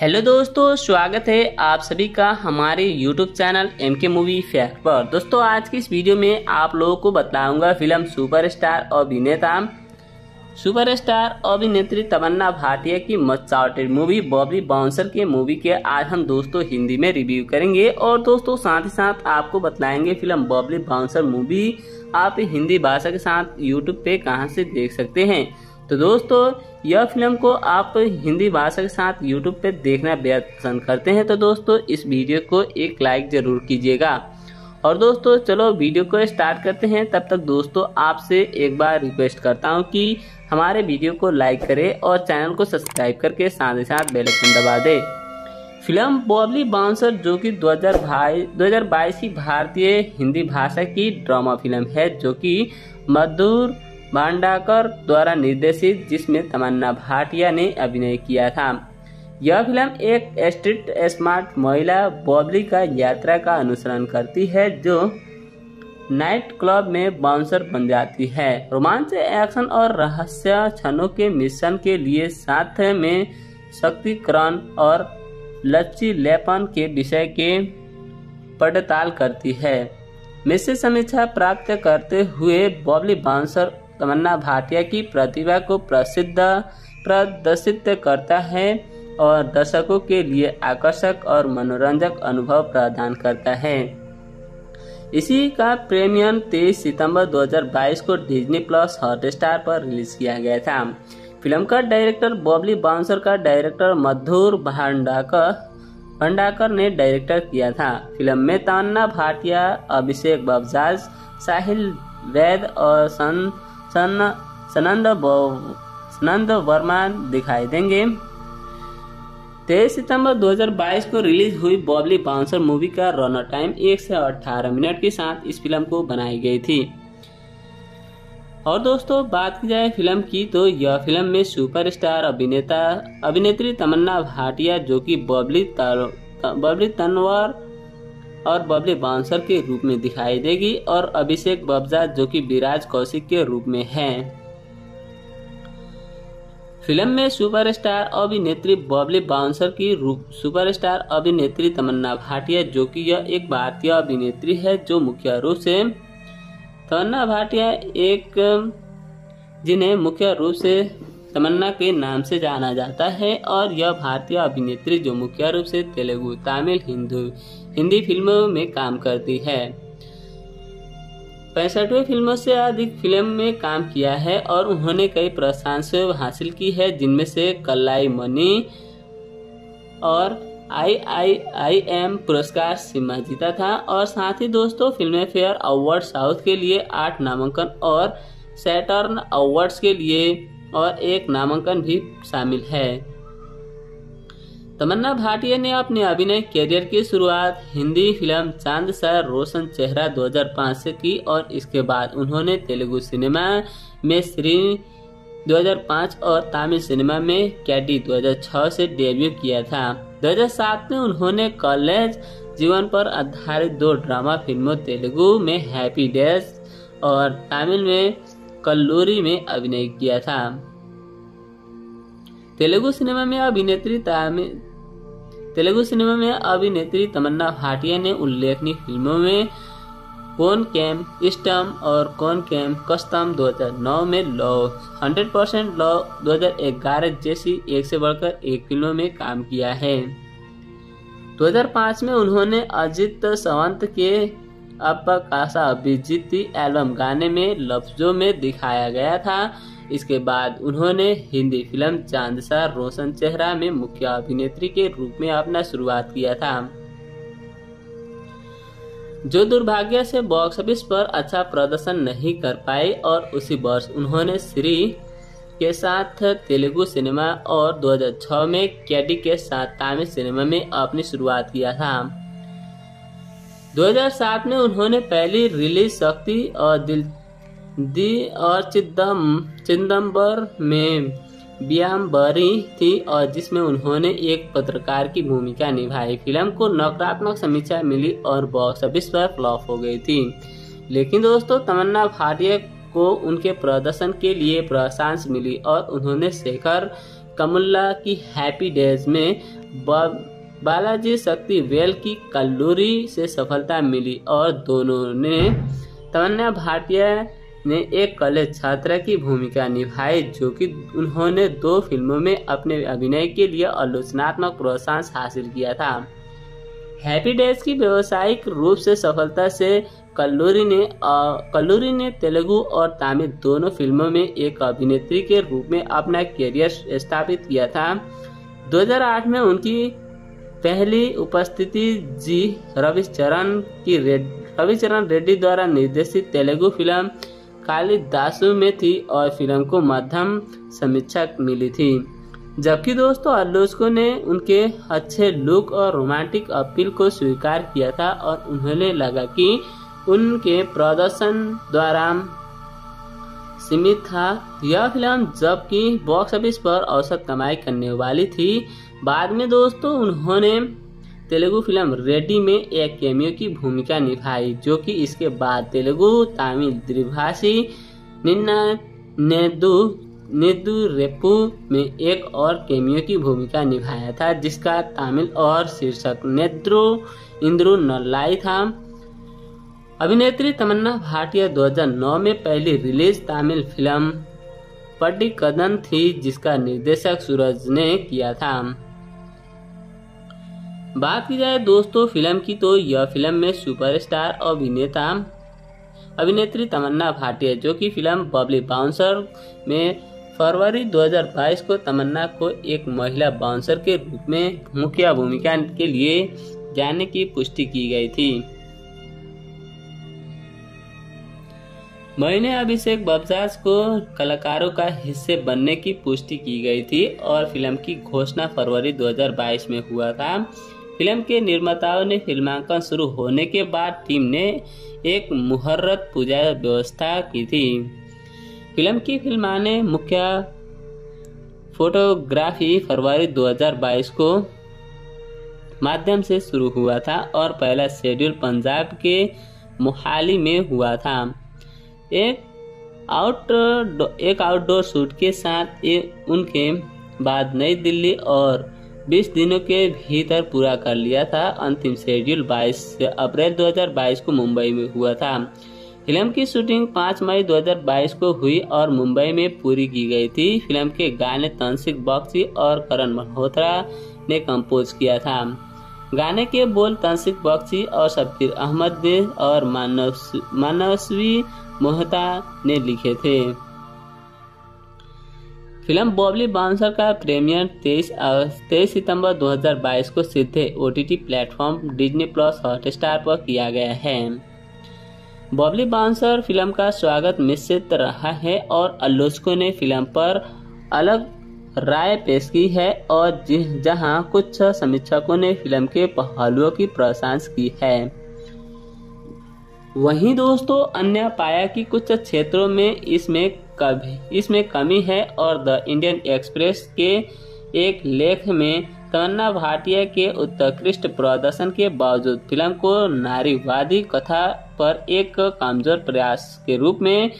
Hello दोस्तों स्वागत है आप सभी का हमारे YouTube channel M K movie fact पर दोस्तों आज की इस वीडियो में आप लोगों को बताऊंगा फिल्म सुपरस्टार अभिनेता सुपरस्टार अभिनेत्री तमन्ना भाटिया की much charted movie Babli Bouncer के मूवी के आज हम दोस्तों हिंदी में रिव्यू करेंगे और दोस्तों साथ ही साथ आपको बताएंगे फिल्म बॉबली बाउंसर मूवी आप हिंदी भाषा के साथ यूट्यूब पे कहाँ से देख सकते हैं तो दोस्तों यह फिल्म को आप हिंदी भाषा के साथ YouTube पे देखना बेहद पसंद करते हैं तो दोस्तों इस वीडियो को एक लाइक ज़रूर कीजिएगा और दोस्तों चलो वीडियो को स्टार्ट करते हैं तब तक दोस्तों आपसे एक बार रिक्वेस्ट करता हूं कि हमारे वीडियो को लाइक करें और चैनल को सब्सक्राइब करके साथ ही साथ बेलकन दबा दें फिल्म बॉबली बाउंसर जो कि हजार की भारतीय हिंदी भाषा की ड्रामा फिल्म है जो कि मधुर मांडाकर द्वारा निर्देशित जिसमें तमन्ना भाटिया ने अभिनय किया था यह फिल्म एक स्ट्रीट स्मार्ट महिला बॉबली का यात्रा का अनुसरण करती है जो नाइट क्लब में बाउंसर बन जाती है रोमांच एक्शन और रहस्य क्षणों के मिशन के लिए साथ में शक्तिकरण और लच्ची लेपन के विषय के पड़ताल करती है मिश्र समीक्षा प्राप्त करते हुए बॉबली बाउंसर तमन्ना भाटिया की प्रतिभा को प्रसिद्ध प्रदर्शित करता है और दर्शकों के लिए आकर्षक और मनोरंजक अनुभव प्रदान करता है इसी का प्रीमियम 23 सितंबर 2022 को डिज्नी प्लस हॉटस्टार पर रिलीज किया गया था फिल्म का डायरेक्टर बॉबली बाउंसर का डायरेक्टर मधुर भांडाकर भंडाकर ने डायरेक्टर किया था फिल्म में तमन्ना भाटिया अभिषेक बबजाज साहिल वैद और संत सन सनंद सनंद वर्मा दिखाई देंगे तेईस सितंबर 2022 को रिलीज हुई बॉबली बाउंसर मूवी का रनर टाइम एक से अठारह मिनट के साथ इस फिल्म को बनाई गई थी और दोस्तों बात की जाए फिल्म की तो यह फिल्म में सुपरस्टार अभिनेता अभिनेत्री तमन्ना भाटिया जो कि बबली बबली तनवर और बबली बाउंसर के रूप में दिखाई देगी और अभिषेक बब्जा जो कि विराज कौशिक के रूप में हैं। फिल्म में सुपरस्टार अभिनेत्री बबली बाउंसर की रूप सुपरस्टार अभिनेत्री तमन्ना भाटिया जो कि यह एक भारतीय अभिनेत्री है जो मुख्य रूप से तमन्ना भाटिया एक जिन्हें मुख्य रूप से तमन्ना के नाम से जाना जाता है और यह भारतीय अभिनेत्री जो मुख्य रूप से तेलुगु तमिल हिंदू हिंदी फिल्मों में काम करती है पैंसठवें फिल्मों से अधिक फिल्म में काम किया है और उन्होंने कई प्रशंसा हासिल की है जिनमें से कलाई मनी और आई आई आई एम पुरस्कार सीमा जीता था और साथ ही दोस्तों फिल्म फेयर अवार्ड साउथ के लिए आठ नामांकन और सैटर्न अवार्ड्स के लिए और एक नामांकन भी शामिल है तमन्ना भाटिया ने अपने अभिनय कैरियर की शुरुआत हिंदी फिल्म चांद सा रोशन चेहरा 2005 से की और इसके बाद उन्होंने तेलुगु सिनेमा में श्री 2005 और तमिल सिनेमा में कैडी 2006 से डेब्यू किया था 2007 में उन्होंने कॉलेज जीवन पर आधारित दो ड्रामा फिल्मों तेलुगु में हैप्पी डेज और तमिल में कल्लूरी में अभिनय किया था तेलुगु सिनेमा में अभिनेत्री तेलुगु सिनेमा में अभिनेत्री तमन्ना भाटिया ने उल्लेखनीय फिल्मों में कौन कैम इस्टम और कौन कैम कस्तम 2009 में लॉ 100 परसेंट लॉ दो जैसी एक से बढ़कर एक फिल्मों में काम किया है 2005 में उन्होंने अजित सावंत के अपकाशा अभिजीत एल्बम गाने में लफ्जों में दिखाया गया था इसके बाद उन्होंने हिंदी फिल्म चांदसा रोशन चेहरा में मुख्य अभिनेत्री के रूप में अपना शुरुआत किया था जो दुर्भाग्य से बॉक्स ऑफिस पर अच्छा प्रदर्शन नहीं कर पाए और उसी वर्ष उन्होंने श्री के साथ तेलुगु सिनेमा और 2006 में कैडी के साथ तमिल सिनेमा में अपनी शुरुआत किया था 2007 में उन्होंने पहली रिलीज शक्ति और दिल दी और चिदम चिदम्बर में बियाम्बरी थी और जिसमें उन्होंने एक पत्रकार की भूमिका निभाई फिल्म को नकारात्मक समीक्षा मिली और बॉक्स ऑफिस पर फ्लॉप हो गई थी लेकिन दोस्तों तमन्ना भाटिया को उनके प्रदर्शन के लिए प्रशांस मिली और उन्होंने शेखर कमुल्ला की हैप्पी डेज में बालाजी शक्ति वेल की कल्लूरी से सफलता मिली और दोनों ने तमन्ना भाटिया ने एक कॉलेज छात्रा की भूमिका निभाई जो कि उन्होंने दो फिल्मों में अपने अभिनय के लिए आलोचनात्मक प्रोत्साहन हासिल किया था हैप्पी डेज की व्यवसायिक रूप से सफलता से कल्लूरी ने कल्लूरी ने तेलुगु और तमिल दोनों फिल्मों में एक अभिनेत्री के रूप में अपना करियर स्थापित किया था 2008 में उनकी पहली उपस्थिति जी रविचरण की रेड रविचरण रेड्डी द्वारा निर्देशित तेलुगु फिल्म कालिदासु में थी और फिल्म को मध्यम समीक्षा मिली थी जबकि दोस्तों आलोचकों ने उनके अच्छे लुक और रोमांटिक अपील को स्वीकार किया था और उन्हें लगा कि उनके प्रदर्शन द्वारा सीमित था यह फिल्म जबकि बॉक्स ऑफिस पर औसत कमाई करने वाली थी बाद में दोस्तों उन्होंने तेलुगु फिल्म रेडी में एक कैमियो की भूमिका निभाई जो कि इसके बाद तेलुगु तमिल द्विभाषी निन्ना नेदू नेदू रेपू में एक और कैमियो की भूमिका निभाया था जिसका तमिल और शीर्षक नेद्रो इंद्रु नल्लाई था अभिनेत्री तमन्ना भाटिया 2009 में पहली रिलीज तमिल फिल्म पड्डी कदन थी जिसका निर्देशक सूरज ने किया था बात की जाए दोस्तों फिल्म की तो यह फिल्म में सुपरस्टार अभिनेता अभिनेत्री तमन्ना भाटिया जो कि फिल्म बबली बाउंसर में फरवरी 2022 को तमन्ना को एक महिला बाउंसर के रूप में मुख्य भूमिका के लिए जाने की पुष्टि की गई थी महीने अभिषेक बबजाज को कलाकारों का हिस्से बनने की पुष्टि की गई थी और फिल्म की घोषणा फरवरी 2022 में हुआ था फिल्म के निर्माताओं ने फिल्मांकन शुरू होने के बाद टीम ने एक मुहर्रत पूजा व्यवस्था की थी फिल्म की फिल्माने मुख्य फोटोग्राफी फरवरी 2022 को माध्यम से शुरू हुआ था और पहला शेड्यूल पंजाब के मोहाली में हुआ था एक आउट एक आउटडोर शूट के साथ ये उनके बाद नई दिल्ली और 20 दिनों के भीतर पूरा कर लिया था अंतिम शेड्यूल 22 अप्रैल 2022 को मुंबई में हुआ था फिल्म की शूटिंग 5 मई 2022 को हुई और मुंबई में पूरी की गई थी फिल्म के गाने तंसिक बख्शी और करण मल्होत्रा ने कंपोज किया था गाने के बोल तंसिक बख्शी और शब्बीर अहमद और मानव मानवस्वी मोहता ने लिखे थे फिल्म बॉबली बाउंसर का प्रीमियर तेईस अगस्त तेईस सितंबर 2022 को सीधे O T platform Disney plus Hotstar पर किया गया है बॉबली बाउंसर फिल्म का स्वागत मिश्रित रहा है और आलोचकों ने फिल्म पर अलग राय पेश की है और जहां कुछ समीक्षकों ने फिल्म के पहलुओं की प्रशंसा की है वहीं दोस्तों अन्य पाया कि कुछ क्षेत्रों में इसमें का भी इसमें कमी है और द इंडियन एक्सप्रेस के एक लेख में तमन्ना भाटिया के उत्कृष्ट प्रदर्शन के बावजूद फिल्म को नारीवादी कथा पर एक कमजोर प्रयास के रूप में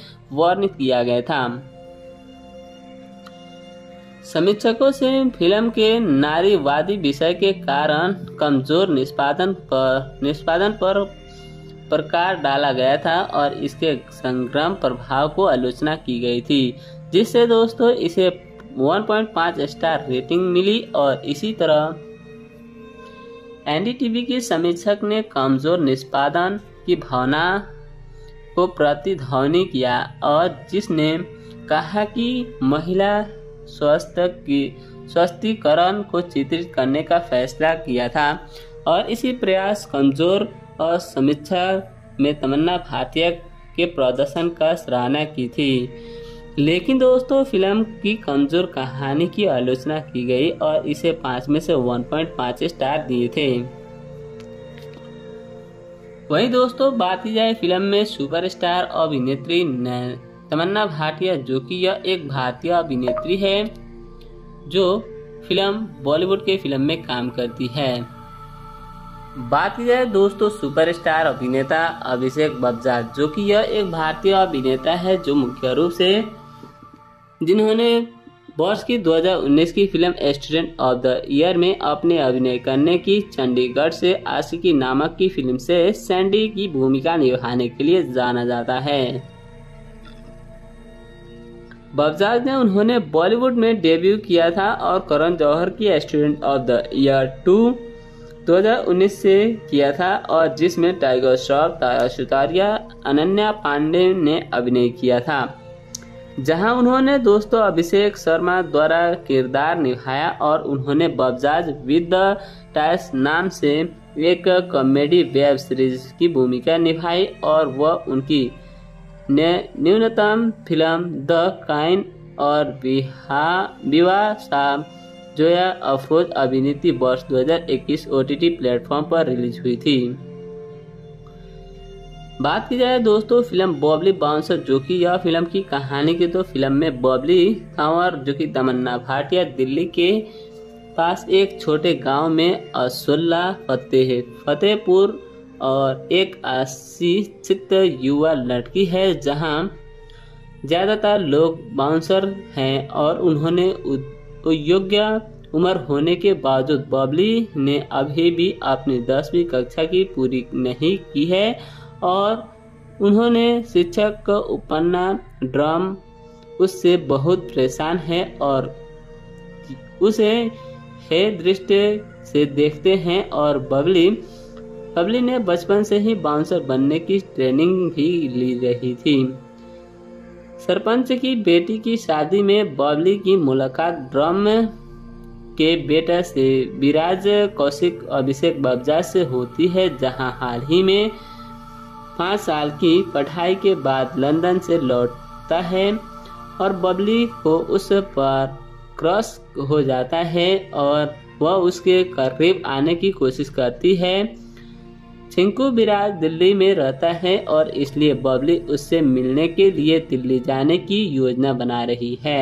वर्णित किया गया था समीक्षकों से फिल्म के नारीवादी विषय के कारण कमजोर निष्पादन पर निष्पादन पर प्रकार डाला गया था और इसके संग्राम प्रभाव को आलोचना की गई थी जिससे दोस्तों इसे 1.5 स्टार रेटिंग मिली और इसी तरह एनडीटीवी के समीक्षक ने कमजोर निष्पादन की भावना को प्रतिध्वनि किया और जिसने कहा कि महिला स्वास्थ्य की स्वस्थीकरण को चित्रित करने का फैसला किया था और इसी प्रयास कमजोर और समीक्षा में तमन्ना भाटिया के प्रदर्शन का सराहना की थी लेकिन दोस्तों फिल्म की कमजोर कहानी की आलोचना की गई और इसे पाँच में से 1.5 स्टार दिए थे वहीं दोस्तों बात की जाए फिल्म में सुपरस्टार अभिनेत्री तमन्ना भाटिया जो कि यह एक भारतीय अभिनेत्री है जो फिल्म बॉलीवुड के फिल्म में काम करती है बात की जाए दोस्तों सुपरस्टार अभिनेता अभिषेक बब्जा जो कि यह एक भारतीय अभिनेता है जो मुख्य रूप से जिन्होंने वर्ष की 2019 की film student of the year में अपने अभिनय करने की चंडीगढ़ से आशिकी नामक की फिल्म से सैंडी की भूमिका निभाने के लिए जाना जाता है बबजाज ने उन्होंने बॉलीवुड में डेब्यू किया था और करण जौहर की student of the year two 2019 से किया था और जिसमें टाइगर श्रॉफ तारा सुतारिया अनन्या पांडे ने अभिनय किया था जहां उन्होंने दोस्तों अभिषेक शर्मा द्वारा किरदार निभाया और उन्होंने बबजाज विद द टाइस नाम से एक कॉमेडी वेब सीरीज की भूमिका निभाई और वह उनकी न्यूनतम फिल्म द काइन और विवाह जोया अफरोज अभिनेत्री वर्ष 2021 ओटीटी प्लेटफॉर्म पर रिलीज हुई थी बात की जाए दोस्तों फिल्म बॉबली बाउंसर जो कि यह फिल्म की कहानी की तो फिल्म में बॉबली कंवर जो कि तमन्ना भाटिया दिल्ली के पास एक छोटे गांव में असुल्ला फतेह फतेहपुर और एक अशिक्षित युवा लड़की है जहां ज़्यादातर लोग बाउंसर हैं और उन्होंने तो योग्य उम्र होने के बावजूद बबली ने अभी भी अपनी दसवीं कक्षा की पूरी नहीं की है और उन्होंने शिक्षक का उपन्ना ड्रम उससे बहुत परेशान है और उसे है दृष्टि से देखते हैं और बबली बबली ने बचपन से ही बाउंसर बनने की ट्रेनिंग भी ली रही थी सरपंच की बेटी की शादी में बबली की मुलाकात ड्रम के बेटा से विराज कौशिक अभिषेक बब्जा से होती है जहां हाल ही में पाँच साल की पढ़ाई के बाद लंदन से लौटता है और बबली को उस पर क्रॉस हो जाता है और वह उसके करीब आने की कोशिश करती है थिंकू बिराज दिल्ली में रहता है और इसलिए बबली उससे मिलने के लिए दिल्ली जाने की योजना बना रही है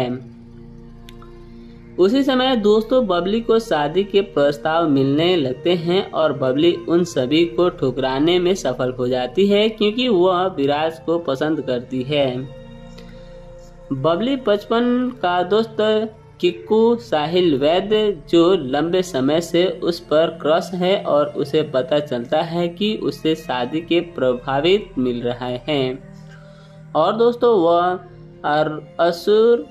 उसी समय दोस्तों बबली को शादी के प्रस्ताव मिलने लगते हैं और बबली उन सभी को ठुकराने में सफल हो जाती है क्योंकि वह विराज को पसंद करती है बबली बचपन का दोस्त किक्कू साहिल वैद्य जो लंबे समय से उस पर क्रॉस है और उसे पता चलता है कि उसे शादी के प्रभावित मिल रहे हैं और दोस्तों वह असुर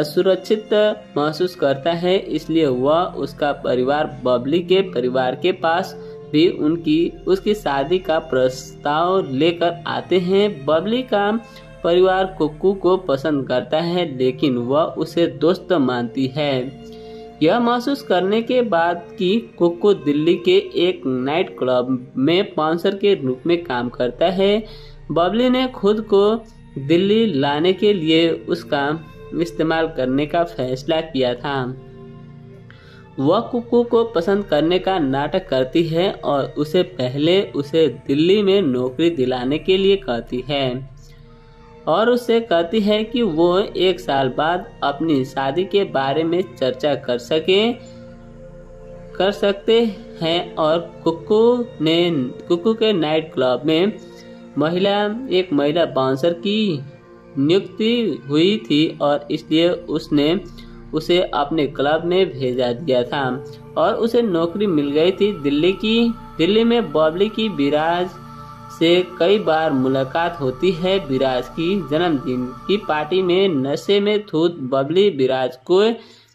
असुरक्षित महसूस करता है इसलिए वह उसका परिवार बबली के परिवार के पास भी उनकी उसकी शादी का प्रस्ताव लेकर आते हैं बबली का परिवार कुकू को पसंद करता है लेकिन वह उसे दोस्त मानती है यह महसूस करने के बाद कि कुकू दिल्ली के एक नाइट क्लब में पॉन्सर के रूप में काम करता है बबली ने खुद को दिल्ली लाने के लिए उसका इस्तेमाल करने का फैसला किया था वह कुकू को पसंद करने का नाटक करती है और उसे पहले उसे दिल्ली में नौकरी दिलाने के लिए कहती है और उससे कहती है कि वो एक साल बाद अपनी शादी के बारे में चर्चा कर सके कर सकते हैं और कुकू ने कुकू के नाइट क्लब में महिला एक महिला बाउंसर की नियुक्ति हुई थी और इसलिए उसने उसे अपने क्लब में भेजा दिया था और उसे नौकरी मिल गई थी दिल्ली की दिल्ली में बॉबली की विराज से कई बार मुलाकात होती है विराज की जन्मदिन की पार्टी में नशे में थूत बबली विराज को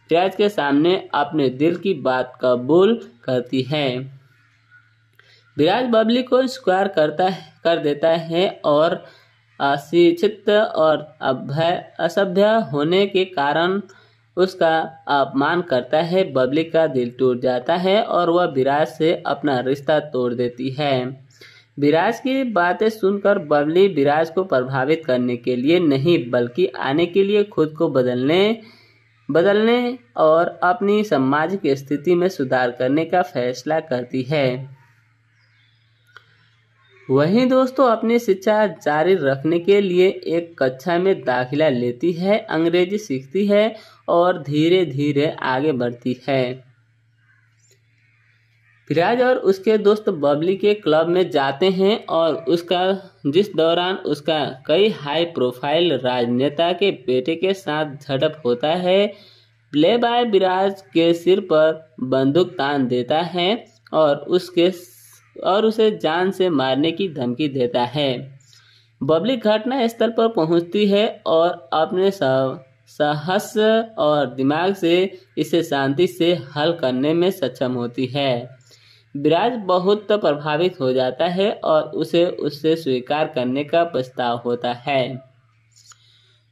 विराज के सामने अपने दिल की बात कबूल करती है विराज बबली को स्क्वायर करता है कर देता है और अशिक्षित और अभय असभ्य होने के कारण उसका अपमान करता है बबली का दिल टूट जाता है और वह विराज से अपना रिश्ता तोड़ देती है विराज की बातें सुनकर बबली विराज को प्रभावित करने के लिए नहीं बल्कि आने के लिए खुद को बदलने बदलने और अपनी सामाजिक स्थिति में सुधार करने का फैसला करती है वहीं दोस्तों अपनी शिक्षा जारी रखने के लिए एक कक्षा में दाखिला लेती है अंग्रेजी सीखती है और धीरे धीरे आगे बढ़ती है फिराज और उसके दोस्त बबली के क्लब में जाते हैं और उसका जिस दौरान उसका कई हाई प्रोफाइल राजनेता के बेटे के साथ झड़प होता है प्ले बाय विराज के सिर पर बंदूक तान देता है और उसके और उसे जान से मारने की धमकी देता है बबली घटना स्थल पर पहुंचती है और अपने साहस और दिमाग से इसे शांति से हल करने में सक्षम होती है विराज बहुत तो प्रभावित हो जाता है और उसे उससे स्वीकार करने का प्रस्ताव होता है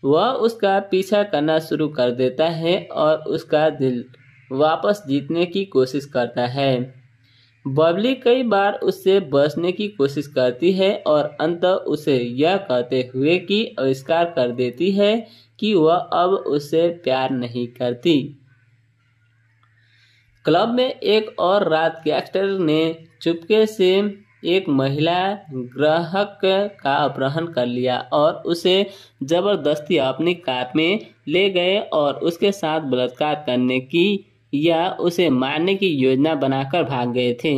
वह उसका पीछा करना शुरू कर देता है और उसका दिल वापस जीतने की कोशिश करता है बबली कई बार उससे बचने की कोशिश करती है और अंत उसे यह कहते हुए कि आविष्कार कर देती है कि वह अब उससे प्यार नहीं करती क्लब में एक और रात गैंगस्टर ने चुपके से एक महिला ग्राहक का अपहरण कर लिया और उसे जबरदस्ती अपनी कार में ले गए और उसके साथ बलात्कार करने की या उसे मारने की योजना बनाकर भाग गए थे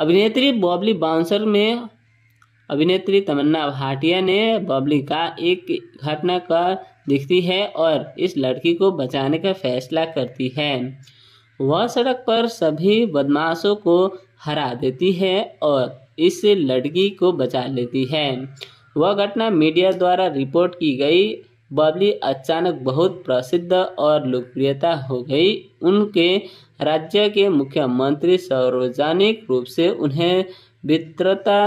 अभिनेत्री बॉबली बाउंसर में अभिनेत्री तमन्ना भाटिया ने बॉबली का एक घटना का दिखती है और इस लड़की को बचाने का फैसला करती है वह सड़क पर सभी बदमाशों को हरा देती है और इस लड़की को बचा लेती है वह घटना मीडिया द्वारा रिपोर्ट की गई बबली अचानक बहुत प्रसिद्ध और लोकप्रियता हो गई उनके राज्य के मुख्यमंत्री सार्वजनिक रूप से उन्हें वित्रता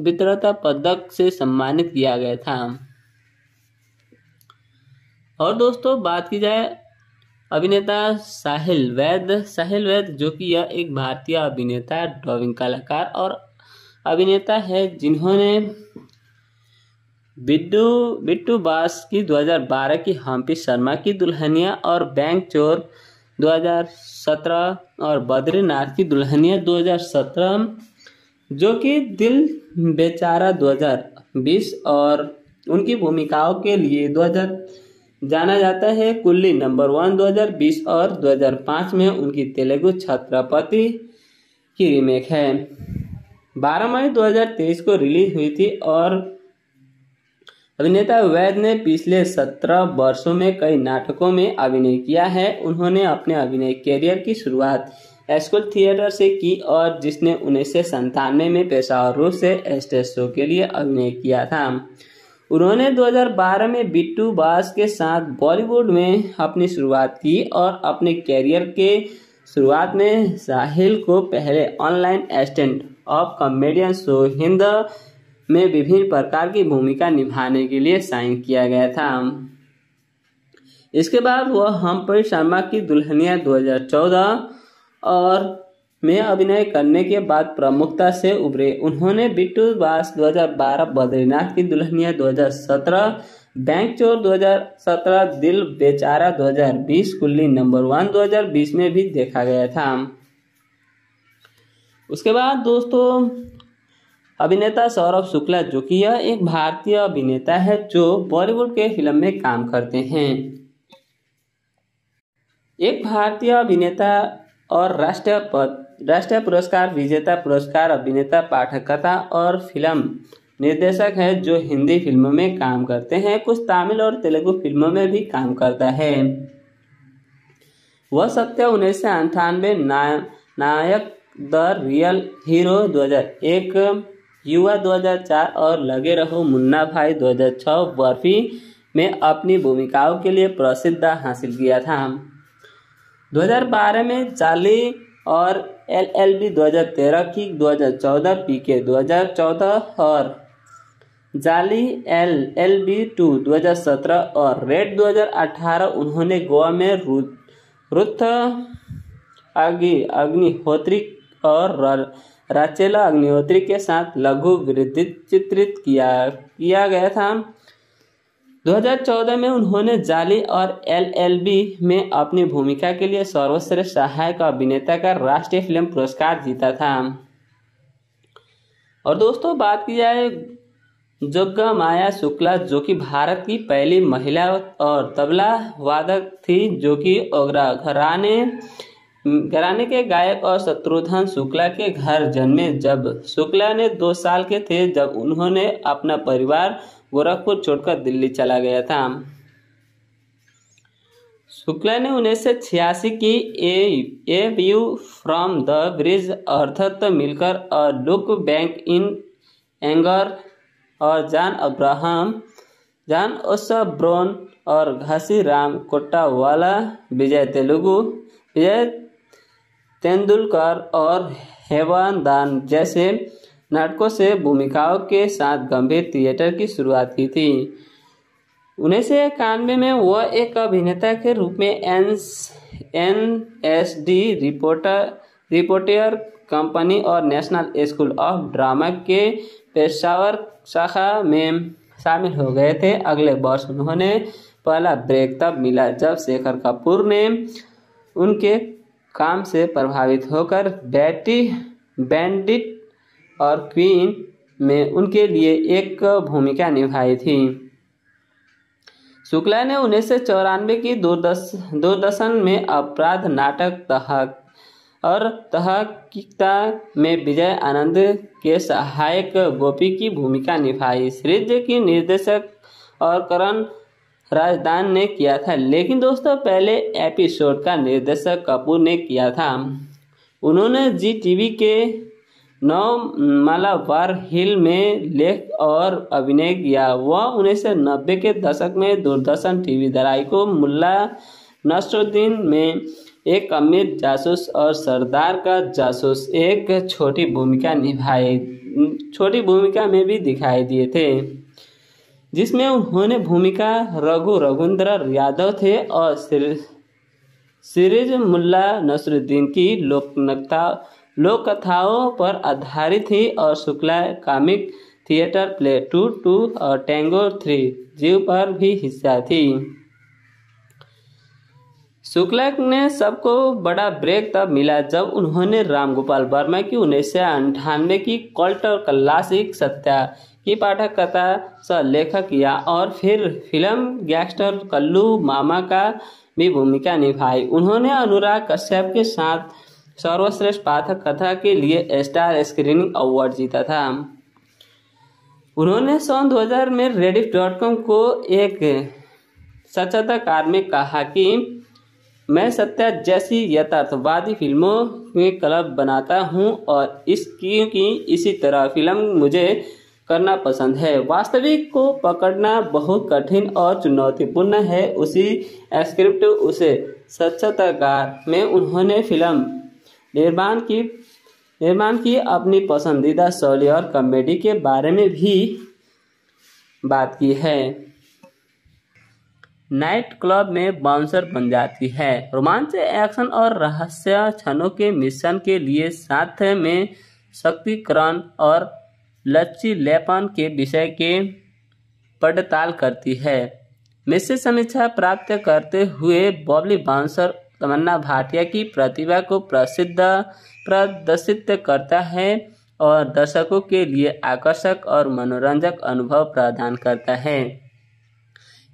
वित्रता पदक से सम्मानित किया गया था और दोस्तों बात की जाए अभिनेता साहिल वैद साहिल वैद जो कि यह एक भारतीय अभिनेता ड्रॉइंग कलाकार और अभिनेता है जिन्होंने बिट्टू बिट्टू बास की 2012 की हम्पी शर्मा की दुल्हनिया और बैंक चोर 2017 और बद्रीनाथ की दुल्हनिया 2017 जो कि दिल बेचारा 2020 और उनकी भूमिकाओं के लिए जाना जाता है कुल्ली नंबर वन 2020 और 2005 में उनकी तेलुगु छात्रापति की रीमेक है 12 मई 2023 को रिलीज हुई थी और अभिनेता वैद ने पिछले 17 वर्षों में कई नाटकों में अभिनय किया है उन्होंने अपने अभिनय कैरियर की शुरुआत स्कूल थिएटर से की और जिसने उन्नीस सौ संतानवे में पेशावर रूप से स्टेज शो के लिए अभिनय किया था उन्होंने 2012 में बिट्टू बास के साथ बॉलीवुड में अपनी शुरुआत की और अपने कैरियर के शुरुआत में साहिल को पहले online assistant of comedian show Hind में विभिन्न प्रकार की भूमिका निभाने के लिए साइन किया गया था इसके बाद वह हम्परी शर्मा की दुल्हनिया 2014 और में अभिनय करने के बाद प्रमुखता से उभरे उन्होंने बिट्टू बास 2012 बद्रीनाथ की दुल्हनिया 2017 बैंक चोर 2017 दिल बेचारा 2020 कुल्ली नंबर वन 2020 में भी देखा गया था उसके बाद दोस्तों अभिनेता सौरभ शुक्ला जो कि यह एक भारतीय अभिनेता है जो बॉलीवुड के फिल्म में काम करते हैं एक भारतीय अभिनेता और राष्ट्रपति राष्ट्रीय पुरस्कार विजेता पुरस्कार अभिनेता पाठककथा और फिल्म निर्देशक है जो हिंदी फिल्मों में काम करते हैं कुछ तमिल और तेलुगु फिल्मों में भी काम करता है वह सत्य उन्नीस सौ अंठानवे नायक द रियल हीरो 2001 युवा 2004 और लगे रहो मुन्ना भाई 2006 बर्फी में अपनी भूमिकाओं के लिए प्रसिद्ध हासिल किया था 2012 में चाली और एल एल बी दो हज़ार तेरह की दो हज़ार चौदह पी के दो हज़ार चौदह और जाली एल एल बी टू दो हज़ार सत्रह और रेड दो हज़ार अठारह उन्होंने गोवा में रुथ आगे अग्निहोत्री और राचेला अग्निहोत्री के साथ लघु चित्रित किया किया गया था 2014 में उन्होंने जाली और एलएलबी में अपनी भूमिका के लिए सर्वश्रेष्ठ सहायक अभिनेता का राष्ट्रीय फिल्म पुरस्कार जीता था और दोस्तों बात की जाए जोगा माया शुक्ला जो कि भारत की पहली महिला और तबला वादक थी जो कि ओगरा घराने घराने के गायक और शत्रुघ्न शुक्ला के घर जन्मे जब शुक्ला ने दो साल के थे जब उन्होंने अपना परिवार गोरखपुर छोड़कर दिल्ली चला गया था शुक्ला ने उन्नीस सौ छियासी की a a view from the bridge अर्थत मिलकर a look back in anger और जॉन अब्राहम जॉन ओसब्रोन और घासी राम वाला विजय तेलुगु विजय तेंदुलकर और हेवान दान जैसे नाटकों से भूमिकाओं के साथ गंभीर थिएटर की शुरुआत की थी उन्नीस सौ इक्यानवे में वह एक अभिनेता के रूप में N N S D reporter reporter company और नेशनल स्कूल ऑफ ड्रामा के पेशावर शाखा में शामिल हो गए थे अगले वर्ष उन्होंने पहला ब्रेक तब मिला जब शेखर कपूर ने उनके काम से प्रभावित होकर बैटी बैंडिट और क्वीन में उनके लिए एक भूमिका निभाई थी शुक्ला ने उन्नीस सौ चौरानवे की दूरदर्श दूरदर्शन में अपराध नाटक तहक और तहकता में विजय आनंद के सहायक गोपी की भूमिका निभाई श्रीज की निर्देशक और करण राजदान ने किया था लेकिन दोस्तों पहले एपिसोड का निर्देशक कपूर ने किया था उन्होंने जी टीवी के मालावार हिल में लेख और अभिनय किया वह उन्नीस सौ नब्बे के दशक में दूरदर्शन टीवी को मुल्ला नसरुद्दीन में एक अमीर जासूस और सरदार का जासूस एक छोटी भूमिका निभाई छोटी भूमिका में भी दिखाई दिए थे जिसमें उन्होंने भूमिका रघु रघुन्द्र यादव थे और सिरिज मुल्ला नसरुद्दीन की लोकनकता लोक कथाओं पर आधारित थी और Shukla comic theatre play two two और टेंगो थ्री जीव पर भी हिस्सा थी शुक्ला ने सबको बड़ा ब्रेक तब मिला जब उन्होंने रामगोपाल वर्मा की उन्नीस सौ अंठानवे की कॉल्ट और क्लासिक सत्या की पाठक कथा स लेखक किया और फिर फिल्म गैंगस्टर कल्लू मामा का भी भूमिका निभाई उन्होंने अनुराग कश्यप के साथ सर्वश्रेष्ठ पाठक कथा के लिए स्टार स्क्रीनिंग अवार्ड जीता था उन्होंने सन 2000 में रेडिफ डॉट कॉम को एक सचताकार में कहा कि मैं सत्या जैसी यथार्थवादी फिल्मों में क्लब बनाता हूं और इस क्योंकि इसी तरह फिल्म मुझे करना पसंद है वास्तविक को पकड़ना बहुत कठिन और चुनौतीपूर्ण है उसी स्क्रिप्ट उसे सचताकार में उन्होंने फिल्म निर्माण की निर्माण की अपनी पसंदीदा शैली और कॉमेडी के बारे में भी बात की है नाइट क्लब में बाउंसर बन जाती है रोमांच एक्शन और रहस्य क्षणों के मिश्रण के लिए साथ में शक्तिकरण और लचीलेपन के विषय के पड़ताल करती है मिश्र समीक्षा प्राप्त करते हुए बॉबली बाउंसर तमन्ना भाटिया की प्रतिभा को प्रसिद्ध प्रदर्शित करता है और दर्शकों के लिए आकर्षक और मनोरंजक अनुभव प्रदान करता है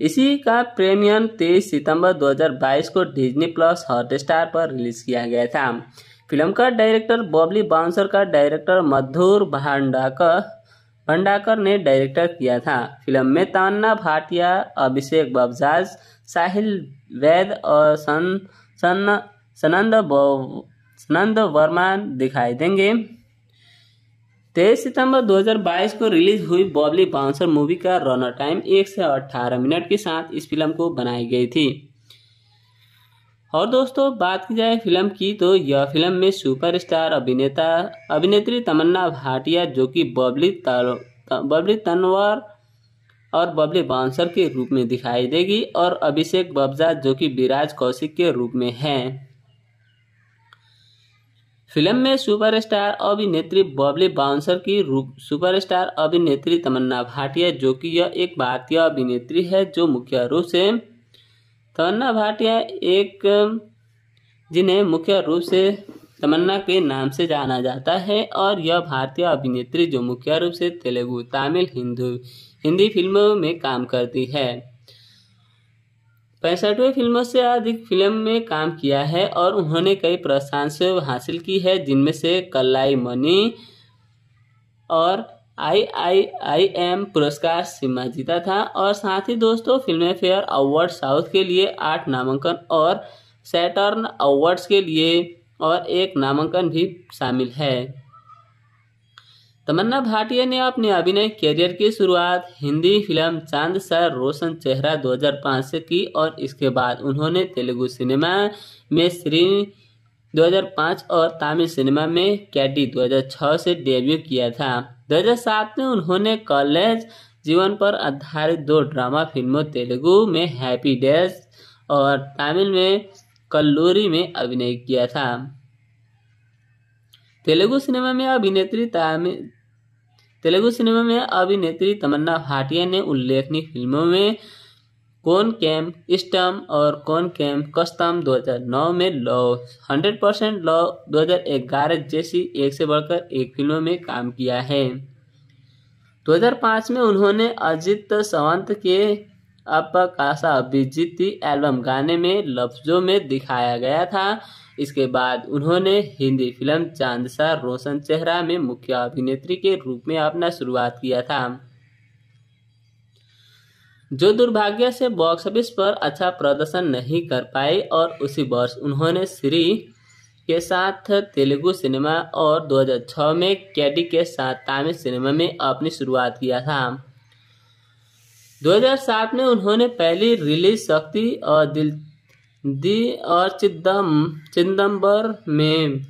इसी का प्रीमियम 23 सितंबर 2022 को डिज्नी प्लस हॉटस्टार पर रिलीज किया गया था फिल्म का डायरेक्टर बॉबली बाउंसर का डायरेक्टर मधुर भांडाकर भंडाकर ने डायरेक्टर किया था फिल्म में तमन्ना भाटिया अभिषेक बबजाज साहिल वैद और सन सन सनंद सनंद वर्मा दिखाई देंगे तेईस सितंबर 2022 को रिलीज हुई बॉबली बाउंसर मूवी का रनर टाइम एक से अट्ठारह मिनट के साथ इस फिल्म को बनाई गई थी और दोस्तों बात की जाए फिल्म की तो यह फिल्म में सुपरस्टार अभिनेता अभिनेत्री तमन्ना भाटिया जो कि बबली बबली तनवर और बबली बाउंसर के रूप में दिखाई देगी और अभिषेक बब्जा जो कि विराज कौशिक के रूप में हैं फिल्म में सुपरस्टार अभिनेत्री बबली बाउंसर की रूप सुपरस्टार अभिनेत्री तमन्ना भाटिया जो कि यह एक भारतीय अभिनेत्री है जो मुख्य रूप से तमन्ना भाटिया एक जिन्हें मुख्य रूप से तमन्ना के नाम से जाना जाता है और यह भारतीय अभिनेत्री जो मुख्य रूप से तेलुगु तमिल हिंदू हिंदी फिल्मों में काम करती है पैंसठवें फिल्मों से अधिक फिल्म में काम किया है और उन्होंने कई प्रशंसा हासिल की है जिनमें से कलाई मनी और आई आई आई एम पुरस्कार सीमा जीता था और साथ ही दोस्तों फिल्म फेयर अवार्ड साउथ के लिए आठ नामांकन और सैटर्न अवार्ड्स के लिए और एक नामांकन भी शामिल है तमन्ना भाटिया ने अपने अभिनय कैरियर की शुरुआत हिंदी फिल्म चांद सर रोशन चेहरा 2005 से की और इसके बाद उन्होंने तेलुगु सिनेमा में श्री 2005 और तमिल सिनेमा में कैडी 2006 से डेब्यू किया था 2007 में उन्होंने कॉलेज जीवन पर आधारित दो ड्रामा फिल्मों तेलुगु में हैप्पी डेज और तमिल में कल्लूरी में अभिनय किया था तेलुगु सिनेमा में अभिनेत्री तेलुगु सिनेमा में अभिनेत्री तमन्ना भाटिया ने उल्लेखनीय फिल्मों में कौन कैम स्टम और कौन कैम कस्तम 2009 में लव 100 परसेंट लव 2011 जैसी एक से बढ़कर एक फिल्मों में काम किया है 2005 में उन्होंने अजित सावंत के अपकाशा अभिजीत एल्बम गाने में लफ्जों में दिखाया गया था इसके बाद उन्होंने हिंदी फिल्म चांदसा रोशन चेहरा में मुख्य अभिनेत्री के रूप में अपना शुरुआत किया था जो दुर्भाग्य से बॉक्स ऑफिस पर अच्छा प्रदर्शन नहीं कर पाए और उसी वर्ष उन्होंने श्री के साथ तेलुगु सिनेमा और 2006 में कैडी के साथ तमिल सिनेमा में अपनी शुरुआत किया था 2007 में उन्होंने पहली रिलीज शक्ति और दिल दी और चिदम चिदम्बर में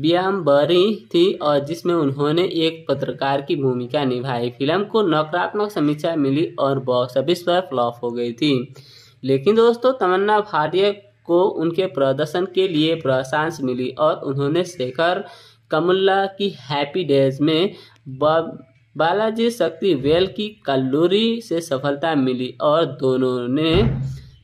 व्यामबरी थी और जिसमें उन्होंने एक पत्रकार की भूमिका निभाई फिल्म को नकारात्मक समीक्षा मिली और बॉक्स ऑफिस पर फ्लॉप हो गई थी लेकिन दोस्तों तमन्ना भाटिया को उनके प्रदर्शन के लिए प्रशांस मिली और उन्होंने शेखर कमुल्ला की हैप्पी डेज में बालाजी शक्ति वेल की कल्लूरी से सफलता मिली और दोनों ने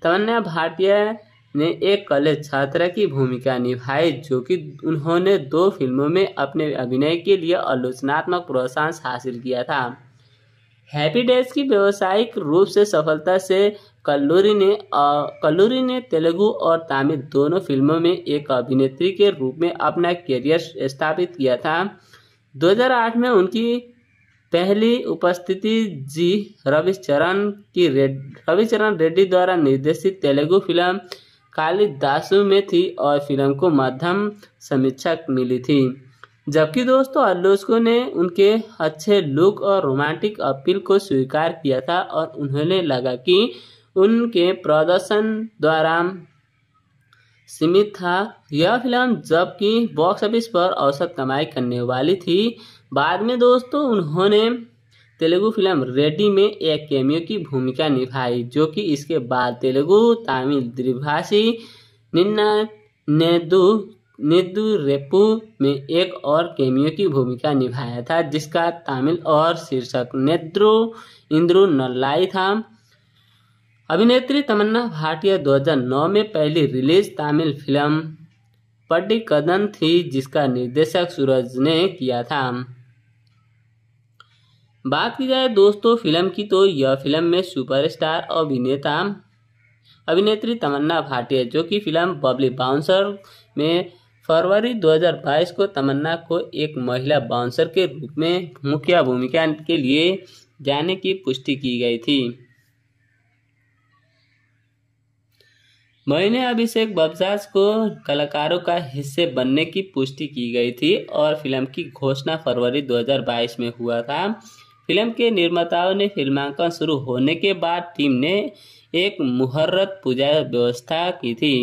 तमन्ना भाटिया ने एक कॉलेज छात्रा की भूमिका निभाई जो कि उन्होंने दो फिल्मों में अपने अभिनय के लिए आलोचनात्मक प्रोत्साहन हासिल किया था हैप्पी डेज की व्यावसायिक रूप से सफलता से कल्लूरी ने कल्लूरी ने तेलुगु और तमिल दोनों फिल्मों में एक अभिनेत्री के रूप में अपना करियर स्थापित किया था 2008 में उनकी पहली उपस्थिति जी रविचरण की रेड रविचरण रेड्डी द्वारा निर्देशित तेलुगु फिल्म कालिदासु में थी और फिल्म को मध्यम समीक्षा मिली थी जबकि दोस्तों आलोचकों ने उनके अच्छे लुक और रोमांटिक अपील को स्वीकार किया था और उन्होंने लगा कि उनके प्रदर्शन द्वारा सीमित था यह फिल्म जबकि बॉक्स ऑफिस पर औसत कमाई करने वाली थी बाद में दोस्तों उन्होंने तेलुगु फिल्म रेडी में एक कैमियो की भूमिका निभाई जो कि इसके बाद तेलुगु तमिल द्विभाषी निन्ना नेदू नेदू रेपू में एक और कैमियो की भूमिका निभाया था जिसका तमिल और शीर्षक नेद्रो इंद्रु नल्लाई था अभिनेत्री तमन्ना भाटिया 2009 में पहली रिलीज तमिल फिल्म पड्डी कदन थी जिसका निर्देशक सूरज ने किया था बात की जाए दोस्तों फिल्म की तो यह फिल्म में सुपरस्टार अभिनेता अभिनेत्री तमन्ना भाटिया जो कि फिल्म बबली बाउंसर में फरवरी 2022 को तमन्ना को एक महिला बाउंसर के रूप में मुख्य भूमिका के लिए जाने की पुष्टि की गई थी महीने अभिषेक बबजाज को कलाकारों का हिस्से बनने की पुष्टि की गई थी और फिल्म की घोषणा फरवरी 2022 में हुआ था फिल्म के निर्माताओं ने फिल्मांकन शुरू होने के बाद टीम ने एक मुहर्रत पूजा व्यवस्था की थी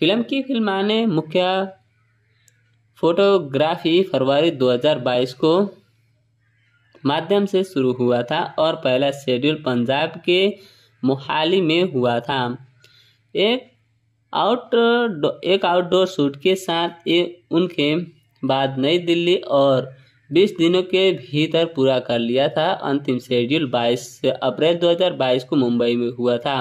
फिल्म की फिल्माने मुख्य फोटोग्राफी फरवरी 2022 को माध्यम से शुरू हुआ था और पहला शेड्यूल पंजाब के मोहाली में हुआ था एक आउट एक आउटडोर शूट के साथ ये उनके बाद नई दिल्ली और बीस दिनों के भीतर पूरा कर लिया था अंतिम शेड्यूल बाईस अप्रैल 2022 को मुंबई में हुआ था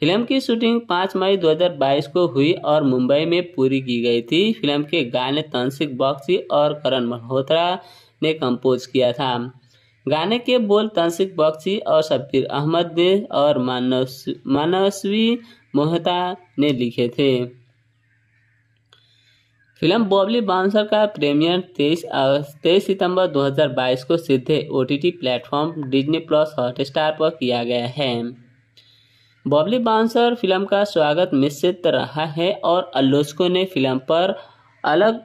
फिल्म की शूटिंग 5 मई 2022 को हुई और मुंबई में पूरी की गई थी फिल्म के गाने तंसिक बख्शी और करण मल्होत्रा ने कंपोज किया था गाने के बोल तंसिक बख्शी और शब्बीर अहमद ने और मानस मानसवी मोहता ने लिखे थे फिल्म बॉबली बाउंसर का प्रीमियर 23 अगस्त तेईस सितंबर 2022 को सीधे O T platform Disney plus Hotstar पर किया गया है बॉबली बाउंसर फिल्म का स्वागत मिश्रित रहा है और आलोचकों ने फिल्म पर अलग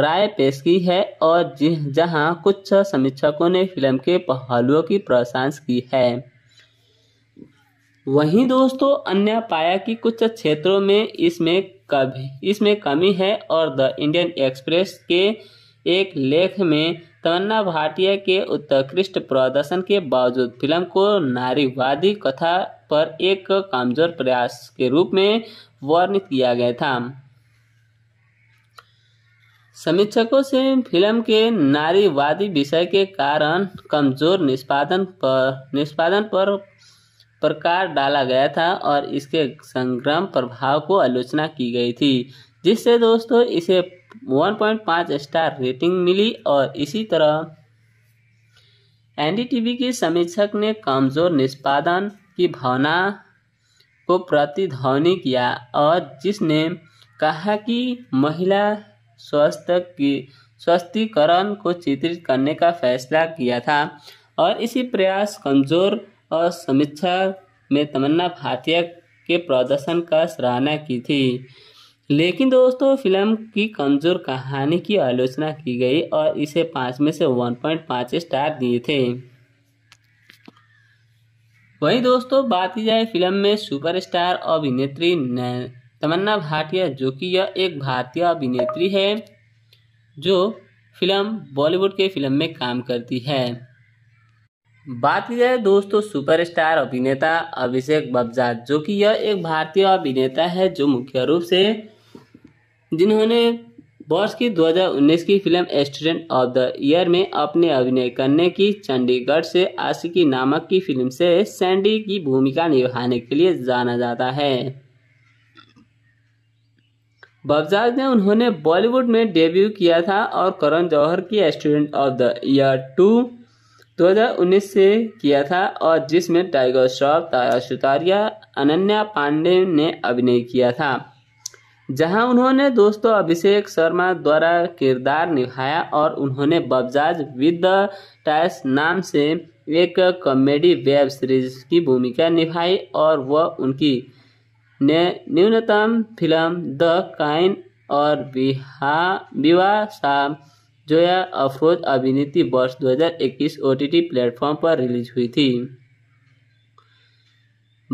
राय पेश की है और जहां कुछ समीक्षकों ने फिल्म के पहलुओं की प्रशंसा की है वहीं दोस्तों अन्य पाया कि कुछ क्षेत्रों में इसमें का भी इसमें कमी है और द इंडियन एक्सप्रेस के एक लेख में तमन्ना भाटिया के उत्कृष्ट प्रदर्शन के बावजूद फिल्म को नारीवादी कथा पर एक कमजोर प्रयास के रूप में वर्णित किया गया था समीक्षकों से फिल्म के नारीवादी विषय के कारण कमजोर निष्पादन पर निष्पादन पर प्रकार डाला गया था और इसके संग्राम प्रभाव को आलोचना की गई थी जिससे दोस्तों इसे 1.5 स्टार रेटिंग मिली और इसी तरह एनडीटीवी के समीक्षक ने कमजोर निष्पादन की भावना को प्रतिध्वनि किया और जिसने कहा कि महिला स्वास्थ्य की स्वस्थीकरण को चित्रित करने का फैसला किया था और इसी प्रयास कमजोर और समीक्षा में तमन्ना भाटिया के प्रदर्शन का सराहना की थी लेकिन दोस्तों फिल्म की कमज़ोर कहानी की आलोचना की गई और इसे पाँच में से वन पॉइंट पाँच स्टार दिए थे वहीं दोस्तों बात की जाए फिल्म में सुपरस्टार अभिनेत्री तमन्ना भाटिया जो कि यह एक भारतीय अभिनेत्री है जो फिल्म बॉलीवुड के फिल्म में काम करती है बात की जाए दोस्तों सुपरस्टार अभिनेता अभिषेक बब्जा जो कि यह एक भारतीय अभिनेता है जो मुख्य रूप से जिन्होंने वर्ष की 2019 की film student of the year में अपने अभिनय करने की चंडीगढ़ से आशिकी नामक की फिल्म से सैंडी की भूमिका निभाने के लिए जाना जाता है बबजाज ने उन्होंने बॉलीवुड में डेब्यू किया था और करण जौहर की student of the year two 2019 से किया था और जिसमें टाइगर श्रॉफ तारा सुतारिया अनन्या पांडे ने अभिनय किया था जहां उन्होंने दोस्तों अभिषेक शर्मा द्वारा किरदार निभाया और उन्होंने बबजाज विद टाइस नाम से एक कॉमेडी वेब सीरीज की भूमिका निभाई और वह उनकी ने न्यूनतम फिल्म द काइन और विवाह विवाह शाह जोया अफरोज अभिनेत्री वर्ष 2021 टी प्लेटफॉर्म पर रिलीज हुई थी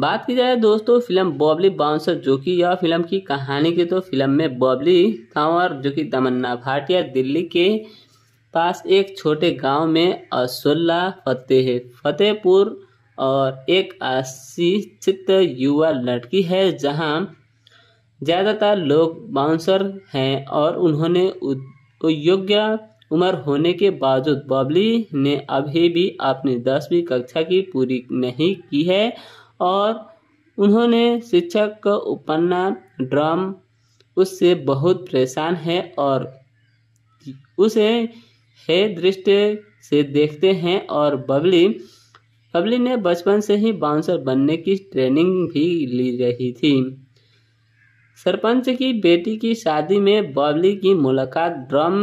बात की जाए दोस्तों फिल्म बॉबली बाउंसर जो कि यह फिल्म की कहानी की तो फिल्म में बॉबली कंवर जो कि तमन्ना भाटिया दिल्ली के पास एक छोटे गांव में असोल्ला फतेह फतेहपुर और एक अशिक्षित युवा लड़की है जहां ज़्यादातर लोग बाउंसर हैं और उन्होंने तो योग्य उम्र होने के बावजूद बबली ने अभी भी अपनी दसवीं कक्षा की पूरी नहीं की है और उन्होंने शिक्षक का उपन्ना ड्रम उससे बहुत परेशान है और उसे है दृष्टि से देखते हैं और बबली बबली ने बचपन से ही बाउंसर बनने की ट्रेनिंग भी ली रही थी सरपंच की बेटी की शादी में बबली की मुलाकात ड्रम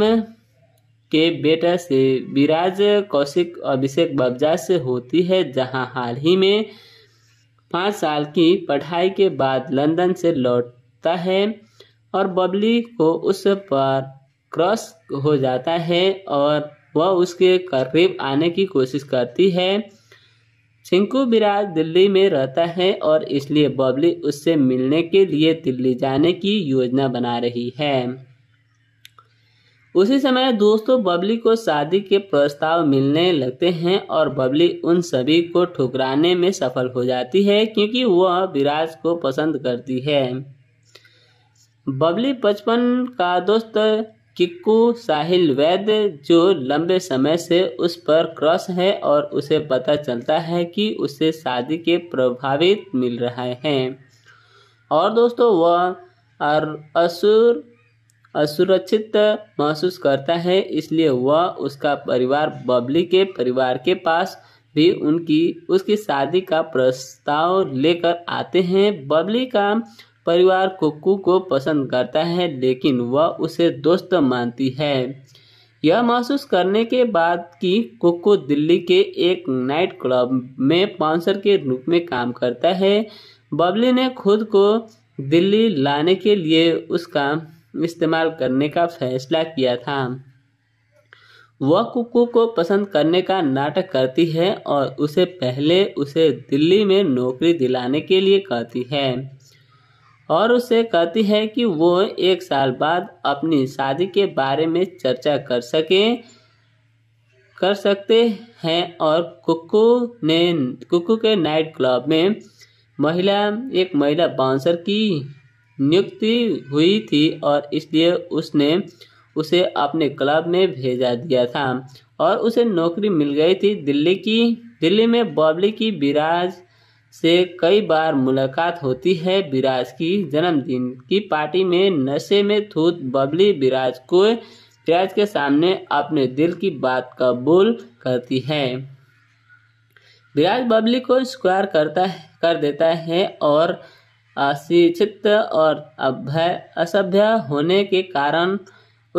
के बेटा से विराज कौशिक अभिषेक बबजा से होती है जहां हाल ही में पाँच साल की पढ़ाई के बाद लंदन से लौटता है और बबली को उस पर क्रॉस हो जाता है और वह उसके करीब आने की कोशिश करती है सिंकू बिराज दिल्ली में रहता है और इसलिए बबली उससे मिलने के लिए दिल्ली जाने की योजना बना रही है उसी समय दोस्तों बबली को शादी के प्रस्ताव मिलने लगते हैं और बबली उन सभी को ठुकराने में सफल हो जाती है क्योंकि वह विराज को पसंद करती है बबली बचपन का दोस्त किक्कू साहिल वैद्य जो लंबे समय से उस पर क्रॉस है और उसे पता चलता है कि उसे शादी के प्रभावित मिल रहे हैं और दोस्तों वह असुर असुरक्षित महसूस करता है इसलिए वह उसका परिवार बबली के परिवार के पास भी उनकी उसकी शादी का प्रस्ताव लेकर आते हैं बबली का परिवार कुकू को पसंद करता है लेकिन वह उसे दोस्त मानती है यह महसूस करने के बाद कि कुकू दिल्ली के एक नाइट क्लब में पाउंसर के रूप में काम करता है बबली ने खुद को दिल्ली लाने के लिए उसका इस्तेमाल करने का फैसला किया था वह कुकू को पसंद करने का नाटक करती है और उसे पहले उसे दिल्ली में नौकरी दिलाने के लिए कहती है और उसे कहती है कि वो एक साल बाद अपनी शादी के बारे में चर्चा कर सके कर सकते हैं और कुकू ने कुकू के नाइट क्लब में महिला एक महिला बाउंसर की नियुक्ति हुई थी और इसलिए उसने उसे अपने क्लब में भेजा दिया था और उसे नौकरी मिल गई थी दिल्ली की दिल्ली में बॉबली की विराज से कई बार मुलाकात होती है विराज की जन्मदिन की पार्टी में नशे में थूत बबली विराज को विराज के सामने अपने दिल की बात कबूल करती है विराज बबली को स्क्वायर करता है कर देता है और अशिक्षित और अभय असभ्य होने के कारण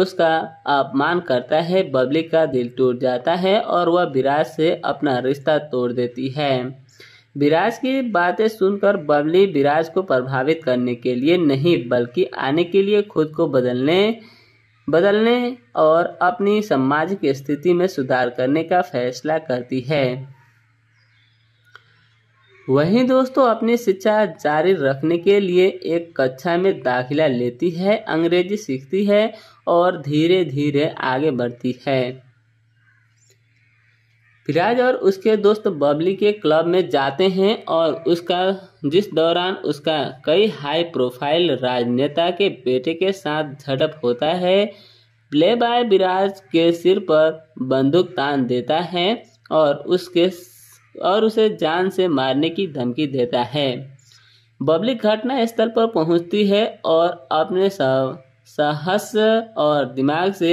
उसका अपमान करता है बबली का दिल टूट जाता है और वह विराज से अपना रिश्ता तोड़ देती है विराज की बातें सुनकर बबली विराज को प्रभावित करने के लिए नहीं बल्कि आने के लिए खुद को बदलने बदलने और अपनी सामाजिक स्थिति में सुधार करने का फैसला करती है वहीं दोस्तों अपनी शिक्षा जारी रखने के लिए एक कक्षा में दाखिला लेती है अंग्रेजी सीखती है और धीरे धीरे आगे बढ़ती है फिराज और उसके दोस्त बबली के क्लब में जाते हैं और उसका जिस दौरान उसका कई हाई प्रोफाइल राजनेता के बेटे के साथ झड़प होता है प्ले बाय विराज के सिर पर बंदूक तान देता है और उसके और उसे जान से मारने की धमकी देता है बबली घटना स्थल पर पहुंचती है और अपने साहस और दिमाग से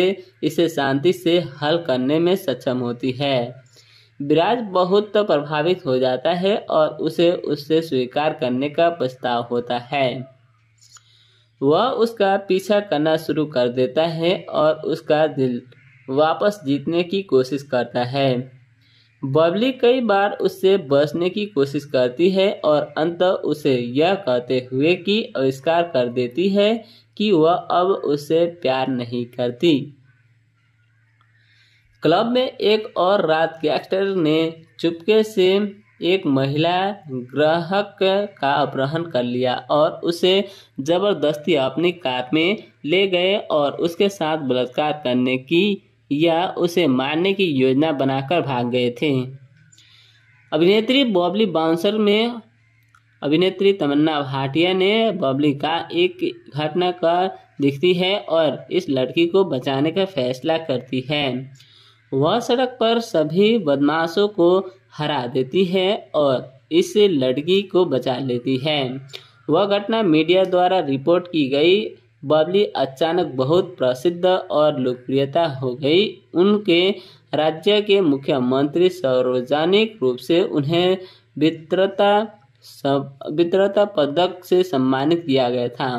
इसे शांति से हल करने में सक्षम होती है विराज बहुत तो प्रभावित हो जाता है और उसे उससे स्वीकार करने का प्रस्ताव होता है वह उसका पीछा करना शुरू कर देता है और उसका दिल वापस जीतने की कोशिश करता है बबली कई बार उससे बचने की कोशिश करती है और अंत उसे यह कहते हुए कि आविष्कार कर देती है कि वह अब उससे प्यार नहीं करती क्लब में एक और रात गैंगस्टर ने चुपके से एक महिला ग्राहक का अपहरण कर लिया और उसे जबरदस्ती अपनी कार में ले गए और उसके साथ बलात्कार करने की या उसे मारने की योजना बनाकर भाग गए थे अभिनेत्री बॉबली बाउंसर में अभिनेत्री तमन्ना भाटिया ने बॉबली का एक घटना का दिखती है और इस लड़की को बचाने का फैसला करती है वह सड़क पर सभी बदमाशों को हरा देती है और इस लड़की को बचा लेती है वह घटना मीडिया द्वारा रिपोर्ट की गई बबली अचानक बहुत प्रसिद्ध और लोकप्रियता हो गई उनके राज्य के मुख्यमंत्री सार्वजनिक रूप से उन्हें वित्रता वित्रता पदक से सम्मानित किया गया था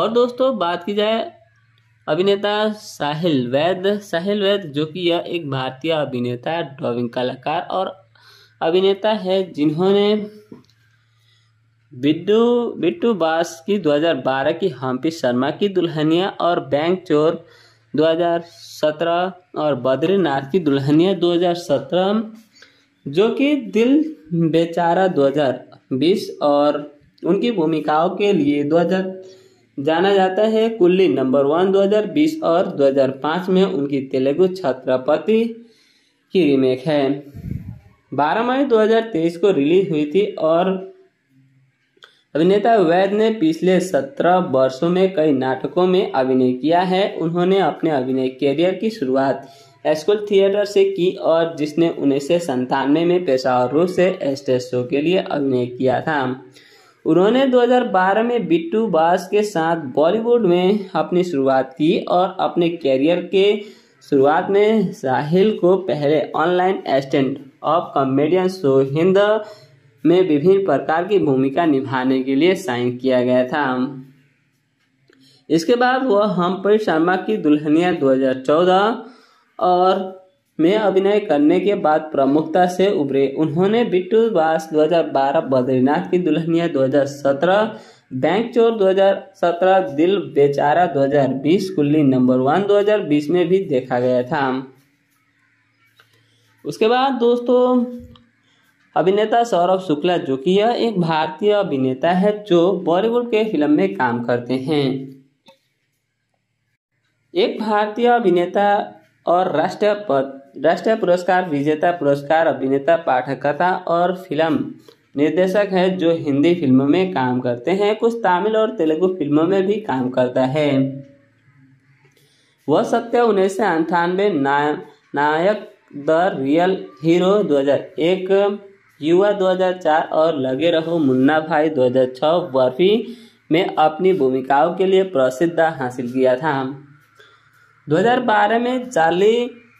और दोस्तों बात की जाए अभिनेता साहिल वैद साहिल वैद जो कि यह एक भारतीय अभिनेता ड्राइंग कलाकार और अभिनेता है जिन्होंने बिट्टू बिट्टू बास की 2012 की हम्पी शर्मा की दुल्हनिया और बैंक चोर 2017 और बद्रीनाथ की दुल्हनिया 2017 जो कि दिल बेचारा 2020 और उनकी भूमिकाओं के लिए जाना जाता है कुल्ली नंबर वन 2020 और 2005 में उनकी तेलुगु छात्रापति की रीमेक है 12 मई 2023 को रिलीज हुई थी और अभिनेता वैद ने पिछले 17 वर्षों में कई नाटकों में अभिनय किया है उन्होंने अपने अभिनय कैरियर की शुरुआत स्कूल थिएटर से की और जिसने उन्नीस सौ संतानवे में पेशावर रूप से स्टेज शो के लिए अभिनय किया था उन्होंने 2012 में बिट्टू बास के साथ बॉलीवुड में अपनी शुरुआत की और अपने कैरियर के शुरुआत में साहिल को पहले online assistant of comedian show Hind में विभिन्न प्रकार की भूमिका निभाने के लिए साइन किया गया था इसके बाद वह हम्परी शर्मा की दुल्हनिया 2014 और में अभिनय करने के बाद प्रमुखता से उभरे उन्होंने बिट्टू बास 2012 बद्रीनाथ की दुल्हनिया 2017 बैंक चोर 2017 दिल बेचारा 2020 कुल्ली नंबर वन 2020 में भी देखा गया था उसके बाद दोस्तों अभिनेता सौरभ शुक्ला जो कि यह एक भारतीय अभिनेता है जो बॉलीवुड के फिल्म में काम करते हैं एक भारतीय अभिनेता और राष्ट्रपति राष्ट्रीय पुरस्कार विजेता पुरस्कार अभिनेता कथा और फिल्म निर्देशक है जो हिंदी फिल्मों में काम करते हैं कुछ तमिल और तेलुगु फिल्मों में भी काम करता है वह सत्य उन्नीस सौ अंठानवे नायक द रियल हीरो 2001 युवा 2004 और लगे रहो मुन्ना भाई 2006 बर्फी में अपनी भूमिकाओं के लिए प्रसिद्ध हासिल किया था 2012 में चार्ली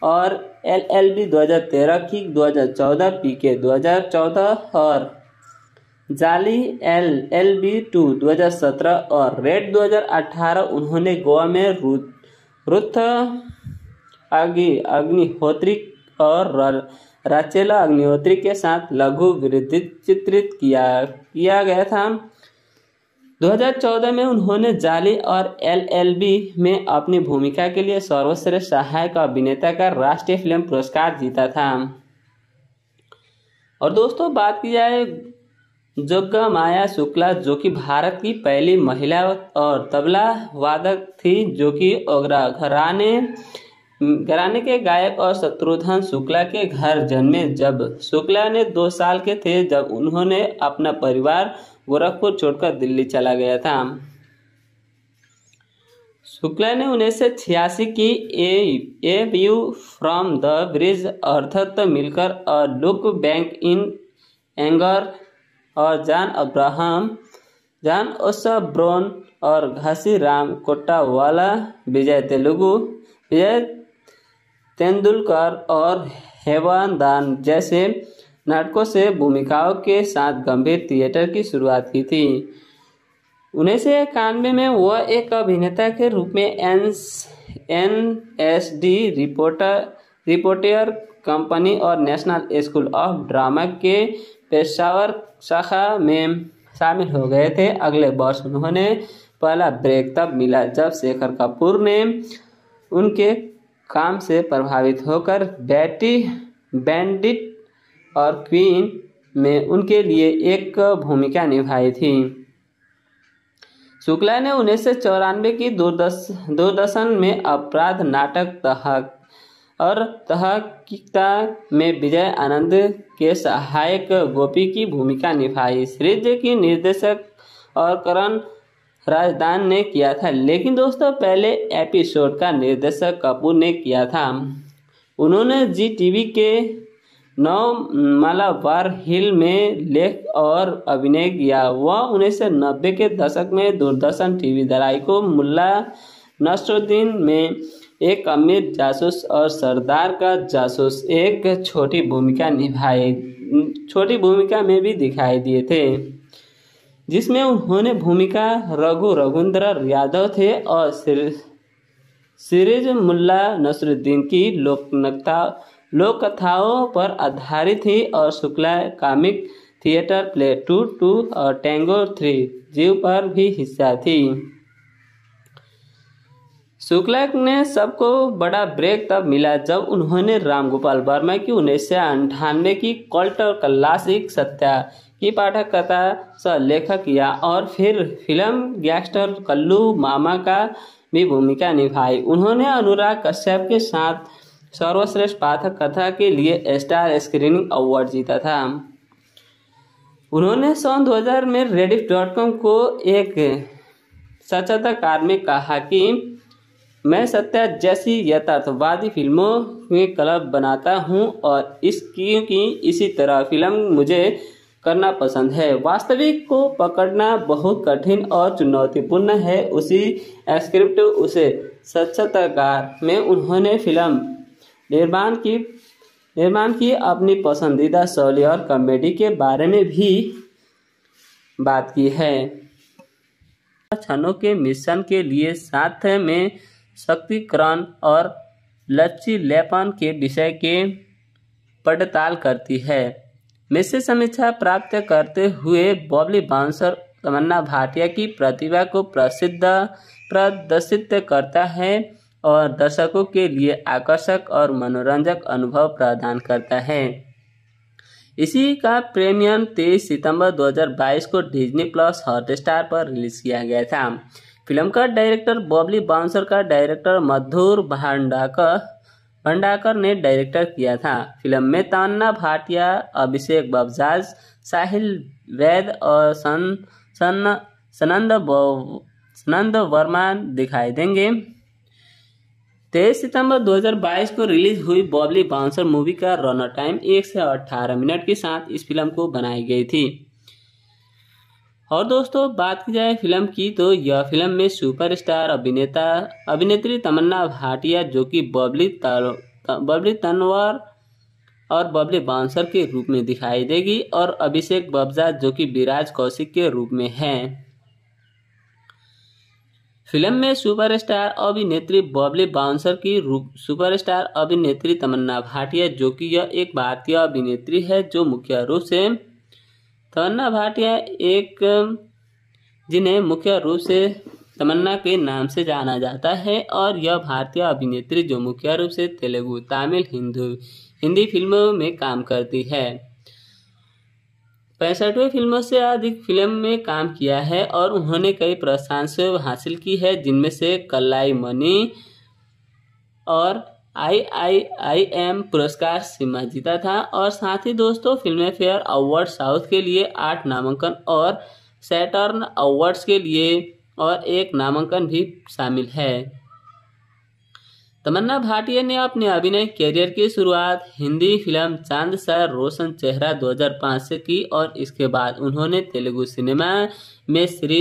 और एल एल बी दो हज़ार तेरह की दो हज़ार चौदह पी के दो हज़ार चौदह और जाली एल एल बी टू दो हज़ार सत्रह और रेड दो हज़ार अठारह उन्होंने गोवा में रुथ आगे अग्निहोत्री और राचेला अग्निहोत्री के साथ लघु चित्रित किया किया गया था 2014 में उन्होंने जाली और एलएलबी में अपनी भूमिका के लिए सर्वश्रेष्ठ सहायक अभिनेता का राष्ट्रीय फिल्म पुरस्कार जीता था और दोस्तों बात की जाए जोगा माया शुक्ला जो कि भारत की पहली महिला और तबला वादक थी जो कि ओगरा घराने घराने के गायक और शत्रुघ्न शुक्ला के घर जन्मे जब शुक्ला ने दो साल के थे जब उन्होंने अपना परिवार गोरखपुर छोड़कर दिल्ली चला गया था शुक्ला ने उन्नीस सौ छियासी की a a view from the bridge अर्थत मिलकर a look back in anger और जान अब्राहम जान ब्रोन और घासी राम कोटावाला विजय तेलुगु विजय तेंदुलकर और हेवान दान जैसे नाटकों से भूमिकाओं के साथ गंभीर थिएटर की शुरुआत की थी उन्नीस सौ इक्यानवे में वह एक अभिनेता के रूप में N N S D reporter reporter company और नेशनल स्कूल ऑफ ड्रामा के पेशावर शाखा में शामिल हो गए थे अगले वर्ष उन्होंने पहला ब्रेक तब मिला जब शेखर कपूर ने उनके काम से प्रभावित होकर बैटी बैंडिट और क्वीन में उनके लिए एक भूमिका निभाई थी शुक्ला ने उन्नीस सौ चौरानवे की दूरदर्श दूरदर्शन में अपराध नाटक तहक और तहकता में विजय आनंद के सहायक गोपी की भूमिका निभाई सृज की निर्देशक और करण राजदान ने किया था लेकिन दोस्तों पहले एपिसोड का निर्देशक कपूर ने किया था उन्होंने जी टीवी के मालाबार हिल में लेख और अभिनय किया वह उन्नीस सौ नब्बे के दशक में दूरदर्शन टीवी को मुल्ला नसरुद्दीन में एक अमीर जासूस और सरदार का जासूस एक छोटी भूमिका निभाई छोटी भूमिका में भी दिखाई दिए थे जिसमें उन्होंने भूमिका रघु रघुन्द्र यादव थे और सिर, सिरिज मुल्ला नसरुद्दीन की लोकनकता लोक कथाओं पर आधारित थी और Shukla comic theatre play two two और टैंगो थ्री जीव पर भी हिस्सा थी शुक्ला ने सबको बड़ा ब्रेक तब मिला जब उन्होंने रामगोपाल वर्मा की उन्नीस सौ अंठानवे की कॉल्ट और क्लासिक सत्या की पाठक कथा स लेखक किया और फिर फिल्म गैंगस्टर कल्लू मामा का भी भूमिका निभाई उन्होंने अनुराग कश्यप के साथ सर्वश्रेष्ठ पाठक कथा के लिए स्टार स्क्रीनिंग अवार्ड जीता था उन्होंने सन 2000 में रेडिफ डॉट कॉम को एक साक्षात्कार में कहा कि मैं सत्या जैसी यथार्थवादी फिल्मों में क्लब बनाता हूं और इस क्योंकि इसी तरह फिल्म मुझे करना पसंद है वास्तविक को पकड़ना बहुत कठिन और चुनौतीपूर्ण है उसी स्क्रिप्ट उसे साक्षात्कार में उन्होंने फिल्म निर्माण की निर्माण की अपनी पसंदीदा शैली और कॉमेडी के बारे में भी बात की है छनों के मिशन के लिए साथ में शक्तिकरण और लचीलेपन के विषय के पड़ताल करती है मिश्र समीक्षा प्राप्त करते हुए बॉबली बाउंसर तमन्ना भाटिया की प्रतिभा को प्रसिद्ध प्रदर्शित करता है और दर्शकों के लिए आकर्षक और मनोरंजक अनुभव प्रदान करता है इसी का प्रीमियम 23 सितंबर 2022 को डिज्नी प्लस हॉटस्टार पर रिलीज किया गया था फिल्म का डायरेक्टर बॉबली बाउंसर का डायरेक्टर मधुर भांडाकर भंडाकर ने डायरेक्टर किया था फिल्म में तान्ना भाटिया अभिषेक बबजाज साहिल वैद और सन सन सनंद सनंद वर्मा दिखाई देंगे तेईस सितंबर 2022 को रिलीज हुई बॉबली बाउंसर मूवी का रनर टाइम एक से अट्ठारह मिनट के साथ इस फिल्म को बनाई गई थी और दोस्तों बात की जाए फिल्म की तो यह फिल्म में सुपरस्टार अभिनेता अभिनेत्री तमन्ना भाटिया जो कि बबली बबली तनवर और बबली बाउंसर के रूप में दिखाई देगी और अभिषेक बब्जा जो कि विराज कौशिक के रूप में हैं फिल्म में सुपरस्टार अभिनेत्री बबली बाउंसर की सुपरस्टार अभिनेत्री तमन्ना भाटिया जो कि यह एक भारतीय अभिनेत्री है जो मुख्य रूप से तमन्ना भाटिया एक जिन्हें मुख्य रूप से तमन्ना के नाम से जाना जाता है और यह भारतीय अभिनेत्री जो मुख्य रूप से तेलुगु तमिल हिंदू हिंदी फिल्मों में काम करती है पैंसठवें फिल्मों से अधिक फिल्म में काम किया है और उन्होंने कई प्रशंसाएं हासिल की है जिनमें से कलाई मनी और आई आई आई एम पुरस्कार सीमा जीता था और साथ ही दोस्तों फिल्म फेयर अवार्ड साउथ के लिए आठ नामांकन और सैटर्न अवार्ड्स के लिए और एक नामांकन भी शामिल है तमन्ना भाटिया ने अपने अभिनय कैरियर की शुरुआत हिंदी फिल्म चांद सर रोशन चेहरा 2005 से की और इसके बाद उन्होंने तेलुगु सिनेमा में श्री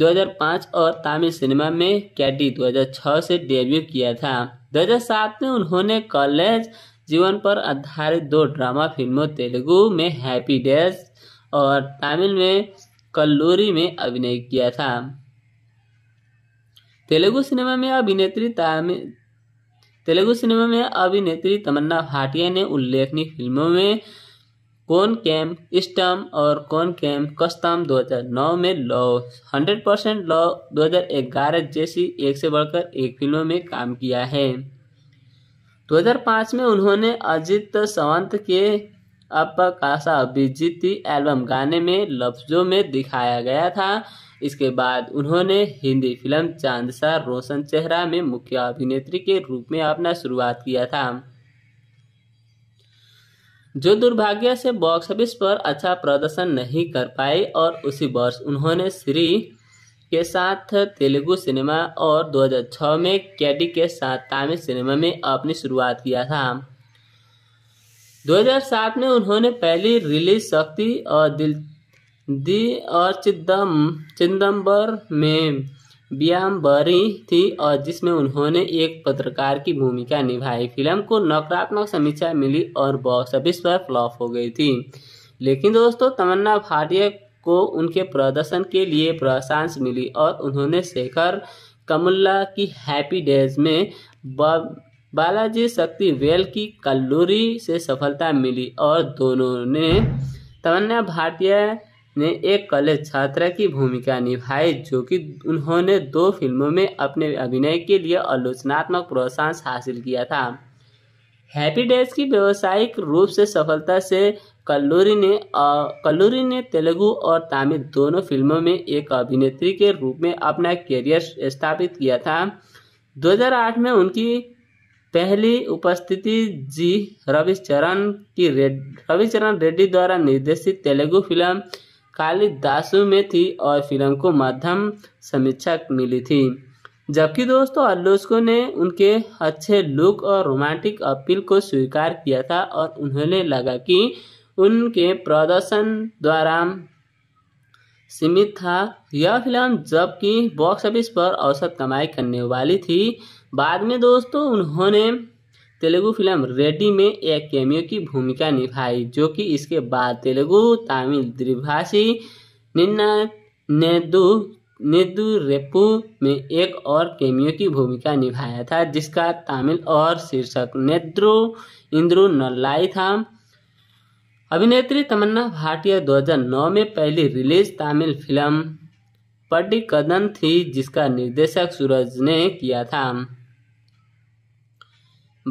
2005 और तमिल सिनेमा में कैडी 2006 से डेब्यू किया था 2007 में उन्होंने कॉलेज जीवन पर आधारित दो ड्रामा फिल्मों तेलुगु में हैप्पी डेज और तमिल में कल्लूरी में अभिनय किया था तेलुगु सिनेमा में अभिनेत्री तेलुगु सिनेमा में अभिनेत्री तमन्ना भाटिया ने उल्लेखनीय फिल्मों में कौन कैम स्टम और कौन कैम कस्तम 2009 में लव 100 परसेंट लव दो जैसी एक से बढ़कर एक फिल्मों में काम किया है 2005 में उन्होंने अजित सावंत के अपकाशा अभिजीत एल्बम गाने में लफ्जों में दिखाया गया था इसके बाद उन्होंने हिंदी फिल्म चांदसा रोशन चेहरा में मुख्य अभिनेत्री के रूप में अपना शुरुआत किया था जो दुर्भाग्य से बॉक्स ऑफिस पर अच्छा प्रदर्शन नहीं कर पाई और उसी वर्ष उन्होंने श्री के साथ तेलुगु सिनेमा और 2006 में कैडी के साथ तमिल सिनेमा में अपनी शुरुआत किया था 2007 में उन्होंने पहली रिलीज शक्ति और दिल दी और चिदम चिदम्बर में बियाम्बरी थी और जिसमें उन्होंने एक पत्रकार की भूमिका निभाई फिल्म को नकारात्मक समीक्षा मिली और बॉक्स ऑफिस पर फ्लॉप हो गई थी लेकिन दोस्तों तमन्ना भाटिया को उनके प्रदर्शन के लिए प्रशांस मिली और उन्होंने शेखर कमुल्ला की हैप्पी डेज में बालाजी शक्ति वेल की कल्लूरी से सफलता मिली और दोनों ने तमन्ना भाटिया ने एक कॉलेज छात्रा की भूमिका निभाई जो कि उन्होंने दो फिल्मों में अपने अभिनय के लिए आलोचनात्मक प्रोत्साहन हासिल किया था हैप्पी डेज की व्यावसायिक रूप से सफलता से कल्लूरी ने कल्लूरी ने तेलुगु और तमिल दोनों फिल्मों में एक अभिनेत्री के रूप में अपना करियर स्थापित किया था 2008 में उनकी पहली उपस्थिति जी रविचरण की रेड रविचरण रेड्डी द्वारा निर्देशित तेलुगु फिल्म कालिदासु में थी और फिल्म को मध्यम समीक्षा मिली थी जबकि दोस्तों आलोचकों ने उनके अच्छे लुक और रोमांटिक अपील को स्वीकार किया था और उन्होंने लगा कि उनके प्रदर्शन द्वारा सीमित था यह फिल्म जबकि बॉक्स ऑफिस पर औसत कमाई करने वाली थी बाद में दोस्तों उन्होंने तेलुगु फिल्म रेडी में एक कैमियो की भूमिका निभाई जो कि इसके बाद तेलुगु तमिल द्विभाषी निन्ना नेदू नेदू रेपू में एक और कैमियो की भूमिका निभाया था जिसका तमिल और शीर्षक नेद्रो इंद्रो नल्लाई था अभिनेत्री तमन्ना भाटिया 2009 में पहली रिलीज तमिल फिल्म पड्डी कदन थी जिसका निर्देशक सूरज ने किया था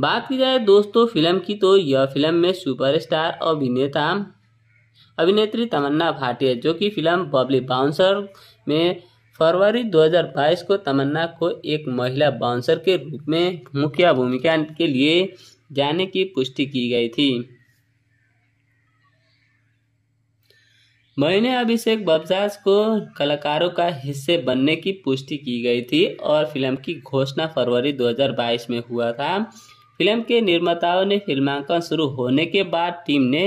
बात की जाए दोस्तों फिल्म की तो यह फिल्म में सुपरस्टार अभिनेता अभिनेत्री तमन्ना भाटिया जो कि फिल्म बबली बाउंसर में फरवरी 2022 को तमन्ना को एक महिला बाउंसर के रूप में मुख्य भूमिका के लिए जाने की पुष्टि की गई थी महीने अभिषेक बबजाज को कलाकारों का हिस्से बनने की पुष्टि की गई थी और फिल्म की घोषणा फरवरी 2022 में हुआ था फिल्म के निर्माताओं ने फिल्मांकन शुरू होने के बाद टीम ने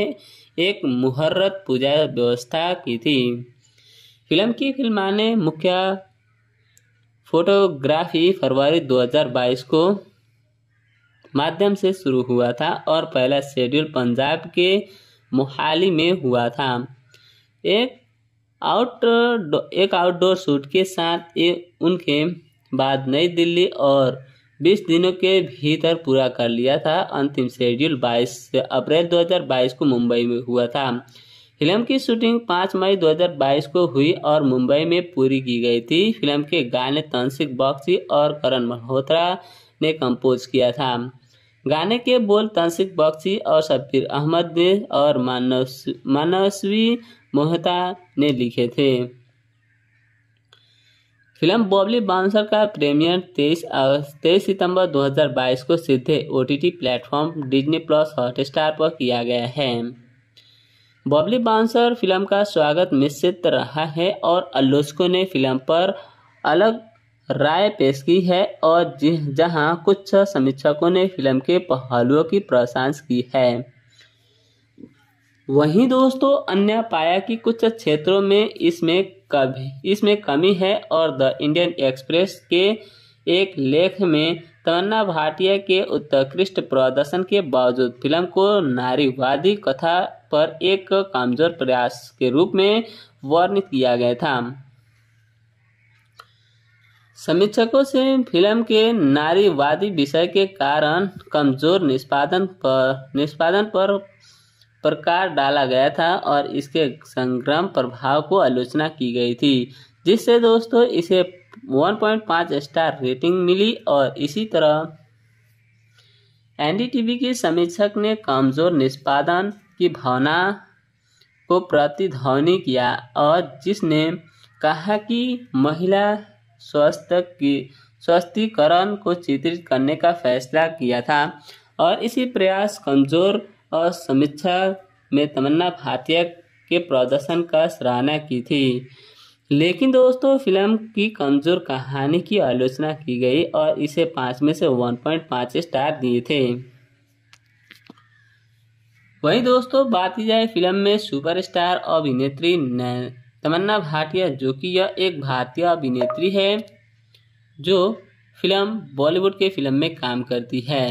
एक मुहर्रत पूजा व्यवस्था की थी फिल्म की फिल्माने मुख्य फोटोग्राफी फरवरी 2022 को माध्यम से शुरू हुआ था और पहला शेड्यूल पंजाब के मोहाली में हुआ था एक आउट एक आउटडोर शूट के साथ ये उनके बाद नई दिल्ली और बीस दिनों के भीतर पूरा कर लिया था अंतिम शेड्यूल बाईस अप्रैल 2022 को मुंबई में हुआ था फिल्म की शूटिंग 5 मई 2022 को हुई और मुंबई में पूरी की गई थी फिल्म के गाने तंसिक बख्शी और करण मल्होत्रा ने कंपोज किया था गाने के बोल तंसिक बख्शी और शब्बीर अहमद और मानस मानसवी मोहता ने लिखे थे फिल्म बॉबली बांसर का प्रीमियर 23 अगस्त तेईस सितंबर 2022 को सीधे O T platform Disney plus Hotstar पर किया गया है बॉबली बांसर फिल्म का स्वागत मिश्रित रहा है और आलोचकों ने फिल्म पर अलग राय पेश की है और जहां कुछ समीक्षकों ने फिल्म के पहलुओं की प्रशंसा की है वहीं दोस्तों अन्य पाया कि कुछ क्षेत्रों में इसमें कभी इसमें कमी है और द इंडियन एक्सप्रेस के एक लेख में तमन्ना भाटिया के उत्कृष्ट प्रदर्शन के बावजूद फिल्म को नारीवादी कथा पर एक कमजोर प्रयास के रूप में वर्णित किया गया था समीक्षकों से फिल्म के नारीवादी विषय के कारण कमजोर निष्पादन पर निष्पादन पर प्रकार डाला गया था और इसके संग्राम प्रभाव को आलोचना की गई थी जिससे दोस्तों इसे 1.5 स्टार रेटिंग मिली और इसी तरह एनडीटीवी के समीक्षक ने कमजोर निष्पादन की भावना को प्रतिध्वनि किया और जिसने कहा कि महिला स्वास्थ्य की स्वस्थीकरण को चित्रित करने का फैसला किया था और इसी प्रयास कमजोर और समीक्षा में तमन्ना भाटिया के प्रदर्शन का सराहना की थी लेकिन दोस्तों फिल्म की कमज़ोर कहानी की आलोचना की गई और इसे पाँच में से वन पॉइंट पाँच स्टार दिए थे वहीं दोस्तों बात की जाए फिल्म में सुपरस्टार अभिनेत्री तमन्ना भाटिया जो कि यह एक भारतीय अभिनेत्री है जो फिल्म बॉलीवुड के फिल्म में काम करती है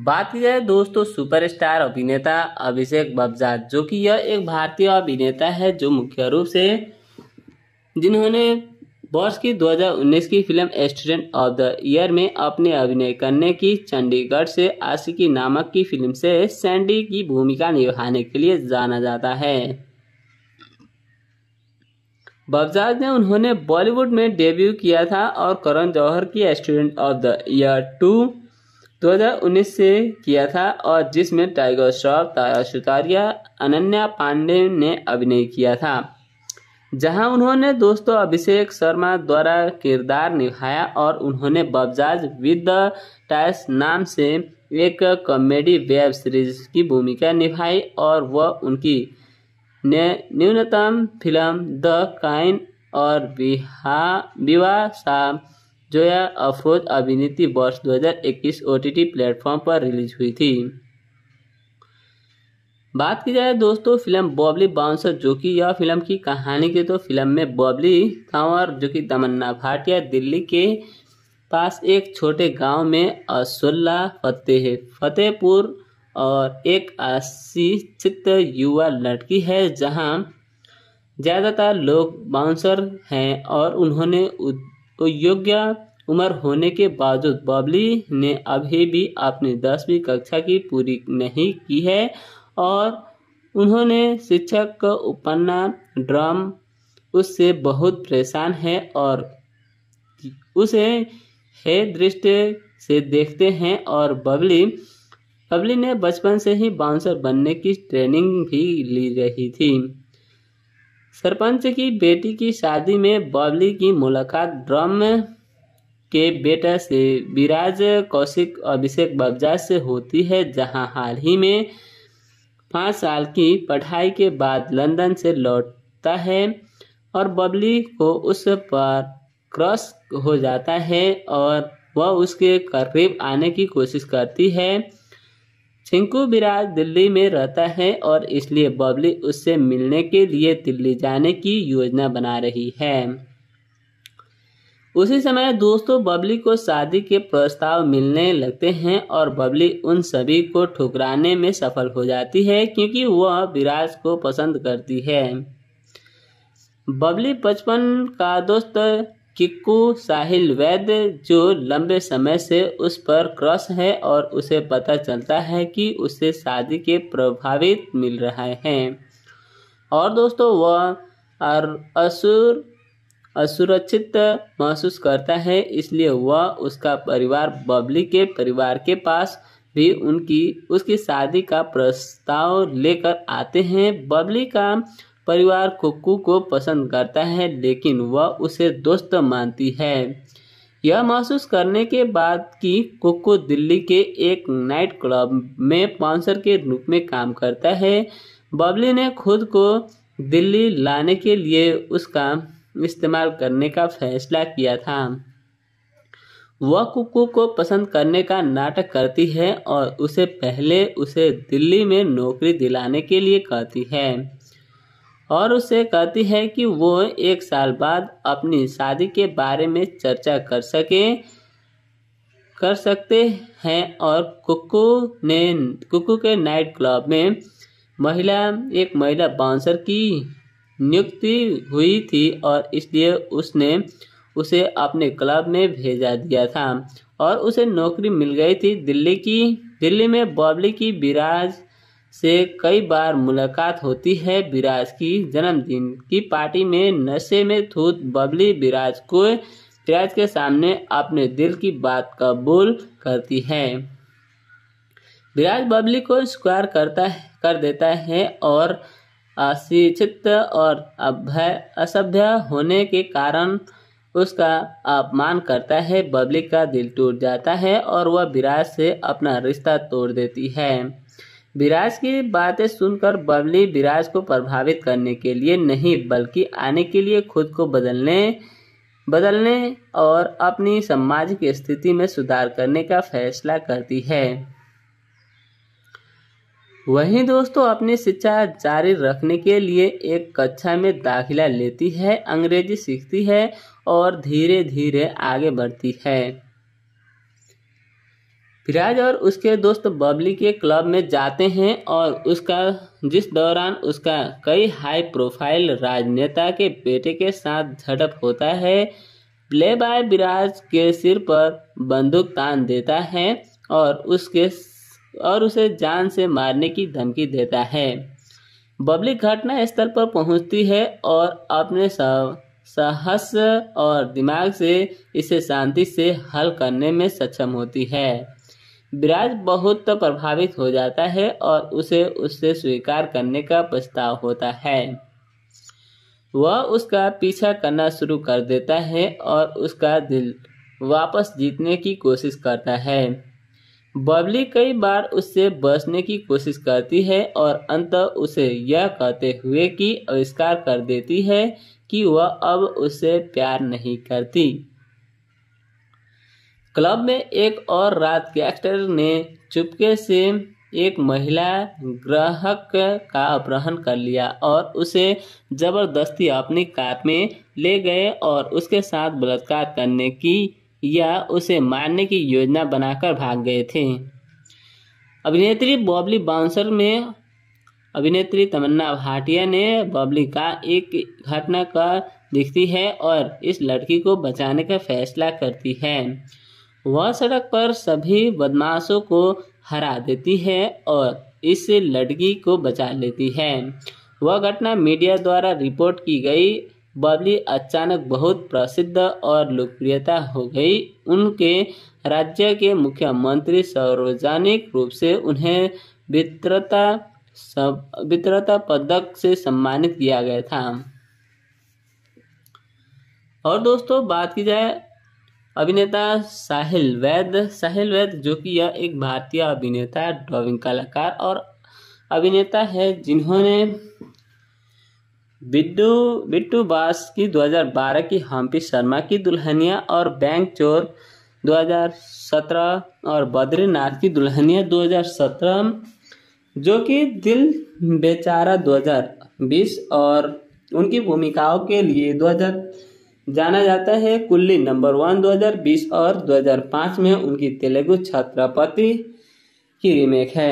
बात की जाए दोस्तों सुपरस्टार अभिनेता अभिषेक बब्जात जो कि यह एक भारतीय अभिनेता है जो मुख्य रूप से जिन्होंने वर्ष की 2019 की film student of the year में अपने अभिनय करने की चंडीगढ़ से आशिकी नामक की फिल्म से सैंडी की भूमिका निभाने के लिए जाना जाता है बबजाज ने उन्होंने बॉलीवुड में डेब्यू किया था और करण जौहर की student of the year two 2019 से किया था और जिसमें टाइगर श्रॉफ तारा सुतारिया अनन्या पांडे ने अभिनय किया था जहां उन्होंने दोस्तों अभिषेक शर्मा द्वारा किरदार निभाया और उन्होंने बबजाज विद द टाइस नाम से एक कॉमेडी वेब सीरीज की भूमिका निभाई और वह उनकी ने न्यूनतम फिल्म द काइन और विवाह विवाह शाह जोया अफरोज अभिनीति वर्ष 2021 टी प्लेटफॉर्म पर रिलीज हुई थी बात की जाए दोस्तों फिल्म बॉबली बाउंसर जो कि यह फिल्म की कहानी की तो फिल्म में बॉबली कंवर जो कि तमन्ना भाटिया दिल्ली के पास एक छोटे गांव में असुल्ला फतेह फतेहपुर और एक अशिक्षित युवा लड़की है जहां ज़्यादातर लोग बाउंसर हैं और उन्होंने तो योग्य उम्र होने के बावजूद बबली ने अभी भी अपनी दसवीं कक्षा की पूरी नहीं की है और उन्होंने शिक्षक को उपन्ना ड्रम उससे बहुत परेशान है और उसे है दृष्टि से देखते हैं और बबली बबली ने बचपन से ही बाउंसर बनने की ट्रेनिंग भी ली रही थी सरपंच की बेटी की शादी में बबली की मुलाकात ड्रम के बेटा से विराज कौशिक अभिषेक बबजा से होती है जहां हाल ही में पाँच साल की पढ़ाई के बाद लंदन से लौटता है और बबली को उस पर क्रॉस हो जाता है और वह उसके करीब आने की कोशिश करती है छिंकू बिराज दिल्ली में रहता है और इसलिए बबली उससे मिलने के लिए दिल्ली जाने की योजना बना रही है उसी समय दोस्तों बबली को शादी के प्रस्ताव मिलने लगते हैं और बबली उन सभी को ठुकराने में सफल हो जाती है क्योंकि वह विराज को पसंद करती है बबली बचपन का दोस्त किक्कू साहिल वैद्य जो लंबे समय से उस पर क्रॉस है और उसे पता चलता है कि उसे शादी के प्रभावित मिल रहे हैं और दोस्तों वह असुर असुरक्षित महसूस करता है इसलिए वह उसका परिवार बबली के परिवार के पास भी उनकी उसकी शादी का प्रस्ताव लेकर आते हैं बबली का परिवार कुकू को पसंद करता है लेकिन वह उसे दोस्त मानती है यह महसूस करने के बाद कि कुकू दिल्ली के एक नाइट क्लब में स्पॉन्सर के रूप में काम करता है बबली ने खुद को दिल्ली लाने के लिए उसका इस्तेमाल करने का फैसला किया था वह कुकू को पसंद करने का नाटक करती है और उसे पहले उसे दिल्ली में नौकरी दिलाने के लिए कहती है और उसे कहती है कि वो एक साल बाद अपनी शादी के बारे में चर्चा कर सके कर सकते हैं और कुकू ने कुकू के नाइट क्लब में महिला एक महिला बाउंसर की नियुक्ति हुई थी और इसलिए उसने उसे अपने क्लब में भेजा दिया था और उसे नौकरी मिल गई थी दिल्ली की दिल्ली में बॉबली की विराज से कई बार मुलाकात होती है विराज की जन्मदिन की पार्टी में नशे में थूत बबली विराज को विराज के सामने अपने दिल की बात कबूल करती है विराज बबली को स्क्वायर करता है कर देता है और अशिक्षित और अभ्य असभ्य होने के कारण उसका अपमान करता है बबली का दिल टूट जाता है और वह विराज से अपना रिश्ता तोड़ देती है विराज की बातें सुनकर बबली विराज को प्रभावित करने के लिए नहीं बल्कि आने के लिए खुद को बदलने बदलने और अपनी सामाजिक स्थिति में सुधार करने का फैसला करती है वहीं दोस्तों अपनी शिक्षा जारी रखने के लिए एक कक्षा में दाखिला लेती है अंग्रेजी सीखती है और धीरे धीरे आगे बढ़ती है फिराज और उसके दोस्त बबली के क्लब में जाते हैं और उसका जिस दौरान उसका कई हाई प्रोफाइल राजनेता के बेटे के साथ झड़प होता है प्ले बाय बिराज के सिर पर बंदूक तान देता है और उसके और उसे जान से मारने की धमकी देता है बबली घटना स्थल पर पहुंचती है और अपने साहस और दिमाग से इसे शांति से हल करने में सक्षम होती है विराज बहुत तो प्रभावित हो जाता है और उसे उससे स्वीकार करने का प्रस्ताव होता है वह उसका पीछा करना शुरू कर देता है और उसका दिल वापस जीतने की कोशिश करता है बबली कई बार उससे बचने की कोशिश करती है और अंत उसे यह कहते हुए कि आविष्कार कर देती है कि वह अब उससे प्यार नहीं करती क्लब में एक और रात गैंगस्टर ने चुपके से एक महिला ग्राहक का अपहरण कर लिया और उसे जबरदस्ती अपनी कार में ले गए और उसके साथ बलात्कार करने की या उसे मारने की योजना बनाकर भाग गए थे अभिनेत्री बॉबली बाउंसर में अभिनेत्री तमन्ना भाटिया ने बॉबली का एक घटना का दिखती है और इस लड़की को बचाने का फैसला करती है वह सड़क पर सभी बदमाशों को हरा देती है और इस लड़की को बचा लेती है वह घटना मीडिया द्वारा रिपोर्ट की गई बबली अचानक बहुत प्रसिद्ध और लोकप्रियता हो गई उनके राज्य के मुख्यमंत्री सार्वजनिक रूप से उन्हें वित्रता वित्रता पदक से सम्मानित किया गया था और दोस्तों बात की जाए अभिनेता साहिल वैद साहिल वैद जो कि यह एक भारतीय अभिनेता ड्राइंग कलाकार और अभिनेता है जिन्होंने बिट्टू बिट्टू बास की 2012 की हम्पी शर्मा की दुल्हनिया और बैंक चोर 2017 और बद्रीनाथ की दुल्हनिया 2017 जो कि दिल बेचारा 2020 और उनकी भूमिकाओं के लिए जाना जाता है कुल्ली नंबर वन 2020 और 2005 में उनकी तेलुगु छात्रापति की रीमेक है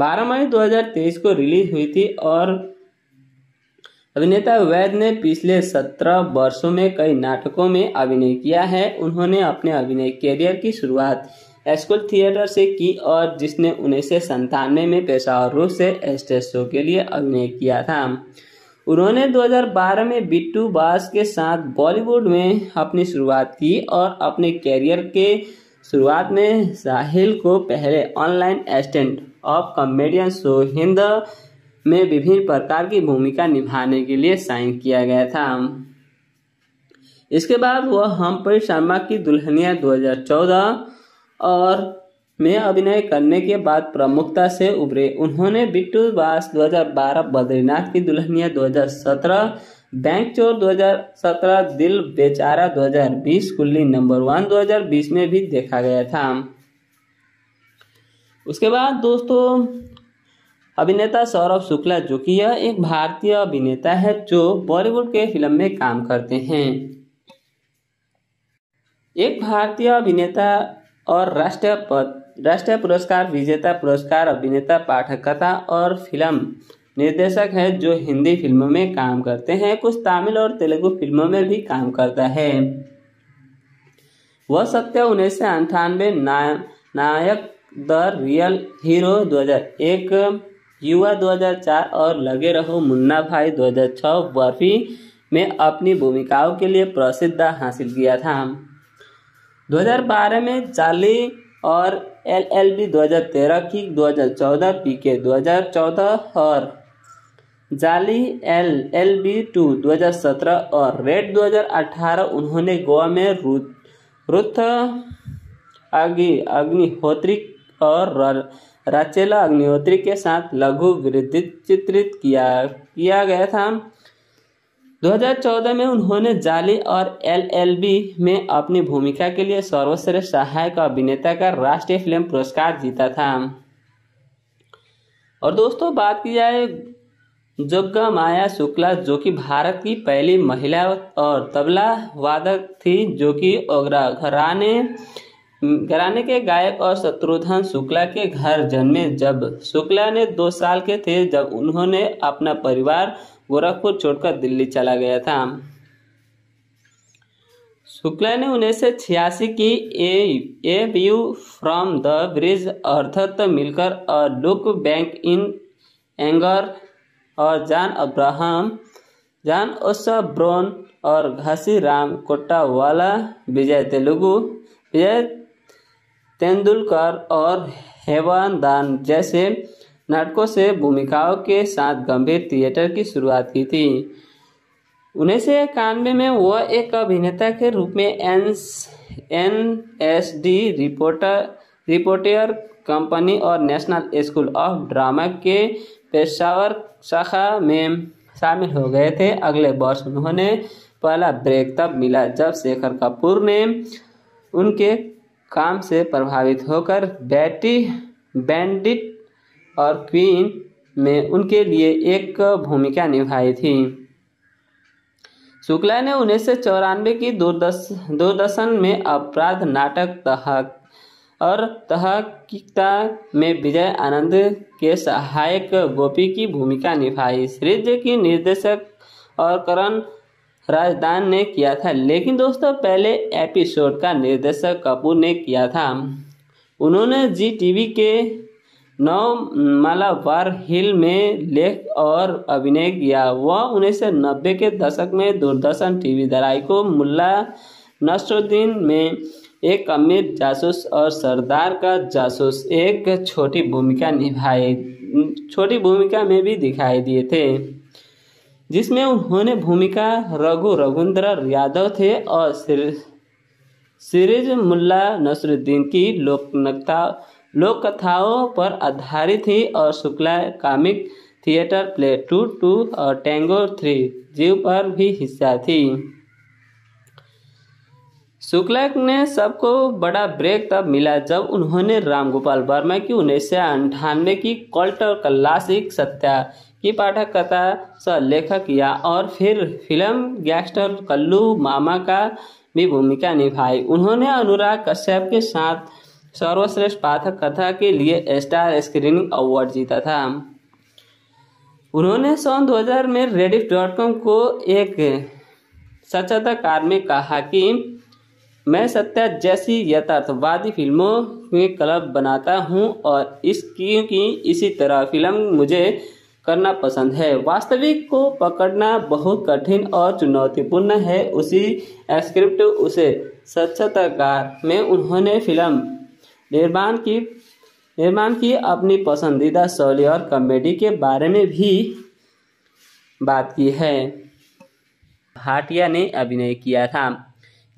12 मई 2023 को रिलीज हुई थी और अभिनेता वैद ने पिछले सत्रह वर्षों में कई नाटकों में अभिनय किया है उन्होंने अपने अभिनय कैरियर की शुरुआत स्कूल थिएटर से की और जिसने उन्नीस सौ संतानवे में पेशावर रूप से स्टेज शो के लिए अभिनय किया था उन्होंने 2012 में बिट्टू बास के साथ बॉलीवुड में अपनी शुरुआत की और अपने कैरियर के शुरुआत में साहिल को पहले online assistant of comedian show Hind में विभिन्न प्रकार की भूमिका निभाने के लिए साइन किया गया था इसके बाद वह पर शर्मा की दुल्हनिया 2014 और में अभिनय करने के बाद प्रमुखता से उभरे उन्होंने बिट्टू बास 2012 बद्रीनाथ की दुल्हनिया 2017 बैंक चोर 2017 दिल बेचारा 2020 कुल्ली नंबर वन 2020 में भी देखा गया था उसके बाद दोस्तों अभिनेता सौरभ शुक्ला जो कि यह एक भारतीय अभिनेता है जो बॉलीवुड के फिल्म में काम करते हैं एक भारतीय अभिनेता और राष्ट्रपति राष्ट्रीय पुरस्कार विजेता पुरस्कार अभिनेता पाठक कथा और फिल्म निर्देशक है जो हिंदी फिल्मों में काम करते हैं कुछ तमिल और तेलुगु फिल्मों में भी काम करता है वह सत्य उन्नीस सौ अंठानवे नायक द रियल हीरो 2001 युवा 2004 और लगे रहो मुन्ना भाई 2006 बर्फी में अपनी भूमिकाओं के लिए प्रसिद्ध हासिल किया था 2012 में चाली और एल एल बी दो हज़ार तेरह की दो हज़ार चौदह पी के दो हज़ार चौदह और जाली एल एल बी टू दो हज़ार सत्रह और रेड दो हज़ार अठारह उन्होंने गोवा में रुथ आगे अग्निहोत्री और राचेला अग्निहोत्री के साथ लघु चित्रित किया किया गया था 2014 में उन्होंने जाली और एलएलबी में अपनी भूमिका के लिए सर्वश्रेष्ठ सहायक अभिनेता का राष्ट्रीय फिल्म पुरस्कार जीता था और दोस्तों बात की जाए जोगा माया शुक्ला जो कि भारत की पहली महिला और तबला वादक थी जो कि ओगरा घराने घराने के गायक और शत्रुघ्न शुक्ला के घर जन्मे जब शुक्ला ने दो साल के थे जब उन्होंने अपना परिवार गोरखपुर छोड़कर दिल्ली चला गया था शुक्ला ने उन्नीस सौ छियासी की a a view from the bridge अर्थत मिलकर a look back in anger और जान अब्राहम जान ब्रोन और घासी राम वाला विजय तेलुगु विजय तेंदुलकर और हेवान दान जैसे नाटकों से भूमिकाओं के साथ गंभीर थिएटर की शुरुआत की थी उन्नीस सौ इक्यानवे में वह एक अभिनेता के रूप में N N S D reporter reporter company और नेशनल स्कूल ऑफ ड्रामा के पेशावर शाखा में शामिल हो गए थे अगले वर्ष उन्होंने पहला ब्रेक तब मिला जब शेखर कपूर ने उनके काम से प्रभावित होकर बैटी बैंडिट और क्वीन में उनके लिए एक भूमिका निभाई थी शुक्ला ने उन्नीस सौ चौरानवे की दूरदर्श दूरदर्शन में अपराध नाटक तहक और तहकता में विजय आनंद के सहायक गोपी की भूमिका निभाई सृज की निर्देशक और करण राजदान ने किया था लेकिन दोस्तों पहले एपिसोड का निर्देशक कपूर ने किया था उन्होंने जी टीवी के मालावार हिल में लेख और अभिनय किया वह उन्नीस सौ नब्बे के दशक में दूरदर्शन टीवी को मुल्ला नसरुद्दीन में एक अमीर जासूस और सरदार का जासूस एक छोटी भूमिका निभाई छोटी भूमिका में भी दिखाई दिए थे जिसमें उन्होंने भूमिका रघु रघुन्द्र यादव थे और सिरिज मुल्ला नसरुद्दीन की लोकनकता लोक कथाओं पर आधारित थी और Shukla comic theatre play two two और टेंगो थ्री जीव पर भी हिस्सा थी शुक्ला ने सबको बड़ा ब्रेक तब मिला जब उन्होंने रामगोपाल वर्मा की उन्नीस सौ अंठानवे की कॉल्ट और क्लासिक सत्या की पाठक कथा स लेखक किया और फिर फिल्म गैंगस्टर कल्लू मामा का भी भूमिका निभाई उन्होंने अनुराग कश्यप के साथ सर्वश्रेष्ठ पाठक कथा के लिए स्टार स्क्रीनिंग अवार्ड जीता था उन्होंने सन 2000 में रेडिफ डॉट कॉम को एक सचताकार में कहा कि मैं सत्या जैसी यथार्थवादी फिल्मों में क्लब बनाता हूं और इस क्योंकि इसी तरह फिल्म मुझे करना पसंद है वास्तविक को पकड़ना बहुत कठिन और चुनौतीपूर्ण है उसी स्क्रिप्ट उसे सचताकार में उन्होंने फिल्म निर्माण की निर्माण की अपनी पसंदीदा शैली और कॉमेडी के बारे में भी बात की है भाटिया ने अभिनय किया था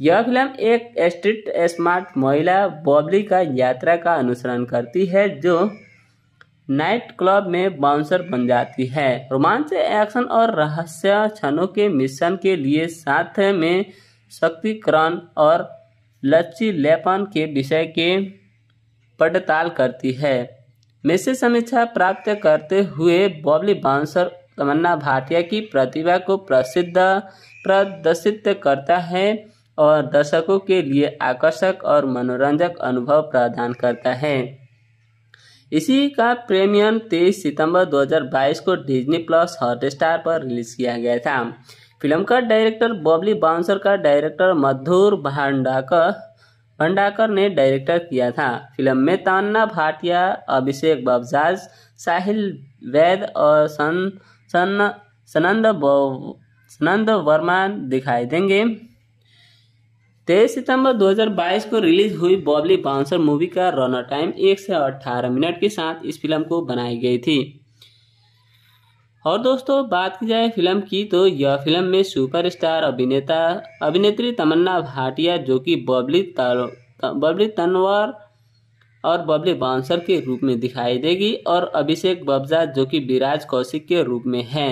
यह फिल्म एक स्ट्रीट स्मार्ट महिला बॉबली का यात्रा का अनुसरण करती है जो नाइट क्लब में बाउंसर बन जाती है रोमांच एक्शन और रहस्य क्षणों के मिश्रण के लिए साथ में शक्तिकरण और लच्ची लेपन के विषय के पड़ताल करती है मेसे समीक्षा प्राप्त करते हुए बॉबली बाउंसर तमन्ना भाटिया की प्रतिभा को प्रसिद्ध प्रदर्शित करता है और दर्शकों के लिए आकर्षक और मनोरंजक अनुभव प्रदान करता है इसी का प्रीमियम 23 सितंबर 2022 को डिज्नी प्लस हॉटस्टार पर रिलीज किया गया था फिल्म का डायरेक्टर बॉबली बाउंसर का डायरेक्टर मधुर भांडाकर भंडाकर ने डायरेक्टर किया था फिल्म में तान्ना भाटिया अभिषेक बबजाज साहिल वैद और सन सन सनंद सनंद वर्मा दिखाई देंगे तेईस सितंबर 2022 को रिलीज हुई बॉबली बाउंसर मूवी का रनर टाइम एक से अट्ठारह मिनट के साथ इस फिल्म को बनाई गई थी और दोस्तों बात की जाए फिल्म की तो यह फिल्म में सुपरस्टार अभिनेता अभिनेत्री तमन्ना भाटिया जो कि बबली बबली तनवर और बबली बाउंसर के रूप में दिखाई देगी और अभिषेक बब्जा जो कि विराज कौशिक के रूप में हैं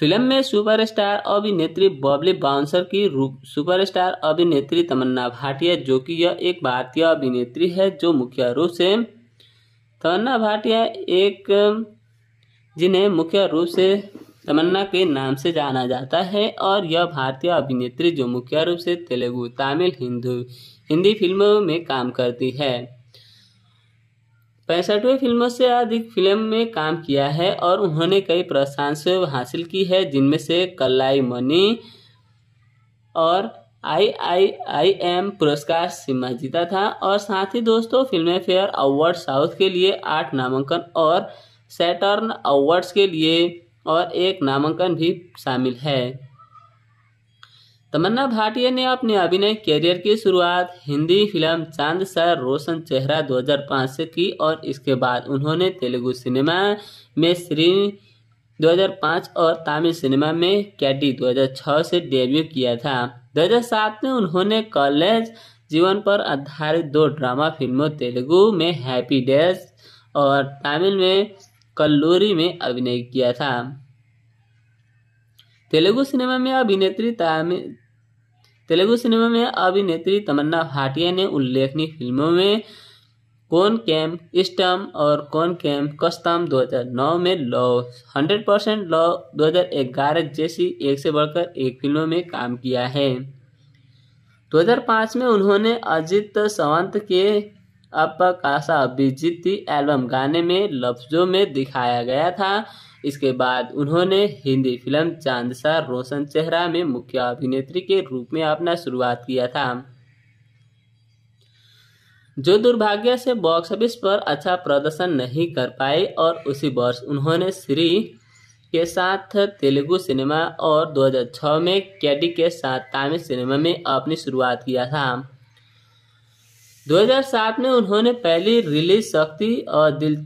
फिल्म में सुपरस्टार अभिनेत्री बबली बाउंसर की रूप सुपरस्टार अभिनेत्री तमन्ना भाटिया जो कि यह एक भारतीय अभिनेत्री है जो मुख्य रूप से तमन्ना भाटिया एक जिन्हें मुख्य रूप से तमन्ना के नाम से जाना जाता है और यह भारतीय अभिनेत्री जो मुख्य रूप से तेलुगु तमिल हिंदू हिंदी फिल्मों में काम करती है पैंसठवें फिल्मों से अधिक फिल्म में काम किया है और उन्होंने कई प्रशंसा हासिल की है जिनमें से कलाई मनी और आई आई आई एम पुरस्कार सिम्हा जीता था और साथ ही दोस्तों फिल्म फेयर अवार्ड साउथ के लिए आठ नामांकन और सैटर्न अवार्ड्स के लिए और एक नामांकन भी शामिल है तमन्ना भाटिया ने अपने अभिनय कैरियर की शुरुआत हिंदी फिल्म चांद सर रोशन चेहरा 2005 से की और इसके बाद उन्होंने तेलुगु सिनेमा में श्री 2005 और तमिल सिनेमा में कैडी 2006 से डेब्यू किया था 2007 में उन्होंने कॉलेज जीवन पर आधारित दो ड्रामा फिल्मों तेलुगु में हैप्पी डेज और तमिल में कल्लूरी में अभिनय किया था तेलुगु सिनेमा में अभिनेत्री तेलुगु सिनेमा में अभिनेत्री तमन्ना भाटिया ने उल्लेखनीय फिल्मों में कौन कैम स्टम और कौन कैम कस्तम 2009 में लॉ 100 परसेंट लॉ 2011 जैसी एक से बढ़कर एक फिल्मों में काम किया है 2005 में उन्होंने अजित सावंत के अब काशा अभिजीती एल्बम गाने में लफ्जों में दिखाया गया था इसके बाद उन्होंने हिंदी फिल्म चांदसा रोशन चेहरा में मुख्य अभिनेत्री के रूप में अपना शुरुआत किया था जो दुर्भाग्य से बॉक्स ऑफिस पर अच्छा प्रदर्शन नहीं कर पाए और उसी वर्ष उन्होंने श्री के साथ तेलुगु सिनेमा और 2006 में कैडी के साथ तमिल सिनेमा में अपनी शुरुआत किया था 2007 में उन्होंने पहली रिलीज शक्ति और दिल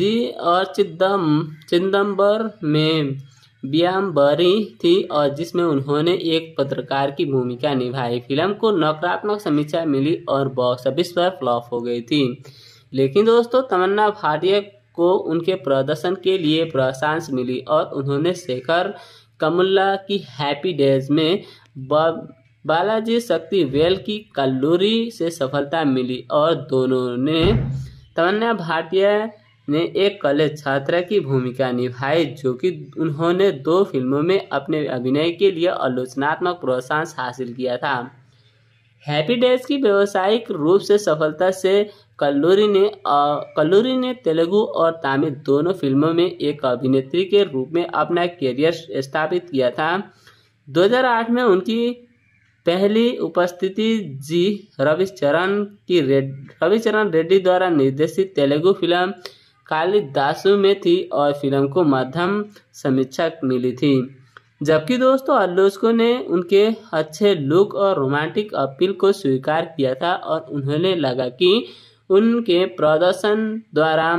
दी और चिदम चिदम्बर में बरी थी और जिसमें उन्होंने एक पत्रकार की भूमिका निभाई फिल्म को नकारात्मक समीक्षा मिली और बॉक्स ऑफिस पर फ्लॉप हो गई थी लेकिन दोस्तों तमन्ना भाटिया को उनके प्रदर्शन के लिए प्रशांस मिली और उन्होंने शेखर कमुल्ला की हैप्पी डेज में बालाजी शक्ति वेल की कल्लूरी से सफलता मिली और दोनों ने तमन्ना भाटिया ने एक कॉलेज छात्रा की भूमिका निभाई जो कि उन्होंने दो फिल्मों में अपने अभिनय के लिए आलोचनात्मक प्रोत्साहन हासिल किया था हैप्पी डेज की व्यावसायिक रूप से सफलता से कल्लूरी ने कल्लूरी ने तेलुगु और तमिल दोनों फिल्मों में एक अभिनेत्री के रूप में अपना करियर स्थापित किया था 2008 में उनकी पहली उपस्थिति जी रविचरण की रेड रविचरण रेड्डी द्वारा निर्देशित तेलुगु फिल्म कालिदासु में थी और फिल्म को मध्यम समीक्षा मिली थी जबकि दोस्तों आलोचकों ने उनके अच्छे लुक और रोमांटिक अपील को स्वीकार किया था और उन्होंने लगा कि उनके प्रदर्शन द्वारा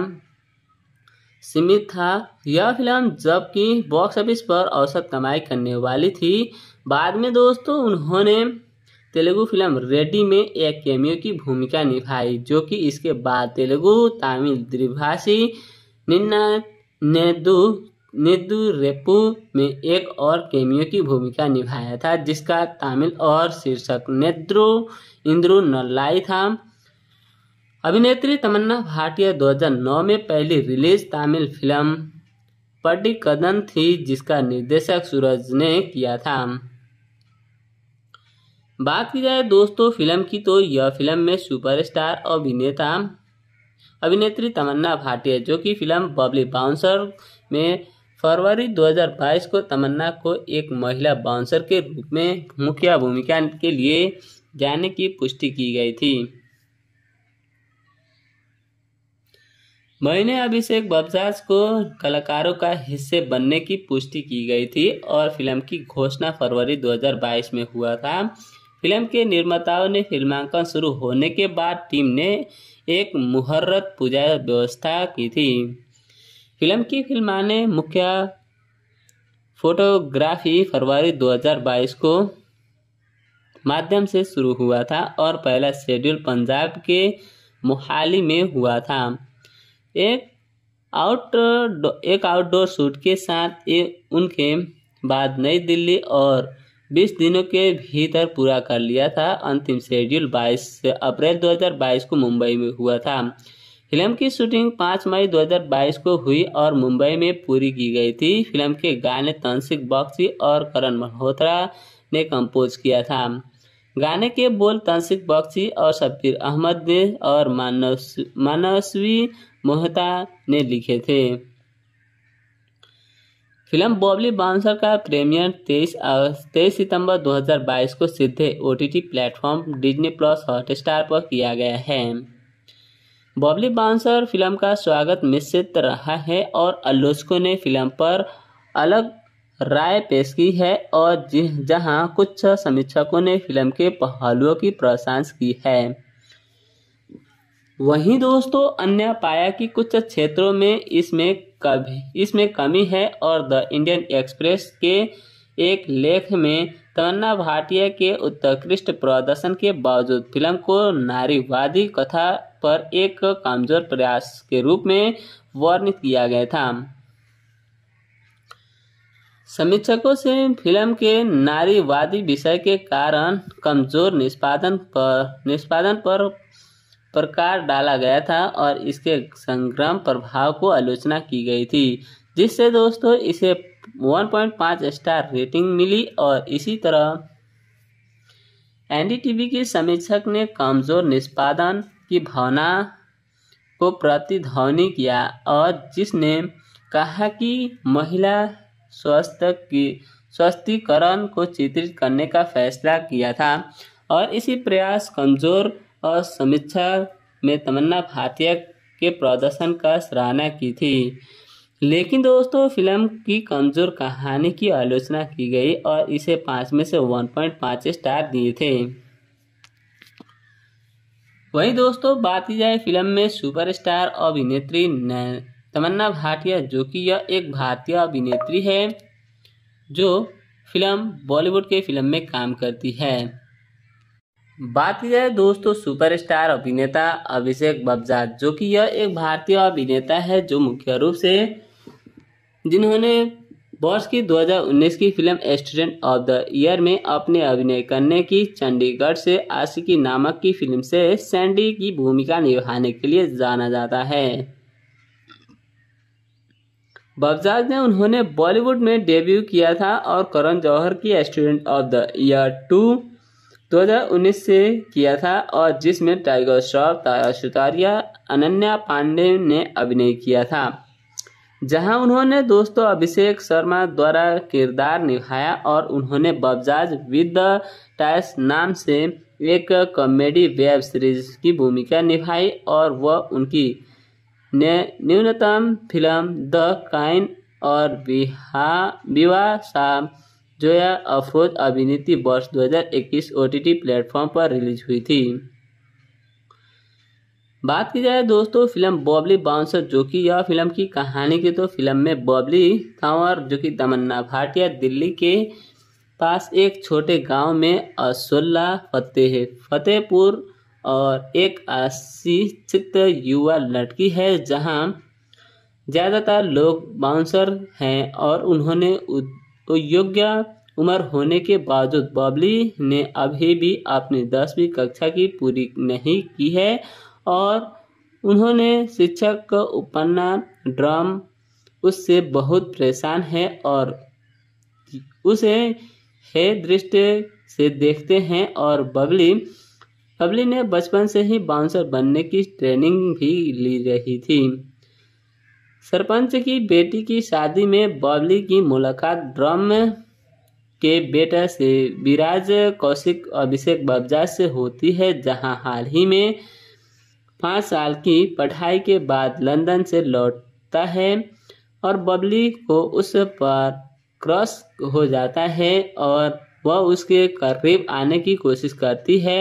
सीमित था यह फिल्म जबकि बॉक्स ऑफिस पर औसत कमाई करने वाली थी बाद में दोस्तों उन्होंने तेलुगु फिल्म रेडी में एक कैमियो की भूमिका निभाई जो कि इसके बाद तेलुगु तमिल द्विभाषी निन्ना नेदू निदु रेपू में एक और कैमियो की भूमिका निभाया था जिसका तमिल और शीर्षक नेद्रो इंद्रो नल्लाई था अभिनेत्री तमन्ना भाटिया 2009 में पहली रिलीज तमिल फिल्म पड्डी कदन थी जिसका निर्देशक सूरज ने किया था बात की जाए दोस्तों फिल्म की तो यह फिल्म में सुपरस्टार अभिनेता अभिनेत्री तमन्ना भाटिया जो कि फिल्म बबली बाउंसर में फरवरी 2022 को तमन्ना को एक महिला बाउंसर के रूप में मुख्य भूमिका के लिए जाने की पुष्टि की गई थी महीने अभिषेक बबजाज को कलाकारों का हिस्से बनने की पुष्टि की गई थी और फिल्म की घोषणा फरवरी 2022 में हुआ था फिल्म के निर्माताओं ने फिल्मांकन शुरू होने के बाद टीम ने एक मुहर्रत पूजा व्यवस्था की थी फिल्म की फिल्माने मुख्य फोटोग्राफी फरवरी 2022 को माध्यम से शुरू हुआ था और पहला शेड्यूल पंजाब के मोहाली में हुआ था एक आउट एक आउटडोर शूट के साथ ये उनके बाद नई दिल्ली और बीस दिनों के भीतर पूरा कर लिया था अंतिम शेड्यूल बाईस अप्रैल 2022 को मुंबई में हुआ था फिल्म की शूटिंग 5 मई 2022 को हुई और मुंबई में पूरी की गई थी फिल्म के गाने तंसिक बख्शी और करण मल्होत्रा ने कंपोज किया था गाने के बोल तंसिक बख्शी और शब्बीर अहमद ने और मानस मानसवी मोहता ने लिखे थे फिल्म बॉबली बाउंसर का प्रीमियर 23 अगस्त तेईस सितंबर 2022 को सीधे O platform Disney plus Hotstar पर किया गया है बॉबली बाउंसर फिल्म का स्वागत मिश्रित रहा है और आलोचकों ने फिल्म पर अलग राय पेश की है और जहां कुछ समीक्षकों ने फिल्म के पहलुओं की प्रशंसा की है वहीं दोस्तों अन्य पाया कि कुछ क्षेत्रों में इसमें कभी इसमें कमी है और द इंडियन एक्सप्रेस के एक लेख में तमन्ना भाटिया के उत्कृष्ट प्रदर्शन के बावजूद फिल्म को नारीवादी कथा पर एक कमजोर प्रयास के रूप में वर्णित किया गया था समीक्षकों से फिल्म के नारीवादी विषय के कारण कमजोर निष्पादन पर निष्पादन पर प्रकार डाला गया था और इसके संग्राम प्रभाव को आलोचना की गई थी जिससे दोस्तों इसे 1.5 स्टार रेटिंग मिली और इसी तरह एनडीटीवी के समीक्षक ने कमजोर निष्पादन की भावना को प्रतिध्वनि किया और जिसने कहा कि महिला स्वास्थ्य की स्वस्थीकरण को चित्रित करने का फैसला किया था और इसी प्रयास कमजोर और समीक्षा में तमन्ना भाटिया के प्रदर्शन का सराहना की थी लेकिन दोस्तों फिल्म की कमज़ोर कहानी की आलोचना की गई और इसे पाँच में से वन पॉइंट पाँच स्टार दिए थे वहीं दोस्तों बात की जाए फिल्म में सुपरस्टार अभिनेत्री तमन्ना भाटिया जो कि यह एक भारतीय अभिनेत्री है जो फिल्म बॉलीवुड के फिल्म में काम करती है बात की जाए दोस्तों सुपरस्टार अभिनेता अभिषेक बब्जात जो कि यह एक भारतीय अभिनेता है जो मुख्य रूप से जिन्होंने वर्ष की 2019 की film student of the year में अपने अभिनय करने की चंडीगढ़ से आशिकी नामक की फिल्म से सैंडी की भूमिका निभाने के लिए जाना जाता है बबजाज ने उन्होंने बॉलीवुड में डेब्यू किया था और करण जौहर की student of the year two 2019 से किया था और जिसमें टाइगर श्रॉफ तारा सुतारिया अनन्या पांडे ने अभिनय किया था जहां उन्होंने दोस्तों अभिषेक शर्मा द्वारा किरदार निभाया और उन्होंने बबजाज विद टाइस नाम से एक कॉमेडी वेब सीरीज की भूमिका निभाई और वह उनकी ने न्यूनतम फिल्म द काइन और विवाह विवाह शाह जो यह अफरोज अभिनीति वर्ष 2021 टी प्लेटफॉर्म पर रिलीज हुई थी बात की जाए दोस्तों फिल्म बॉबली बाउंसर जो कि यह फिल्म की कहानी की तो फिल्म में बॉबली कंवर जो कि तमन्ना भाटिया दिल्ली के पास एक छोटे गांव में असोल्ला फतेह फतेहपुर और एक अशिक्षित युवा लड़की है जहां ज़्यादातर लोग बाउंसर हैं और उन्होंने तो योग्य उम्र होने के बावजूद बबली ने अभी भी अपनी दसवीं कक्षा की पूरी नहीं की है और उन्होंने शिक्षक को उपन्ना ड्रम उससे बहुत परेशान है और उसे है दृष्टि से देखते हैं और बबली बबली ने बचपन से ही बाउंसर बनने की ट्रेनिंग भी ली रही थी सरपंच की बेटी की शादी में बबली की मुलाकात ड्रम के बेटा से विराज कौशिक अभिषेक बबजा से होती है जहां हाल ही में पाँच साल की पढ़ाई के बाद लंदन से लौटता है और बबली को उस पर क्रॉस हो जाता है और वह उसके करीब आने की कोशिश करती है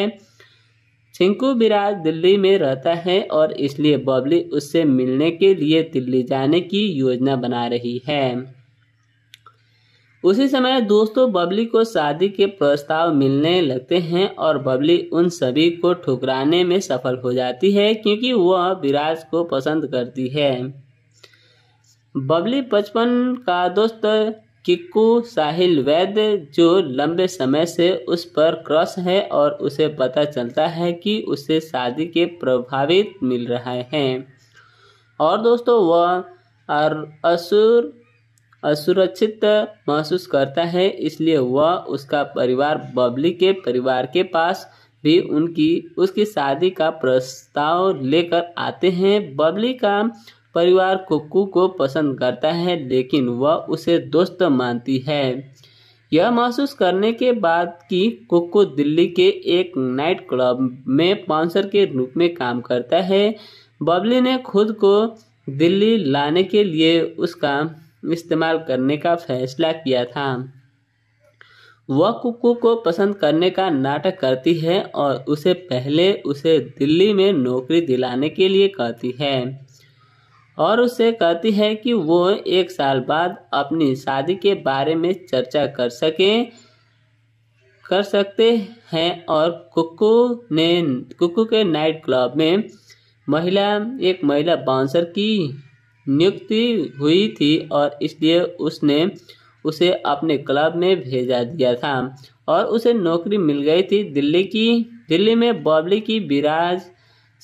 सिंकू बिराज दिल्ली में रहता है और इसलिए बबली उससे मिलने के लिए दिल्ली जाने की योजना बना रही है उसी समय दोस्तों बबली को शादी के प्रस्ताव मिलने लगते हैं और बबली उन सभी को ठुकराने में सफल हो जाती है क्योंकि वह विराज को पसंद करती है बबली बचपन का दोस्त किक्कू साहिल वैद्य जो लंबे समय से उस पर क्रॉस है और उसे पता चलता है कि उसे शादी के प्रभावित मिल रहे हैं और दोस्तों वह असुर असुरक्षित महसूस करता है इसलिए वह उसका परिवार बबली के परिवार के पास भी उनकी उसकी शादी का प्रस्ताव लेकर आते हैं बबली का परिवार कुकू को पसंद करता है लेकिन वह उसे दोस्त मानती है यह महसूस करने के बाद कि कुकू दिल्ली के एक नाइट क्लब में स्पॉन्सर के रूप में काम करता है बबली ने खुद को दिल्ली लाने के लिए उसका इस्तेमाल करने का फैसला किया था वह कुकू को पसंद करने का नाटक करती है और उसे पहले उसे दिल्ली में नौकरी दिलाने के लिए कहती है और उससे कहती है कि वो एक साल बाद अपनी शादी के बारे में चर्चा कर सकें कर सकते हैं और कुकू ने कुकू के नाइट क्लब में महिला एक महिला बाउंसर की नियुक्ति हुई थी और इसलिए उसने उसे अपने क्लब में भेजा दिया था और उसे नौकरी मिल गई थी दिल्ली की दिल्ली में बॉबली की विराज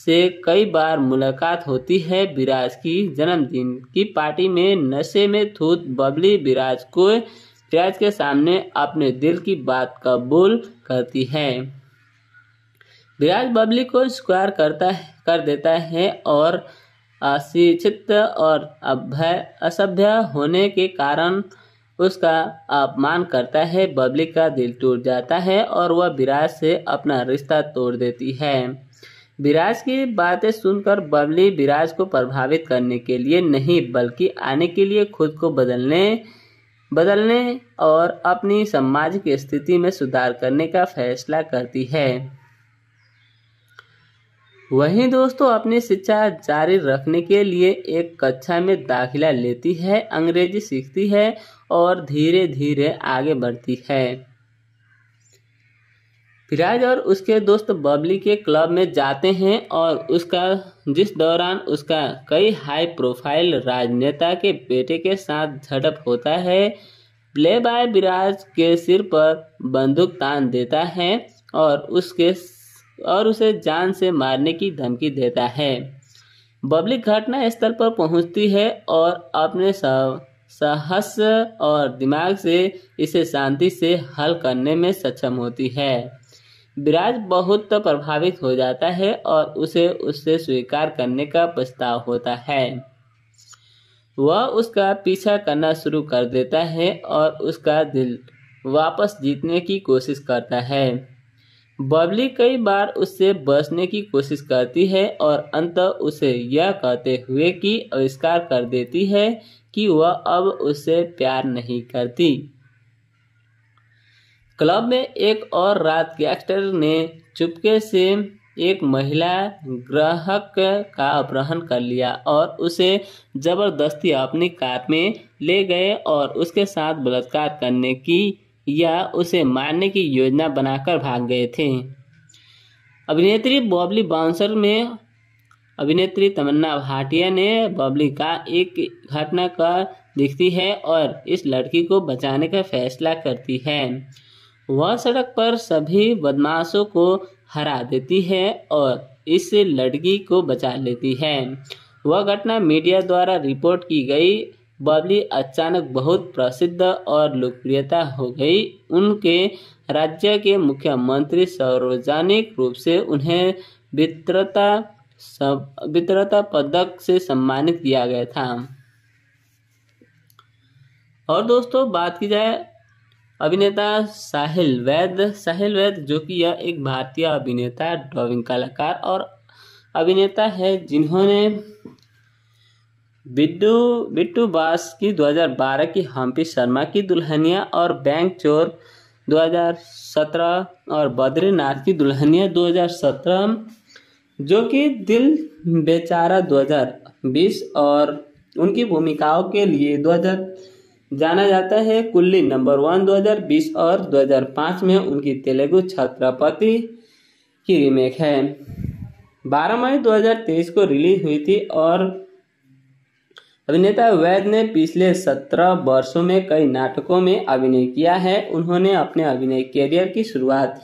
से कई बार मुलाकात होती है विराज की जन्मदिन की पार्टी में नशे में थूत बबली विराज को विराज के सामने अपने दिल की बात कबूल करती है विराज बबली को स्क्वायर करता है कर देता है और अशिक्षित और अभ्य असभ्य होने के कारण उसका अपमान करता है बबली का दिल टूट जाता है और वह विराज से अपना रिश्ता तोड़ देती है विराज की बातें सुनकर बबली विराज को प्रभावित करने के लिए नहीं बल्कि आने के लिए खुद को बदलने बदलने और अपनी सामाजिक स्थिति में सुधार करने का फैसला करती है वहीं दोस्तों अपनी शिक्षा जारी रखने के लिए एक कक्षा में दाखिला लेती है अंग्रेजी सीखती है और धीरे धीरे आगे बढ़ती है फिराज और उसके दोस्त बबली के क्लब में जाते हैं और उसका जिस दौरान उसका कई हाई प्रोफाइल राजनेता के बेटे के साथ झड़प होता है प्ले बाय विराज के सिर पर बंदूक तान देता है और उसके और उसे जान से मारने की धमकी देता है बबली घटना स्थल पर पहुंचती है और अपने साहस और दिमाग से इसे शांति से हल करने में सक्षम होती है विराज बहुत तो प्रभावित हो जाता है और उसे उससे स्वीकार करने का प्रस्ताव होता है वह उसका पीछा करना शुरू कर देता है और उसका दिल वापस जीतने की कोशिश करता है बबली कई बार उससे बचने की कोशिश करती है और अंत उसे यह कहते हुए कि आविष्कार कर देती है कि वह अब उससे प्यार नहीं करती क्लब में एक और रात गैंगस्टर ने चुपके से एक महिला ग्राहक का अपहरण कर लिया और उसे जबरदस्ती अपनी कार में ले गए और उसके साथ बलात्कार करने की या उसे मारने की योजना बनाकर भाग गए थे अभिनेत्री बॉबली बाउंसर में अभिनेत्री तमन्ना भाटिया ने बॉबली का एक घटना का दिखती है और इस लड़की को बचाने का फैसला करती है वह सड़क पर सभी बदमाशों को हरा देती है और इस लड़की को बचा लेती है वह घटना मीडिया द्वारा रिपोर्ट की गई बबली अचानक बहुत प्रसिद्ध और लोकप्रियता हो गई उनके राज्य के मुख्यमंत्री सार्वजनिक रूप से उन्हें वित्रता वित्रता पदक से सम्मानित किया गया था और दोस्तों बात की जाए अभिनेता साहिल वैद साहिल वैद जो कि यह एक भारतीय अभिनेता ड्राइंग कलाकार और अभिनेता है जिन्होंने बिट्टू बिट्टू बास की 2012 की हम्पी शर्मा की दुल्हनिया और बैंक चोर 2017 और बद्रीनाथ की दुल्हनिया 2017 जो कि दिल बेचारा 2020 और उनकी भूमिकाओं के लिए जाना जाता है कुल्ली नंबर वन 2020 और 2005 में उनकी तेलुगु छत्रपति की रीमेक है 12 मई 2023 को रिलीज हुई थी और अभिनेता वैद ने पिछले 17 वर्षों में कई नाटकों में अभिनय किया है उन्होंने अपने अभिनय कैरियर की शुरुआत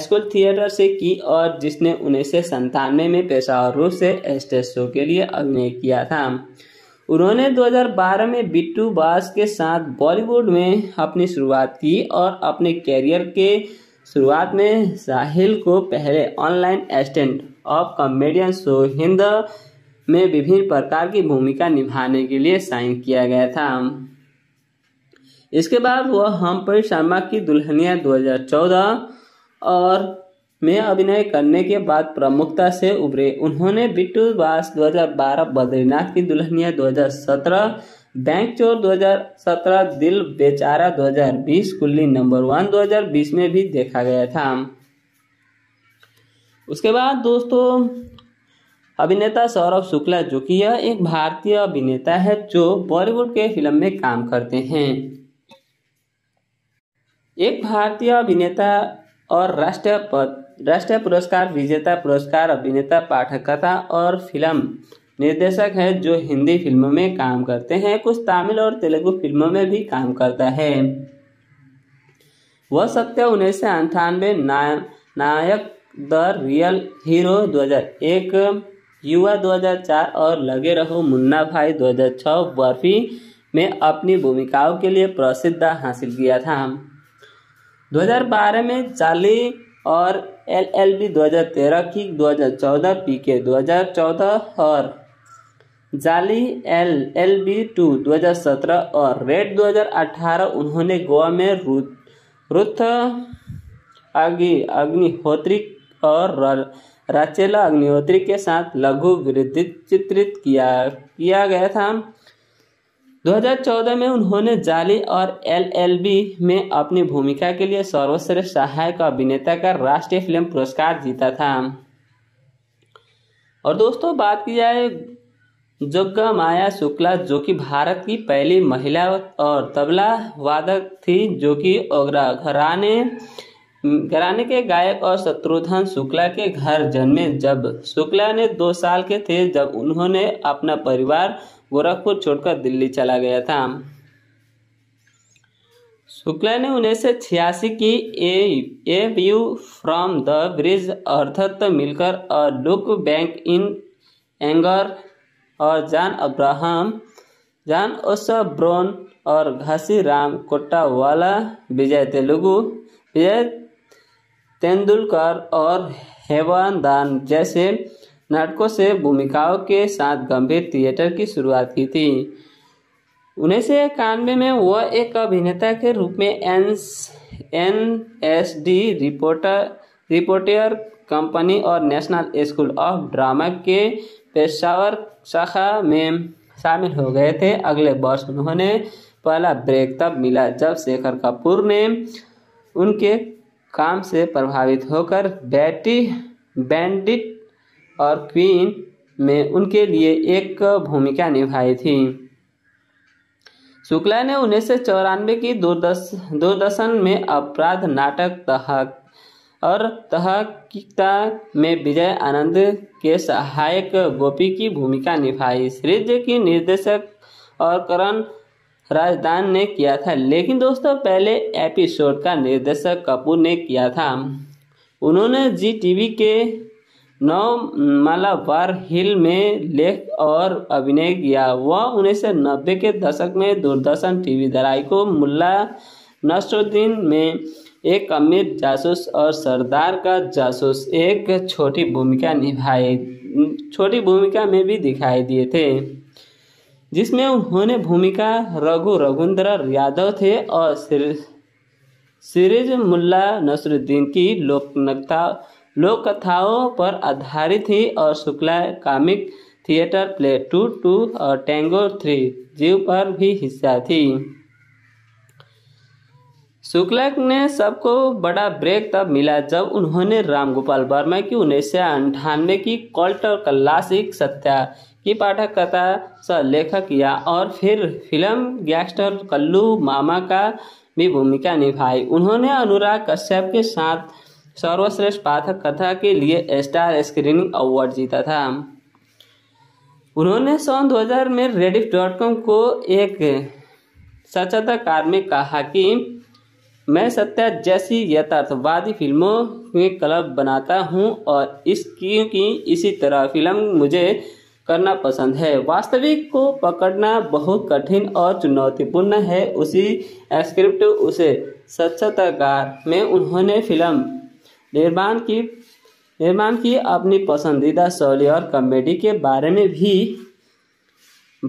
स्कूल थिएटर से की और जिसने उन्नीस सौ संतानवे में पेशावर रूप से स्टेज शो के लिए अभिनय किया था उन्होंने 2012 में बिट्टू बास के साथ बॉलीवुड में अपनी शुरुआत की और अपने कैरियर के शुरुआत में साहिल को पहले online assistant of comedian show Hind में विभिन्न प्रकार की भूमिका निभाने के लिए साइन किया गया था इसके बाद वह पर शर्मा की दुल्हनिया 2014 और में अभिनय करने के बाद प्रमुखता से उभरे उन्होंने बिट्टू बास 2012 बद्रीनाथ की दुल्हनिया 2017 बैंक चोर 2017 दिल बेचारा 2020 कुल्ली नंबर वन 2020 में भी देखा गया था उसके बाद दोस्तों अभिनेता सौरभ शुक्ला जो कि यह एक भारतीय अभिनेता है जो बॉलीवुड के फिल्म में काम करते हैं एक भारतीय अभिनेता और राष्ट्रपति राष्ट्रीय पुरस्कार विजेता पुरस्कार अभिनेता कथा और फिल्म निर्देशक है जो हिंदी फिल्मों में काम करते हैं कुछ तमिल और तेलुगु फिल्मों में भी काम करता है वह सत्य उन्नीस सौ अंठानवे नायक द रियल हीरो 2001 युवा 2004 और लगे रहो मुन्ना भाई 2006 बर्फी में अपनी भूमिकाओं के लिए प्रसिद्ध हासिल किया था 2012 में चाली और एल एल बी दो हज़ार तेरह की दो हज़ार चौदह पी के दो हज़ार चौदह और जाली एल एल बी टू दो हज़ार सत्रह और रेड दो हज़ार अठारह उन्होंने गोवा में रुथ आगे अग्निहोत्री और राचेला अग्निहोत्री के साथ लघु चित्रित किया किया गया था 2014 में उन्होंने जाली और एलएलबी में अपनी भूमिका के लिए सर्वश्रेष्ठ सहायक अभिनेता का राष्ट्रीय फिल्म पुरस्कार जीता था और दोस्तों बात की जाए जोगा माया शुक्ला जो कि भारत की पहली महिला और तबला वादक थी जो कि ओगरा घराने घराने के गायक और शत्रुघ्न शुक्ला के घर जन्मे जब शुक्ला ने दो साल के थे जब उन्होंने अपना परिवार गोरखपुर छोड़कर दिल्ली चला गया था शुक्ला ने उन्नीस सौ छियासी की a a view from the bridge अर्थत मिलकर a look back in anger और जॉन अब्राहम जॉन ब्रोन और घासी राम वाला विजय तेलुगु विजय तेंदुलकर और हेवान दान जैसे नाटकों से भूमिकाओं के साथ गंभीर थिएटर की शुरुआत की थी उन्नीस सौ इक्यानवे में वह एक अभिनेता के रूप में N N S D reporter reporter company और नेशनल स्कूल ऑफ ड्रामा के पेशावर शाखा में शामिल हो गए थे अगले वर्ष उन्होंने पहला ब्रेक तब मिला जब शेखर कपूर ने उनके काम से प्रभावित होकर बैटी बैंडिट और क्वीन में उनके लिए एक भूमिका निभाई थी शुक्ला ने उन्नीस सौ चौरानवे की दूरदर्श दूरदर्शन में अपराध नाटक तहक और तहकता में विजय आनंद के सहायक गोपी की भूमिका निभाई सृज की निर्देशक और करण राजदान ने किया था लेकिन दोस्तों पहले एपिसोड का निर्देशक कपूर ने किया था उन्होंने जी टीवी के नौमालावार हिल में लेख और अभिनय किया वह उन्नीस सौ नब्बे के दशक में दूरदर्शन टीवी को मुल्ला नसरुद्दीन में एक अमीर जासूस और सरदार का जासूस एक छोटी भूमिका निभाए छोटी भूमिका में भी दिखाई दिए थे जिसमें उन्होंने भूमिका रघु रघुन्द्र यादव थे और सिर, सीरीज मुल्ला नसरुद्दीन की लोकनकता लोक कथाओं पर आधारित थी और Shukla comic theatre play two two और टेंगो थ्री जीव पर भी हिस्सा थी शुक्ला ने सबको बड़ा ब्रेक तब मिला जब उन्होंने रामगोपाल वर्मा की उन्नीस सौ अंठानवे की कॉल्ट और सत्या की पाठक कथा स लेखक किया और फिर फिल्म गैंगस्टर कल्लू मामा का भी भूमिका निभाई उन्होंने अनुराग कश्यप के साथ सर्वश्रेष्ठ पाठक कथा के लिए स्टार स्क्रीनिंग अवार्ड जीता था उन्होंने सन 2000 में रेडिफ डॉट कॉम को एक सचताकार में कहा कि मैं सत्या जैसी यथार्थवादी फिल्मों में क्लब बनाता हूं और इस क्योंकि इसी तरह फिल्म मुझे करना पसंद है वास्तविक को पकड़ना बहुत कठिन और चुनौतीपूर्ण है उसी स्क्रिप्ट उसे सचताकार में उन्होंने फिल्म निर्माण की निर्माण की अपनी पसंदीदा शैली और कॉमेडी के बारे में भी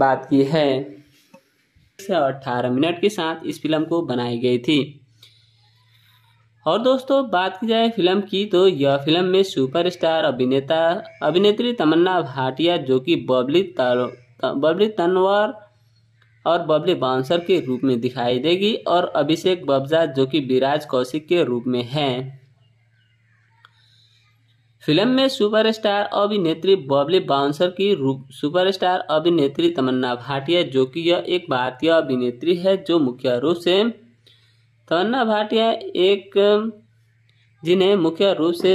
बात की है से अट्ठारह मिनट के साथ इस फिल्म को बनाई गई थी और दोस्तों बात की जाए फिल्म की तो यह फिल्म में सुपरस्टार अभिनेता अभिनेत्री तमन्ना भाटिया जो कि बबली बबली तनवर और बबली बाउंसर के रूप में दिखाई देगी और अभिषेक बब्जा जो कि विराज कौशिक के रूप में हैं फिल्म में सुपरस्टार अभिनेत्री बबली बाउंसर की सुपरस्टार अभिनेत्री तमन्ना भाटिया जो कि यह एक भारतीय अभिनेत्री है जो मुख्य रूप से तमन्ना भाटिया एक जिन्हें मुख्य रूप से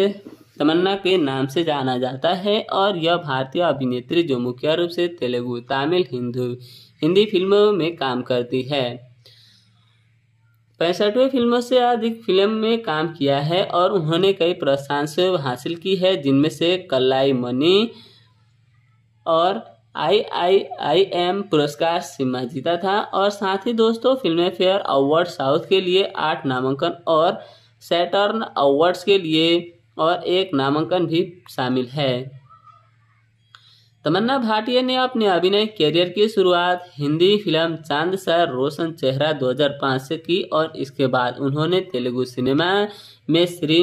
तमन्ना के नाम से जाना जाता है और यह भारतीय अभिनेत्री जो मुख्य रूप से तेलुगु तमिल हिंदू हिंदी फिल्मों में काम करती है पैंसठवें फिल्मों से अधिक फिल्म में काम किया है और उन्होंने कई प्रशंसाएं हासिल की है जिनमें से कलाई मनी और आई आई आई एम पुरस्कार सिम्मा जीता था और साथ ही दोस्तों फिल्म फेयर अवार्ड साउथ के लिए आठ नामांकन और सैटर्न अवार्ड्स के लिए और एक नामांकन भी शामिल है तमन्ना भाटिया ने अपने अभिनय कैरियर की शुरुआत हिंदी फिल्म चांद सर रोशन चेहरा 2005 से की और इसके बाद उन्होंने तेलुगु सिनेमा में श्री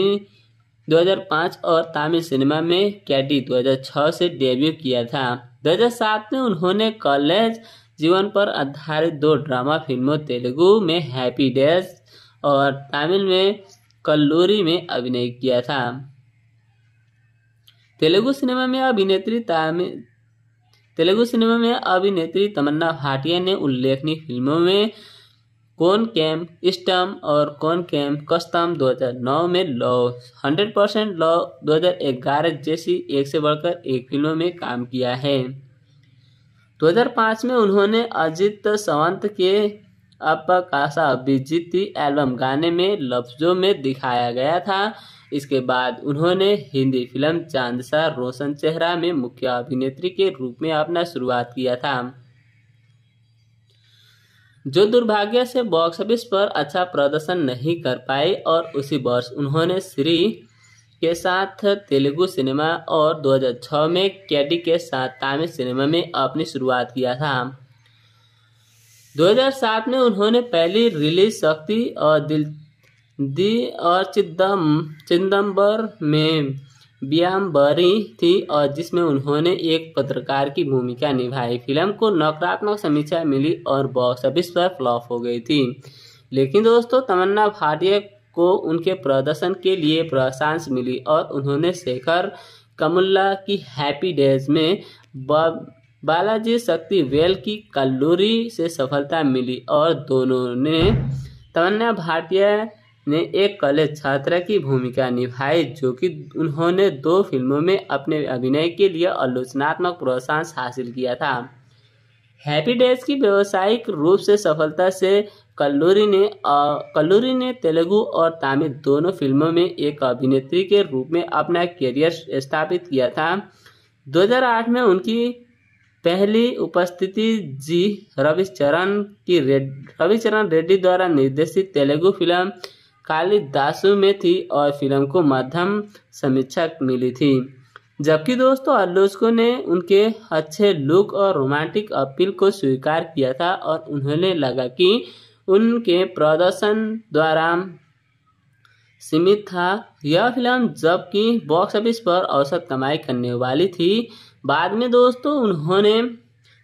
2005 और तमिल सिनेमा में कैडी 2006 से डेब्यू किया था 2007 में उन्होंने कॉलेज जीवन पर आधारित दो ड्रामा फिल्मों तेलुगु में हैप्पी डेज और तमिल में कल्लूरी में अभिनय किया था तेलुगु सिनेमा में अभिनेत्री तेलुगु सिनेमा में अभिनेत्री तमन्ना भाटिया ने उल्लेखनीय फिल्मों में कौन कैम स्टम और कौन कैम कस्तम 2009 में लव 100 परसेंट लव दो जैसी एक से बढ़कर एक फिल्मों में काम किया है 2005 में उन्होंने अजित सावंत के अपकाशा अभिजीत एल्बम गाने में लफ्जों में दिखाया गया था इसके बाद उन्होंने हिंदी फिल्म चांदसा रोशन चेहरा में मुख्य अभिनेत्री के रूप में अपना शुरुआत किया था जो दुर्भाग्य से बॉक्स ऑफिस पर अच्छा प्रदर्शन नहीं कर पाए और उसी वर्ष उन्होंने श्री के साथ तेलुगु सिनेमा और 2006 में कैडी के साथ तमिल सिनेमा में अपनी शुरुआत किया था 2007 में उन्होंने पहली रिलीज शक्ति और दिल दी और चिदम चिदम्बर में बियाम्बरी थी और जिसमें उन्होंने एक पत्रकार की भूमिका निभाई फिल्म को नकारात्मक समीक्षा मिली और बॉक्स ऑफिस पर फ्लॉप हो गई थी लेकिन दोस्तों तमन्ना भाटिया को उनके प्रदर्शन के लिए प्रशांस मिली और उन्होंने शेखर कमुल्ला की हैप्पी डेज में बालाजी शक्ति वेल की कल्लूरी से सफलता मिली और दोनों ने तमन्ना भाटिया ने एक कॉलेज छात्रा की भूमिका निभाई जो कि उन्होंने दो फिल्मों में अपने अभिनय के लिए आलोचनात्मक प्रोत्साहन हासिल किया था हैप्पी डेज की व्यावसायिक रूप से सफलता से कल्लूरी ने कल्लूरी ने तेलुगु और तमिल दोनों फिल्मों में एक अभिनेत्री के रूप में अपना करियर स्थापित किया था 2008 में उनकी पहली उपस्थिति जी रविचरण की रेड रविचरण रेड्डी द्वारा निर्देशित तेलुगु फिल्म कालिदासु में थी और फिल्म को मध्यम समीक्षा मिली थी जबकि दोस्तों आलोचकों ने उनके अच्छे लुक और रोमांटिक अपील को स्वीकार किया था और उन्होंने लगा कि उनके प्रदर्शन द्वारा सीमित था यह फिल्म जबकि बॉक्स ऑफिस पर औसत कमाई करने वाली थी बाद में दोस्तों उन्होंने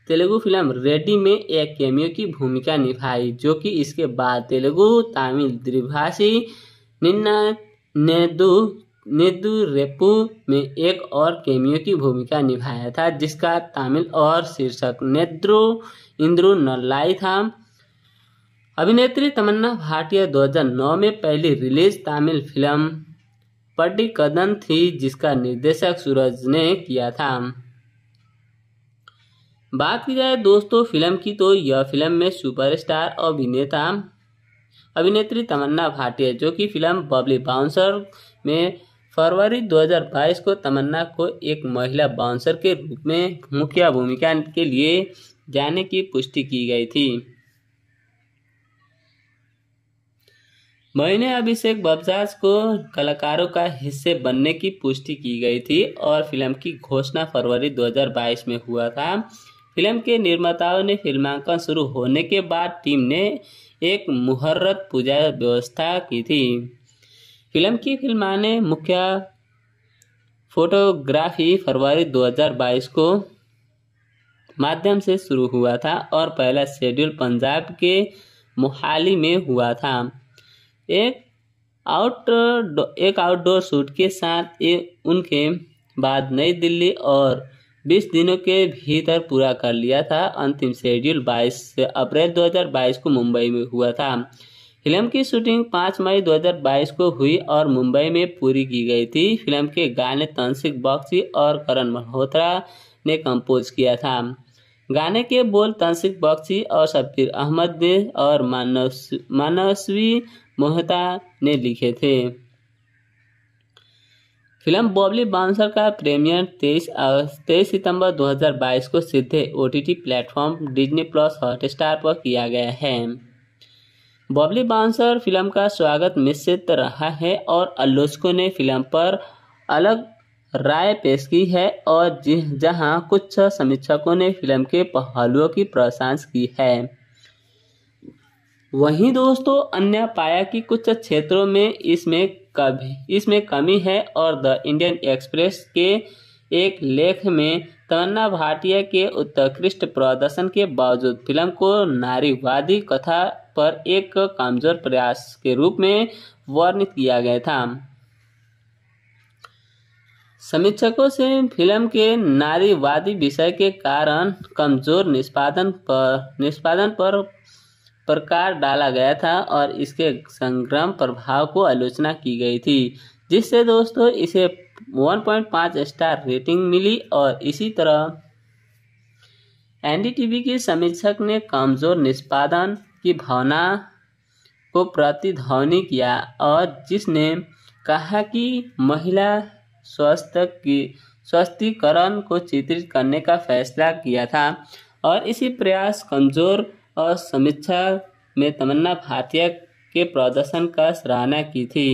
तेलुगु फिल्म रेडी में एक कैमियो की भूमिका निभाई जो कि इसके बाद तेलुगु तमिल द्विभाषी निन्ना नेदू नेदू रेपू में एक और कैमियो की भूमिका निभाया था जिसका तमिल और शीर्षक नेद्रो इंद्रु नल्लाई था अभिनेत्री तमन्ना भाटिया 2009 में पहली रिलीज तमिल फिल्म पड्डी कदन थी जिसका निर्देशक सूरज ने किया था बात की जाए दोस्तों फिल्म की तो यह फिल्म में सुपरस्टार अभिनेता अभिनेत्री तमन्ना भाटिया जो कि फिल्म बबली बाउंसर में फरवरी 2022 को तमन्ना को एक महिला बाउंसर के रूप में मुख्य भूमिका के लिए जाने की पुष्टि की गई थी महीने अभिषेक बबजाज को कलाकारों का हिस्से बनने की पुष्टि की गई थी और फिल्म की घोषणा फरवरी 2022 में हुआ था फिल्म के निर्माताओं ने फिल्मांकन शुरू होने के बाद टीम ने एक मुहर्रत पूजा व्यवस्था की थी फिल्म की फिल्माने मुख्य फोटोग्राफी फरवरी 2022 को माध्यम से शुरू हुआ था और पहला शेड्यूल पंजाब के मोहाली में हुआ था एक आउट एक आउटडोर शूट के साथ ये उनके बाद नई दिल्ली और बीस दिनों के भीतर पूरा कर लिया था अंतिम शेड्यूल बाईस अप्रैल 2022 को मुंबई में हुआ था फिल्म की शूटिंग 5 मई 2022 को हुई और मुंबई में पूरी की गई थी फिल्म के गाने तंसिक बख्शी और करण मल्होत्रा ने कंपोज किया था गाने के बोल तंसिक बख्शी और शब्बीर अहमद और मानस मानसवी मोहता ने लिखे थे फिल्म बॉबली बाउंसर का प्रीमियर तेईस अगस्त तेईस सितंबर 2022 को सीधे O T platform Disney plus Hotstar पर किया गया है बॉबली बाउंसर फिल्म का स्वागत मिश्रित रहा है और आलोचकों ने फिल्म पर अलग राय पेश की है और जहां कुछ समीक्षकों ने फिल्म के पहलुओं की प्रशंसा की है वहीं दोस्तों अन्य पाया कि कुछ क्षेत्रों में इसमें कभी इसमें कमी है और द इंडियन एक्सप्रेस के एक लेख में तमन्ना भाटिया के उत्कृष्ट प्रदर्शन के बावजूद फिल्म को नारीवादी कथा पर एक कमजोर प्रयास के रूप में वर्णित किया गया था समीक्षकों से फिल्म के नारीवादी विषय के कारण कमजोर निष्पादन पर निष्पादन पर प्रकार डाला गया था और इसके संग्राम प्रभाव को आलोचना की गई थी जिससे दोस्तों इसे 1.5 स्टार रेटिंग मिली और इसी तरह एनडीटीवी के समीक्षक ने कमजोर निष्पादन की भावना को प्रतिध्वनि किया और जिसने कहा कि महिला स्वास्थ्य की स्वस्थीकरण को चित्रित करने का फैसला किया था और इसी प्रयास कमजोर और समीक्षा में तमन्ना भाटिया के प्रदर्शन का सराहना की थी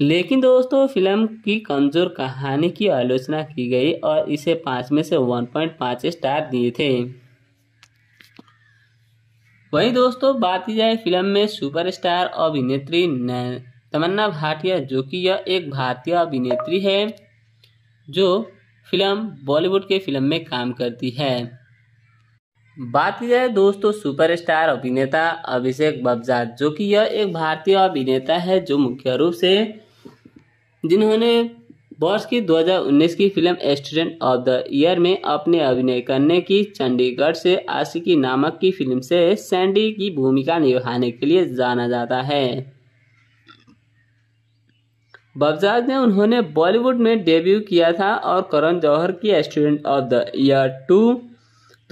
लेकिन दोस्तों फिल्म की कमज़ोर कहानी की आलोचना की गई और इसे पाँच में से वन पॉइंट पाँच स्टार दिए थे वहीं दोस्तों बात की जाए फिल्म में सुपरस्टार अभिनेत्री तमन्ना भाटिया जो कि यह एक भारतीय अभिनेत्री है जो फिल्म बॉलीवुड के फिल्म में काम करती है बात की जाए दोस्तों सुपरस्टार अभिनेता अभिषेक बब्जा जो कि यह एक भारतीय अभिनेता है जो मुख्य रूप से जिन्होंने वर्ष की 2019 की film student of the year में अपने अभिनय करने की चंडीगढ़ से आशिकी नामक की फिल्म से सैंडी की भूमिका निभाने के लिए जाना जाता है बबजाज ने उन्होंने बॉलीवुड में डेब्यू किया था और करण जौहर की student of the year two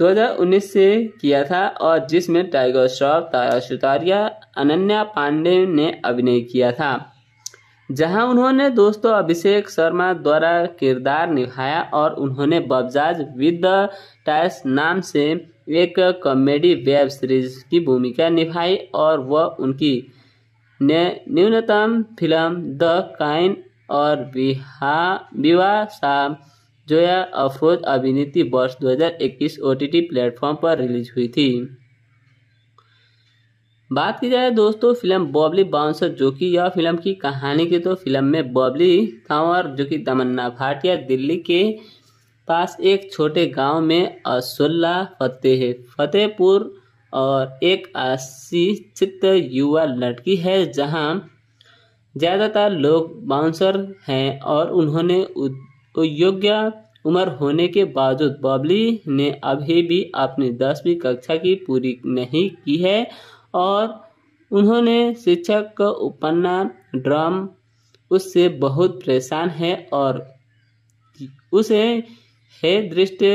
2019 से किया था और जिसमें टाइगर श्रॉफ तारा सुतारिया अनन्या पांडे ने अभिनय किया था जहां उन्होंने दोस्तों अभिषेक शर्मा द्वारा किरदार निभाया और उन्होंने बबजाज विद टाइस नाम से एक कॉमेडी वेब सीरीज की भूमिका निभाई और वह उनकी ने न्यूनतम फिल्म द काइन और विवाह विवाह शाह जोया अफरोज अभिनीति वर्ष 2021 टी प्लेटफॉर्म पर रिलीज हुई थी बात की जाए दोस्तों फिल्म बॉबली बाउंसर जो कि यह फिल्म की कहानी की तो फिल्म में बॉबली कंवर जो कि तमन्ना भाटिया दिल्ली के पास एक छोटे गांव में असुल्ला फतेह फतेहपुर और एक अशिक्षित युवा लड़की है जहां ज़्यादातर लोग बाउंसर हैं और उन्होंने तो योग्य उम्र होने के बावजूद बबली ने अभी भी अपनी दसवीं कक्षा की पूरी नहीं की है और उन्होंने शिक्षक का उपन्ना ड्रम उससे बहुत परेशान है और उसे है दृष्टि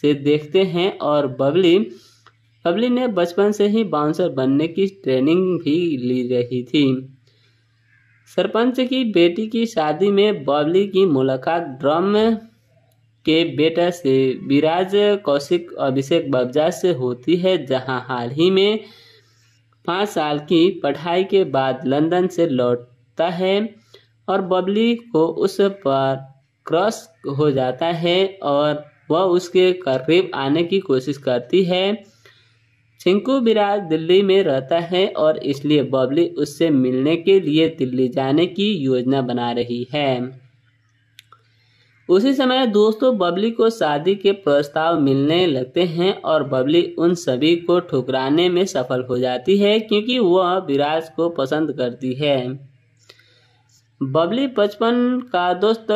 से देखते हैं और बबली बबली ने बचपन से ही बाउंसर बनने की ट्रेनिंग भी ली रही थी सरपंच की बेटी की शादी में बबली की मुलाकात ड्रम के बेटा से विराज कौशिक अभिषेक बबजा से होती है जहां हाल ही में पाँच साल की पढ़ाई के बाद लंदन से लौटता है और बबली को उस पर क्रॉस हो जाता है और वह उसके करीब आने की कोशिश करती है छिंकू बिराज दिल्ली में रहता है और इसलिए बबली उससे मिलने के लिए दिल्ली जाने की योजना बना रही है उसी समय दोस्तों बबली को शादी के प्रस्ताव मिलने लगते हैं और बबली उन सभी को ठुकराने में सफल हो जाती है क्योंकि वह विराज को पसंद करती है बबली बचपन का दोस्त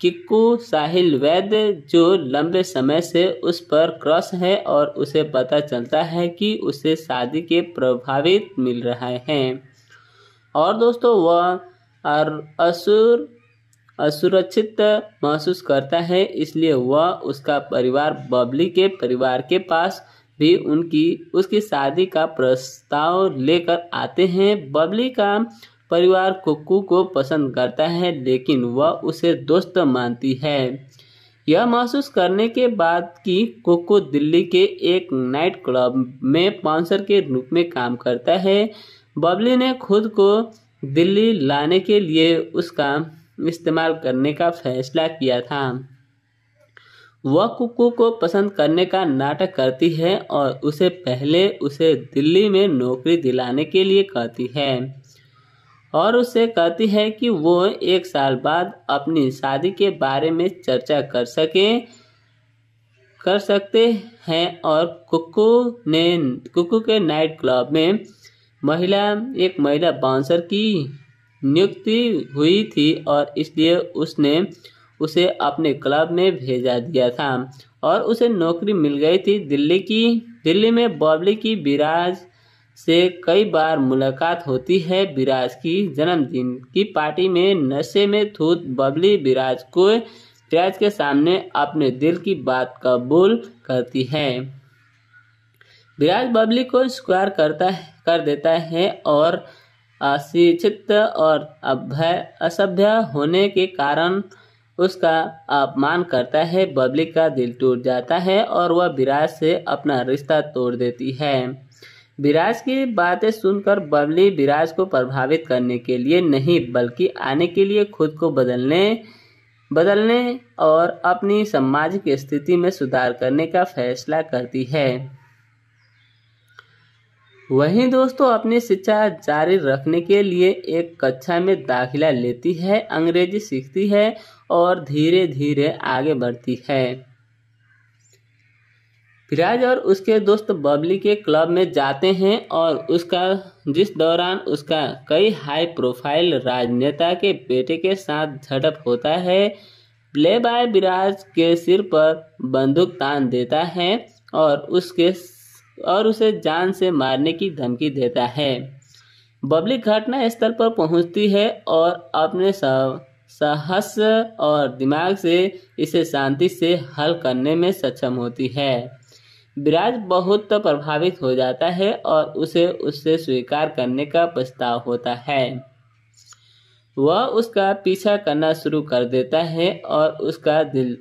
किक्कू साहिल वैद्य जो लंबे समय से उस पर क्रॉस है और उसे पता चलता है कि उसे शादी के प्रभावित मिल रहे हैं और दोस्तों वह असुर असुरक्षित महसूस करता है इसलिए वह उसका परिवार बबली के परिवार के पास भी उनकी उसकी शादी का प्रस्ताव लेकर आते हैं बबली का परिवार कुकू को पसंद करता है लेकिन वह उसे दोस्त मानती है यह महसूस करने के बाद कि कुकू दिल्ली के एक नाइट क्लब में पाउंसर के रूप में काम करता है बबली ने खुद को दिल्ली लाने के लिए उसका इस्तेमाल करने का फैसला किया था वह कुकू को पसंद करने का नाटक करती है और उसे पहले उसे दिल्ली में नौकरी दिलाने के लिए कहती है और उससे कहती है कि वो एक साल बाद अपनी शादी के बारे में चर्चा कर सकें कर सकते हैं और कुकू ने कुकू के नाइट क्लब में महिला एक महिला बाउंसर की नियुक्ति हुई थी और इसलिए उसने उसे अपने क्लब में भेजा दिया था और उसे नौकरी मिल गई थी दिल्ली की दिल्ली में बॉबली की विराज से कई बार मुलाकात होती है विराज की जन्मदिन की पार्टी में नशे में थूत बबली विराज को जज के सामने अपने दिल की बात कबूल करती है विराज बबली को स्क्वायर करता है कर देता है और अशिक्षित और अभ्य असभ्य होने के कारण उसका अपमान करता है बबली का दिल टूट जाता है और वह विराज से अपना रिश्ता तोड़ देती है विराज की बातें सुनकर बबली विराज को प्रभावित करने के लिए नहीं बल्कि आने के लिए खुद को बदलने बदलने और अपनी सामाजिक स्थिति में सुधार करने का फैसला करती है वहीं दोस्तों अपनी शिक्षा जारी रखने के लिए एक कक्षा में दाखिला लेती है अंग्रेजी सीखती है और धीरे धीरे आगे बढ़ती है फिराज और उसके दोस्त बबली के क्लब में जाते हैं और उसका जिस दौरान उसका कई हाई प्रोफाइल राजनेता के बेटे के साथ झड़प होता है प्ले बाय विराज के सिर पर बंदूक तान देता है और उसके और उसे जान से मारने की धमकी देता है बबली घटना स्थल पर पहुंचती है और अपने साहस और दिमाग से इसे शांति से हल करने में सक्षम होती है विराज बहुत तो प्रभावित हो जाता है और उसे उससे स्वीकार करने का प्रस्ताव होता है वह उसका पीछा करना शुरू कर देता है और उसका दिल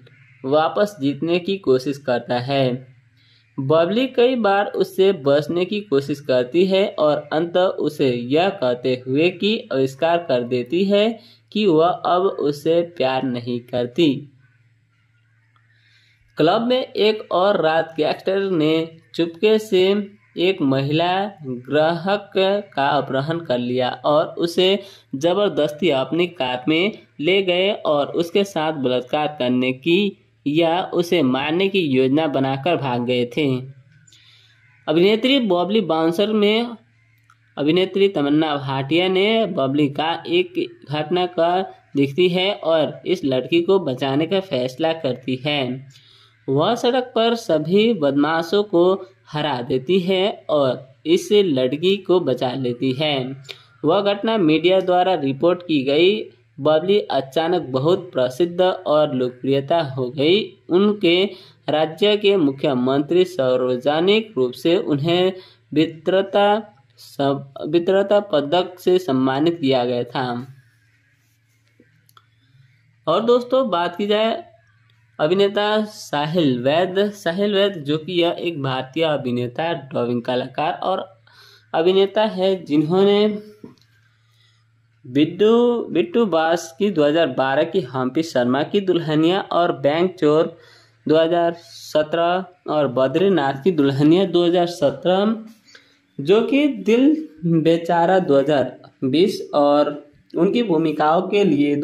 वापस जीतने की कोशिश करता है बबली कई बार उससे बचने की कोशिश करती है और अंत उसे यह कहते हुए कि आविष्कार कर देती है कि वह अब उससे प्यार नहीं करती क्लब में एक और रात गैंगस्टर ने चुपके से एक महिला ग्राहक का अपहरण कर लिया और उसे जबरदस्ती अपनी कार में ले गए और उसके साथ बलात्कार करने की या उसे मारने की योजना बनाकर भाग गए थे अभिनेत्री बॉबली बाउंसर में अभिनेत्री तमन्ना भाटिया ने बॉबली का एक घटना का दिखती है और इस लड़की को बचाने का फैसला करती है वह सड़क पर सभी बदमाशों को हरा देती है और इस लड़की को बचा लेती है वह घटना मीडिया द्वारा रिपोर्ट की गई बबली अचानक बहुत प्रसिद्ध और लोकप्रियता हो गई उनके राज्य के मुख्यमंत्री सार्वजनिक रूप से उन्हें वित्रता वित्रता पदक से सम्मानित किया गया था और दोस्तों बात की जाए अभिनेता साहिल वैद साहिल वैद जो कि यह एक भारतीय अभिनेता ड्राइंग कलाकार और अभिनेता है जिन्होंने बिट्टू बिट्टू बास की 2012 की हम्पी शर्मा की दुल्हनिया और बैंक चोर 2017 और बद्रीनाथ की दुल्हनिया 2017 जो कि दिल बेचारा 2020 और उनकी भूमिकाओं के लिए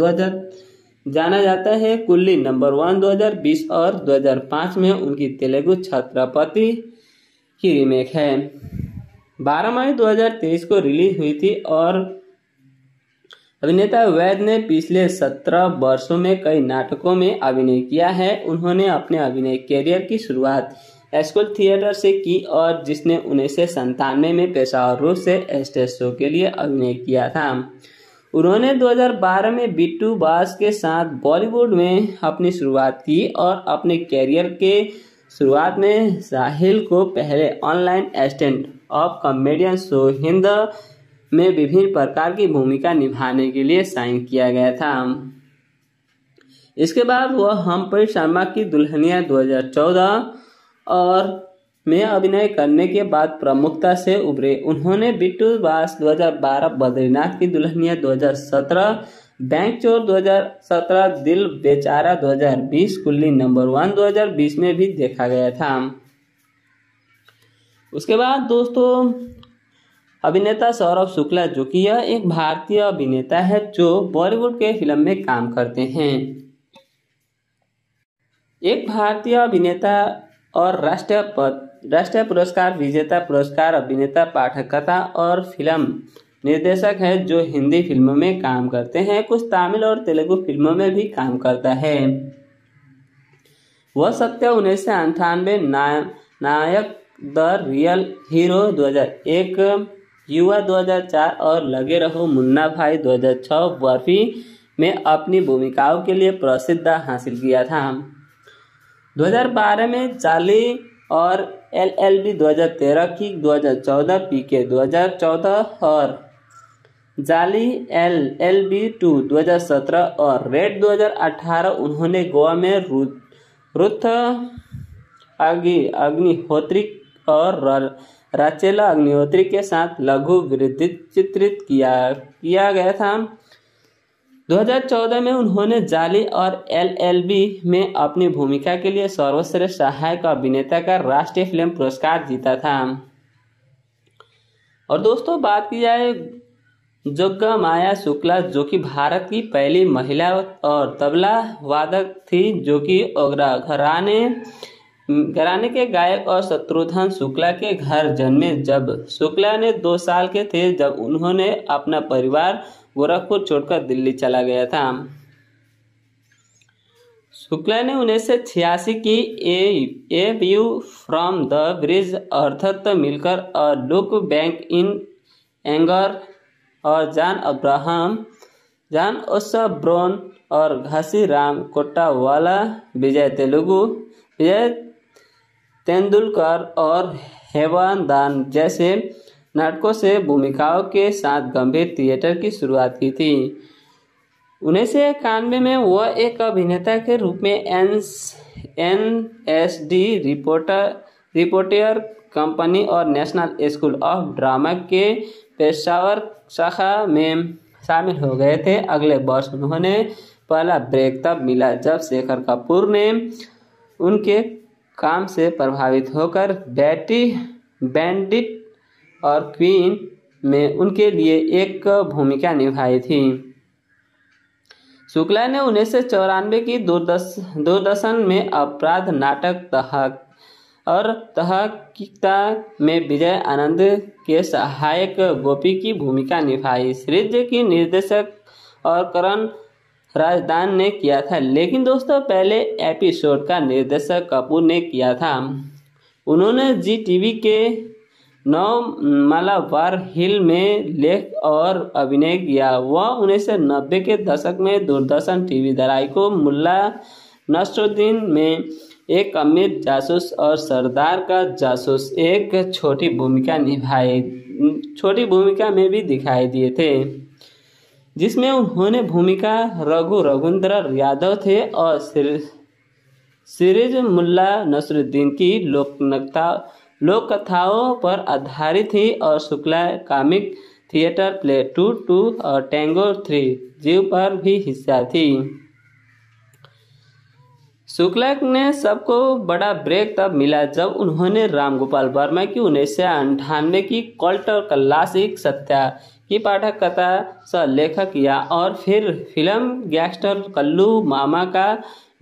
जाना जाता है कुल्ली नंबर वन 2020 और 2005 में उनकी तेलुगु छत्रपति की रीमेक है 12 मई 2023 को रिलीज हुई थी और अभिनेता वैद ने पिछले सत्रह वर्षों में कई नाटकों में अभिनय किया है उन्होंने अपने अभिनय कैरियर की शुरुआत स्कूल थिएटर से की और जिसने उन्नीस सौ संतानवे में पेशावर रूप से स्टेज शो के लिए अभिनय किया था उन्होंने 2012 में बिट्टू बास के साथ बॉलीवुड में अपनी शुरुआत की और अपने कैरियर के शुरुआत में साहिल को पहले online assistant of comedian show Hind में विभिन्न प्रकार की भूमिका निभाने के लिए साइन किया गया था इसके बाद वह पर शर्मा की दुल्हनिया 2014 और में अभिनय करने के बाद प्रमुखता से उभरे उन्होंने बिट्टू बास 2012 बद्रीनाथ की दुल्हनिया 2017 बैंक चोर 2017 दिल बेचारा 2020 कुल्ली नंबर वन 2020 में भी देखा गया था उसके बाद दोस्तों अभिनेता सौरभ शुक्ला जो कि यह एक भारतीय अभिनेता है जो बॉलीवुड के फिल्म में काम करते हैं एक भारतीय अभिनेता और राष्ट्रपति राष्ट्रीय पुरस्कार विजेता पुरस्कार अभिनेता पाठक कथा और फिल्म निर्देशक है जो हिंदी फिल्मों में काम करते हैं कुछ तमिल और तेलुगु फिल्मों में भी काम करता है वह सत्य उन्नीस सौ अंठानवे नायक द रियल हीरो 2001 युवा 2004 और लगे रहो मुन्ना भाई 2006 बर्फी में अपनी भूमिकाओं के लिए प्रसिद्ध हासिल किया था 2012 में चाली और एल एल बी दो हज़ार तेरह की दो हज़ार चौदह दो हज़ार चौदह और जाली एल एल बी टू दो हज़ार सत्रह और रेड दो हज़ार अठारह उन्होंने गोवा में रुथ अग्नि अग्निहोत्री और राचेला अग्निहोत्री के साथ लघु वृद्धि चित्रित किया किया गया था 2014 में उन्होंने जाली और एलएलबी में अपनी भूमिका के लिए सर्वश्रेष्ठ सहायक अभिनेता का राष्ट्रीय फिल्म पुरस्कार जीता था और दोस्तों बात की जाए जोगा माया शुक्ला जो कि भारत की पहली महिला और तबला वादक थी जो कि ओगरा घराने घराने के गायक और शत्रुघ्न शुक्ला के घर जन्मे जब शुक्ला ने दो साल के थे जब उन्होंने अपना परिवार गोरखपुर छोड़कर दिल्ली चला गया था शुक्ला ने उन्नीस सौ छियासी की a a view from the bridge अर्थत मिलकर a look back in anger और जान अब्राहम जान ओसब्रोन और घासी राम वाला विजय तेलुगु विजय तेंदुलकर और हेवान दान जैसे नाटकों से भूमिकाओं के साथ गंभीर थिएटर की शुरुआत की थी उन्नीस सौ इक्यानवे में वह एक अभिनेता के रूप में N N S D reporter reporter company और नेशनल स्कूल ऑफ ड्रामा के पेशावर शाखा में शामिल हो गए थे अगले वर्ष उन्होंने पहला ब्रेक तब मिला जब शेखर कपूर ने उनके काम से प्रभावित होकर बैटी बैंडिट और क्वीन में उनके लिए एक भूमिका निभाई थी शुक्ला ने उन्नीस सौ चौरानवे की दूरदर्श दूरदर्शन में अपराध नाटक तहक और तहकता में विजय आनंद के सहायक गोपी की भूमिका निभाई सृज की निर्देशक और करण राजदान ने किया था लेकिन दोस्तों पहले एपिसोड का निर्देशक कपूर ने किया था उन्होंने जी टीवी के मालावार हिल में लेख और अभिनय किया वह उन्नीस सौ नब्बे के दशक में दूरदर्शन टीवी को मुल्ला नसरुद्दीन में एक अमीर जासूस और सरदार का जासूस एक छोटी भूमिका निभाई छोटी भूमिका में भी दिखाई दिए थे जिसमें उन्होंने भूमिका रघु रघुन्द्र यादव थे और सीरीज मुल्ला नसरुद्दीन की लोकनकता लोक कथाओं पर आधारित थी और Shukla comic theatre play two two और टेंगो थ्री जीव पर भी हिस्सा थी शुक्ला ने सबको बड़ा ब्रेक तब मिला जब उन्होंने रामगोपाल वर्मा की उन्नीस सौ अंठानवे की कॉल्ट और सत्या की पाठक कथा स लेखक किया और फिर फिल्म गैंगस्टर कल्लू मामा का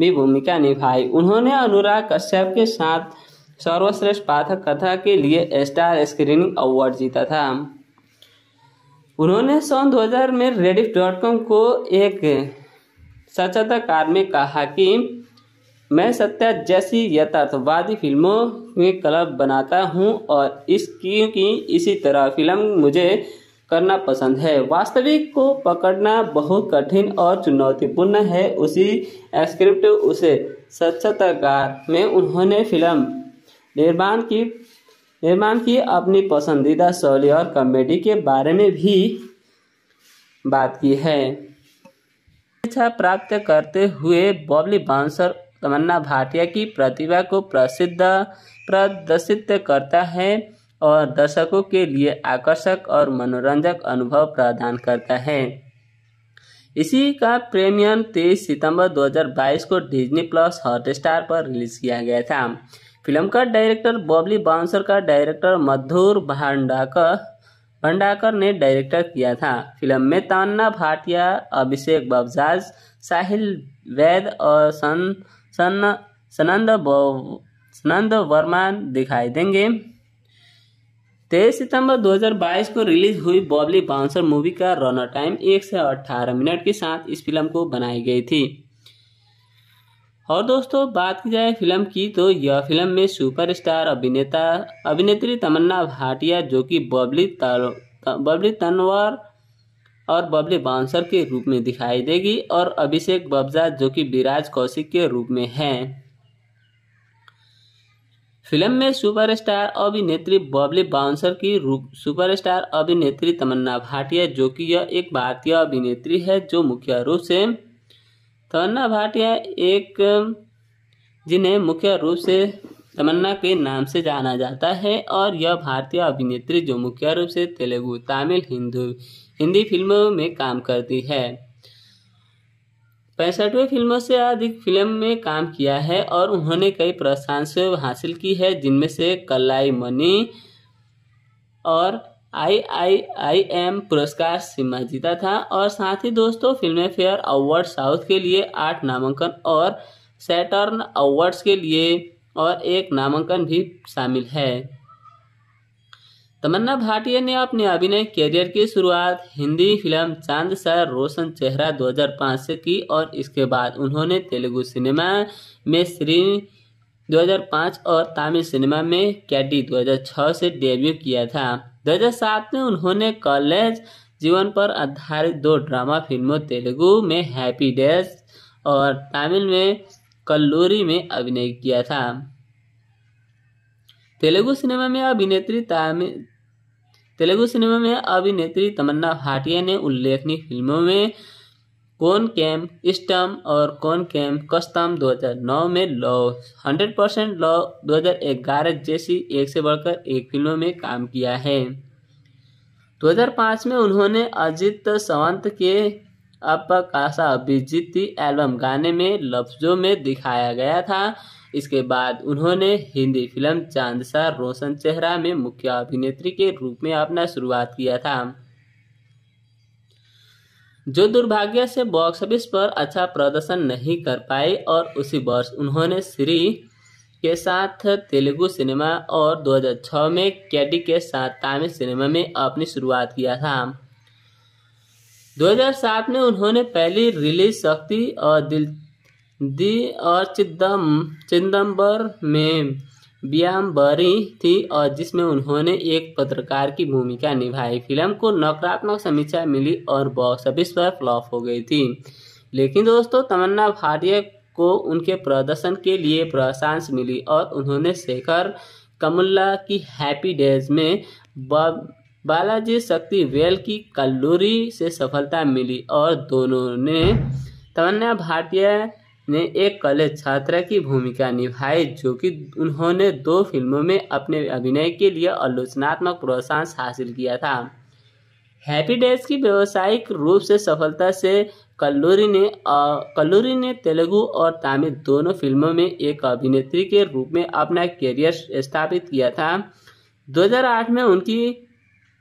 भी भूमिका निभाई उन्होंने अनुराग कश्यप के साथ सर्वश्रेष्ठ पाठक कथा के लिए स्टार स्क्रीनिंग अवार्ड जीता था उन्होंने सन 2000 में रेडिफ डॉट कॉम को एक साक्षात्कार में कहा कि मैं सत्या जैसी यथार्थवादी फिल्मों में क्लब बनाता हूं और इस क्योंकि इसी तरह फिल्म मुझे करना पसंद है वास्तविक को पकड़ना बहुत कठिन और चुनौतीपूर्ण है उसी स्क्रिप्ट उसे सचताकार में उन्होंने फिल्म निर्माण की निर्माण की अपनी पसंदीदा शैली और कॉमेडी के बारे में भी बात की है शिक्षा प्राप्त करते हुए बबली बांसर तमन्ना भाटिया की प्रतिभा को प्रसिद्ध प्रदर्शित करता है और दर्शकों के लिए आकर्षक और मनोरंजक अनुभव प्रदान करता है इसी का प्रीमियम 23 सितंबर 2022 को डिज्नी प्लस हॉटस्टार पर रिलीज किया गया था फिल्म का डायरेक्टर बॉबली बाउंसर का डायरेक्टर मधुर भंडाकर भंडाकर ने डायरेक्टर किया था फिल्म में तान्ना भाटिया अभिषेक बबजाज साहिल वैद और सन सन सनंद सनंद वर्मा दिखाई देंगे तेईस सितंबर 2022 को रिलीज हुई बॉबली बाउंसर मूवी का रनर टाइम एक से अट्ठारह मिनट के साथ इस फिल्म को बनाई गई थी और दोस्तों बात की जाए फिल्म की तो यह फिल्म में सुपरस्टार अभिनेता अभिनेत्री तमन्ना भाटिया जो कि बबली बबली तनवर और बबली बाउंसर के रूप में दिखाई देगी और अभिषेक बब्जा जो कि विराज कौशिक के रूप में हैं फिल्म में सुपरस्टार अभिनेत्री बबली बाउंसर की रूप सुपरस्टार अभिनेत्री तमन्ना भाटिया जो कि यह एक भारतीय अभिनेत्री है जो मुख्य रूप से तमन्ना भाटिया एक जिन्हें मुख्य रूप से तमन्ना के नाम से जाना जाता है और यह भारतीय अभिनेत्री जो मुख्य रूप से तेलुगु तमिल हिंदू हिंदी फिल्मों में काम करती है पैंसठवें फिल्मों से अधिक फिल्म में काम किया है और उन्होंने कई प्रशंसा हासिल की है जिनमें से कलाई मनी और आई आई आई एम पुरस्कार सिम्हा जीता था और साथ ही दोस्तों फिल्म फेयर अवार्ड साउथ के लिए आठ नामांकन और सैटर्न अवार्ड्स के लिए और एक नामांकन भी शामिल है तमन्ना भाटिया ने अपने अभिनय कैरियर की शुरुआत हिंदी फिल्म चांद सर रोशन चेहरा 2005 से की और इसके बाद उन्होंने तेलुगु सिनेमा में श्री 2005 और तमिल सिनेमा में कैडी 2006 से डेब्यू किया था 2007 में उन्होंने कॉलेज जीवन पर आधारित दो ड्रामा फिल्मों तेलुगु में हैप्पी डेज और तमिल में कल्लूरी में अभिनय किया था तेलुगु सिनेमा में अभिनेत्री तमिल तेलुगु सिनेमा में अभिनेत्री तमन्ना भाटिया ने उल्लेखनीय फिल्मों में कौन कैम स्टम और कौन कैम कस्तम 2009 में लॉ 100 परसेंट लॉ 2011 जैसी एक से बढ़कर एक फिल्मों में काम किया है 2005 में उन्होंने अजित सावंत के अपा कासा एल्बम गाने में लफ्जों में दिखाया गया था इसके बाद उन्होंने हिंदी फिल्म चांदसा रोशन चेहरा में मुख्य अभिनेत्री के रूप में अपना शुरुआत किया था जो दुर्भाग्य से बॉक्स ऑफिस पर अच्छा प्रदर्शन नहीं कर पाई और उसी वर्ष उन्होंने श्री के साथ तेलुगु सिनेमा और 2006 में कैडी के साथ तमिल सिनेमा में अपनी शुरुआत किया था 2007 में उन्होंने पहली रिलीज शक्ति और दिल दी और चिदम चिदम्बर में बरी थी और जिसमें उन्होंने एक पत्रकार की भूमिका निभाई फिल्म को नकारात्मक समीक्षा मिली और बॉक्स ऑफिस पर फ्लॉप हो गई थी लेकिन दोस्तों तमन्ना भाटिया को उनके प्रदर्शन के लिए प्रशांस मिली और उन्होंने शेखर कमुल्ला की हैप्पी डेज में बालाजी शक्ति वेल की कल्लूरी से सफलता मिली और दोनों ने तमन्ना भाटिया ने एक कॉलेज छात्रा की भूमिका निभाई जो कि उन्होंने दो फिल्मों में अपने अभिनय के लिए आलोचनात्मक प्रोत्साहन हासिल किया था हैप्पी डेज की व्यावसायिक रूप से सफलता से कल्लूरी ने कल्लूरी ने तेलुगु और तमिल दोनों फिल्मों में एक अभिनेत्री के रूप में अपना करियर स्थापित किया था 2008 में उनकी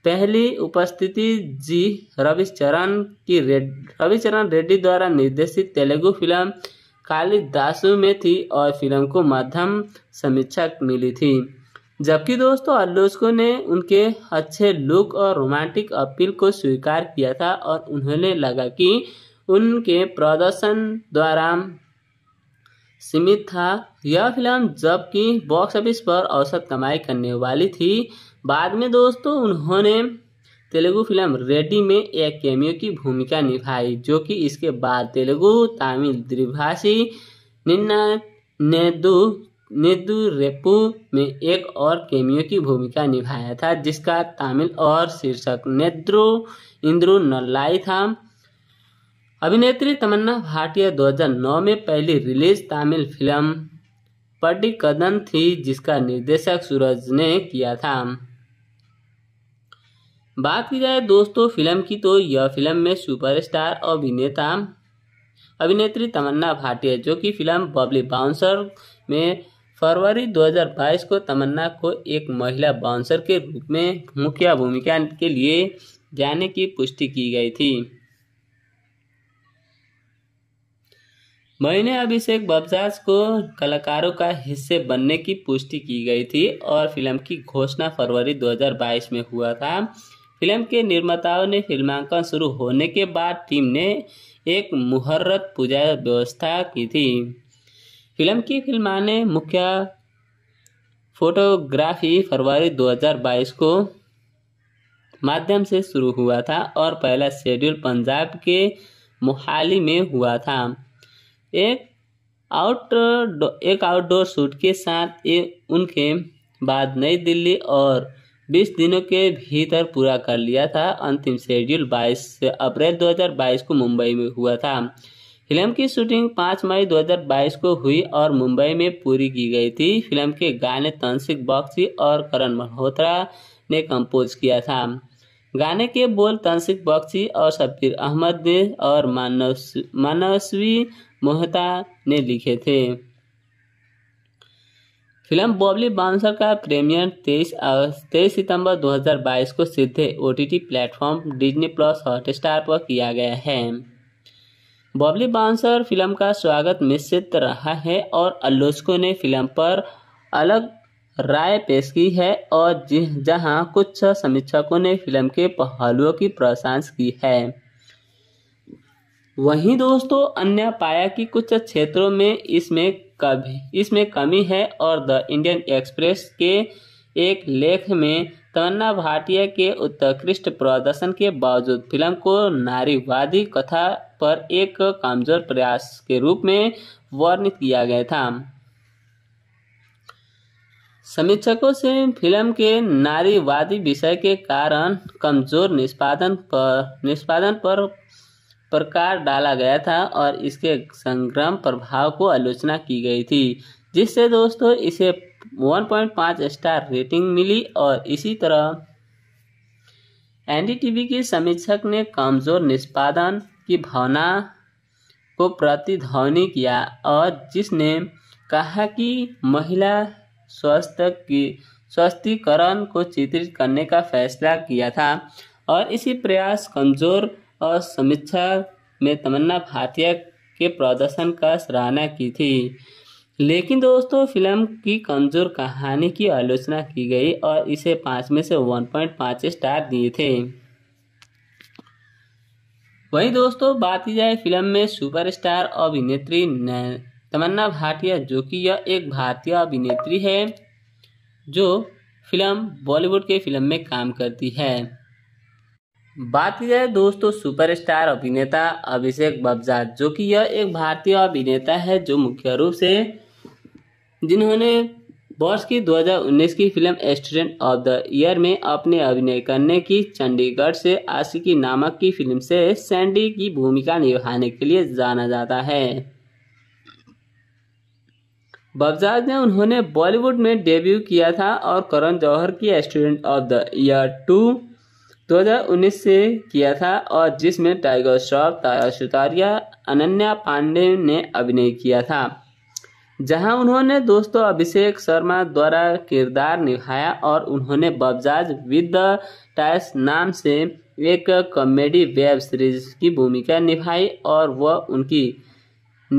पहली उपस्थिति जी रविचरण की रेड रविचरण रेड्डी द्वारा निर्देशित तेलुगु फिल्म कालिदासु में थी और फिल्म को मध्यम समीक्षा मिली थी जबकि दोस्तों आलोचकों ने उनके अच्छे लुक और रोमांटिक अपील को स्वीकार किया था और उन्होंने लगा कि उनके प्रदर्शन द्वारा सीमित था यह फिल्म जबकि बॉक्स ऑफिस पर औसत कमाई करने वाली थी बाद में दोस्तों उन्होंने तेलुगु फिल्म रेडी में एक कैमियो की भूमिका निभाई जो कि इसके बाद तेलुगु तमिल द्विभाषी निन्ना नेदू नेदू रेपू में एक और कैमियो की भूमिका निभाया था जिसका तमिल और शीर्षक नेद्रो इंद्रो नल्लाई था अभिनेत्री तमन्ना भाटिया 2009 में पहली रिलीज तमिल फिल्म पड्डी कदन थी जिसका निर्देशक सूरज ने किया था बात की जाए दोस्तों फिल्म की तो यह फिल्म में सुपरस्टार अभिनेता अभिनेत्री तमन्ना भाटिया जो कि फिल्म बबली बाउंसर में फरवरी 2022 को तमन्ना को एक महिला बाउंसर के रूप में मुख्य भूमिका के लिए जाने की पुष्टि की गई थी महीने अभिषेक बबजाज को कलाकारों का हिस्से बनने की पुष्टि की गई थी और फिल्म की घोषणा फरवरी 2022 में हुआ था फिल्म के निर्माताओं ने फिल्मांकन शुरू होने के बाद टीम ने एक मुहर्रत पूजा व्यवस्था की थी फिल्म की फिल्माने मुख्य फोटोग्राफी फरवरी 2022 को माध्यम से शुरू हुआ था और पहला शेड्यूल पंजाब के मोहाली में हुआ था एक आउट एक आउटडोर शूट के साथ ये उनके बाद नई दिल्ली और बीस दिनों के भीतर पूरा कर लिया था अंतिम शेड्यूल बाईस अप्रैल बाईस को मुंबई में हुआ था फिल्म की शूटिंग 5 मई 2022 को हुई और मुंबई में पूरी की गई थी फिल्म के गाने तंसिक बख्शी और करण मल्होत्रा ने कंपोज किया था गाने के बोल तंसिक बख्शी और शब्बीर अहमद और मानस मानसवी मोहता ने लिखे थे फिल्म बॉबली बांसर का प्रीमियर 23 अगस्त तेईस सितंबर 2022 को सीधे O T platform Disney plus Hotstar पर किया गया है बॉबली बांसर फिल्म का स्वागत निश्चित रहा है और आलोचकों ने फिल्म पर अलग राय पेश की है और जहां कुछ समीक्षकों ने फिल्म के पहलुओं की प्रशंसा की है वहीं दोस्तों अन्य पाया कि कुछ क्षेत्रों में इसमें का भी इसमें कमी है और द इंडियन एक्सप्रेस के एक लेख में तमन्ना भाटिया के उत्कृष्ट प्रदर्शन के बावजूद फिल्म को नारीवादी कथा पर एक कमजोर प्रयास के रूप में वर्णित किया गया था समीक्षकों से फिल्म के नारीवादी विषय के कारण कमजोर निष्पादन पर निष्पादन पर प्रकार डाला गया था और इसके संग्राम प्रभाव को आलोचना की गई थी जिससे दोस्तों इसे 1.5 स्टार रेटिंग मिली और इसी तरह एनडीटीवी के समीक्षक ने कमजोर निष्पादन की भावना को प्रतिध्वनि किया और जिसने कहा कि महिला स्वास्थ्य की स्वस्थीकरण को चित्रित करने का फैसला किया था और इसी प्रयास कमजोर और समीक्षा में तमन्ना भाटिया के प्रदर्शन का सराहना की थी लेकिन दोस्तों फिल्म की कमज़ोर कहानी की आलोचना की गई और इसे पाँच में से वन पॉइंट पाँच स्टार दिए थे वहीं दोस्तों बात की जाए फिल्म में सुपरस्टार अभिनेत्री तमन्ना भाटिया जो कि यह एक भारतीय अभिनेत्री है जो फिल्म बॉलीवुड के फिल्म में काम करती है बात की जाए दोस्तों सुपरस्टार अभिनेता अभिषेक बब्जा जो कि यह एक भारतीय अभिनेता है जो मुख्य रूप से जिन्होंने वर्ष की 2019 की film student of the year में अपने अभिनय करने की चंडीगढ़ से आशिकी नामक की फिल्म से सैंडी की भूमिका निभाने के लिए जाना जाता है बबजाज ने उन्होंने बॉलीवुड में डेब्यू किया था और करण जौहर की student of the year two 2019 से किया था और जिसमें टाइगर श्रॉफ तारा सुतारिया अनन्या पांडे ने अभिनय किया था जहां उन्होंने दोस्तों अभिषेक शर्मा द्वारा किरदार निभाया और उन्होंने बबजाज विद टाइस नाम से एक कॉमेडी वेब सीरीज की भूमिका निभाई और वह उनकी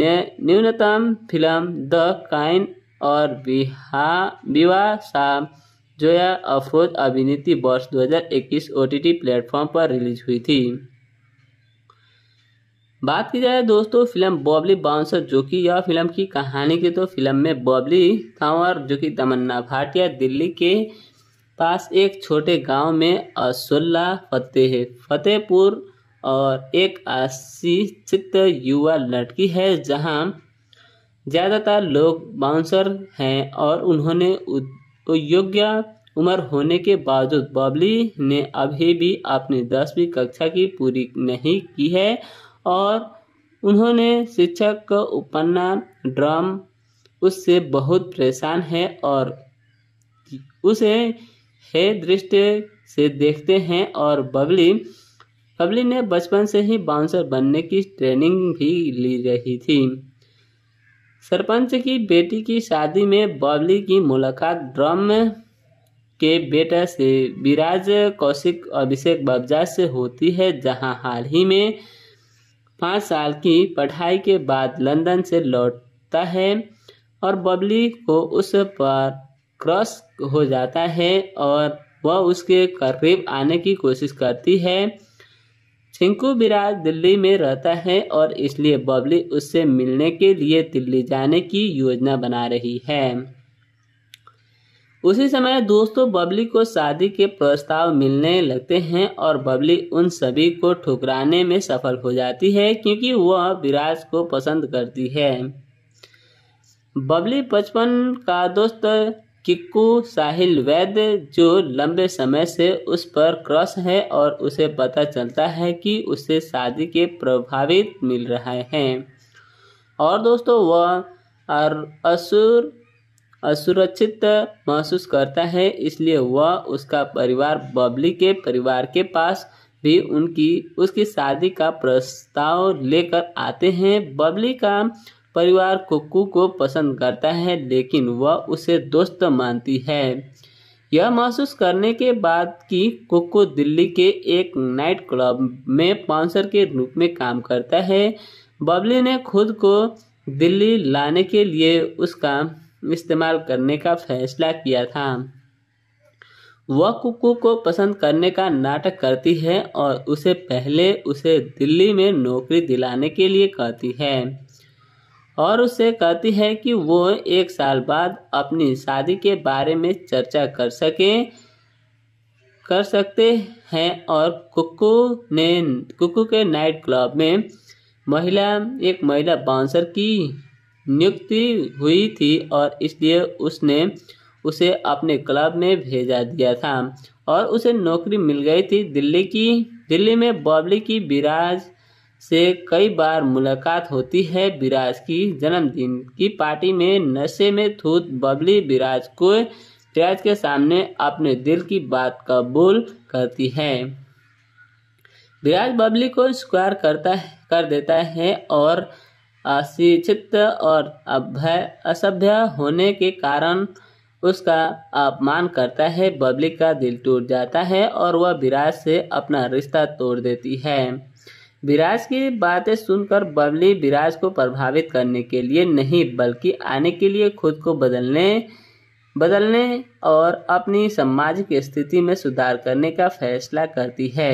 ने न्यूनतम फिल्म द काइन और विवाह विवाह शाह जोया अफरोज अभिनीति वर्ष 2021 टी प्लेटफॉर्म पर रिलीज हुई थी बात की जाए दोस्तों फिल्म बॉबली बाउंसर जो कि यह फिल्म की कहानी की तो फिल्म में बॉबली कंवर जो कि तमन्ना भाटिया दिल्ली के पास एक छोटे गांव में असुल्ला फतेह फतेहपुर और एक अशिक्षित युवा लड़की है जहां ज़्यादातर लोग बाउंसर हैं और उन्होंने तो योग्य उम्र होने के बावजूद बबली ने अभी भी अपनी दसवीं कक्षा की पूरी नहीं की है और उन्होंने शिक्षक को उपन्ना ड्रम उससे बहुत परेशान है और उसे हे दृष्टि से देखते हैं और बबली बबली ने बचपन से ही बाउंसर बनने की ट्रेनिंग भी ली रही थी सरपंच की बेटी की शादी में बबली की मुलाकात ड्रम के बेटा से विराज कौशिक अभिषेक बबजा से होती है जहां हाल ही में पाँच साल की पढ़ाई के बाद लंदन से लौटता है और बबली को उस पर क्रॉस हो जाता है और वह उसके करीब आने की कोशिश करती है टिंकू बिराज दिल्ली में रहता है और इसलिए बबली उससे मिलने के लिए दिल्ली जाने की योजना बना रही है उसी समय दोस्तों बबली को शादी के प्रस्ताव मिलने लगते हैं और बबली उन सभी को ठुकराने में सफल हो जाती है क्योंकि वह विराज को पसंद करती है बबली बचपन का दोस्त किक्कू साहिल वैद्य जो लंबे समय से उस पर क्रॉस है और उसे पता चलता है कि उसे शादी के प्रभावित मिल रहे हैं और दोस्तों वह असुर असुरक्षित महसूस करता है इसलिए वह उसका परिवार बबली के परिवार के पास भी उनकी उसकी शादी का प्रस्ताव लेकर आते हैं बबली का परिवार कुकू को पसंद करता है लेकिन वह उसे दोस्त मानती है यह महसूस करने के बाद कि कुकू दिल्ली के एक नाइट क्लब में पाउंसर के रूप में काम करता है बबली ने खुद को दिल्ली लाने के लिए उसका इस्तेमाल करने का फैसला किया था वह कुकू को पसंद करने का नाटक करती है और उसे पहले उसे दिल्ली में नौकरी दिलाने के लिए कहती है और उससे कहती है कि वो एक साल बाद अपनी शादी के बारे में चर्चा कर सकें कर सकते हैं और कुकू ने कुकू के नाइट क्लब में महिला एक महिला बाउंसर की नियुक्ति हुई थी और इसलिए उसने उसे अपने क्लब में भेजा दिया था और उसे नौकरी मिल गई थी दिल्ली की दिल्ली में बबली की विराज से कई बार मुलाकात होती है विराज की जन्मदिन की पार्टी में नशे में थूत बबली विराज को त्याज के सामने अपने दिल की बात कबूल करती है विराज बबली को स्क्वायर करता है कर देता है और अशिक्षित और अभ्य असभ्य होने के कारण उसका अपमान करता है बबली का दिल टूट जाता है और वह विराज से अपना रिश्ता तोड़ देती है विराज की बातें सुनकर बबली विराज को प्रभावित करने के लिए नहीं बल्कि आने के लिए खुद को बदलने बदलने और अपनी सामाजिक स्थिति में सुधार करने का फैसला करती है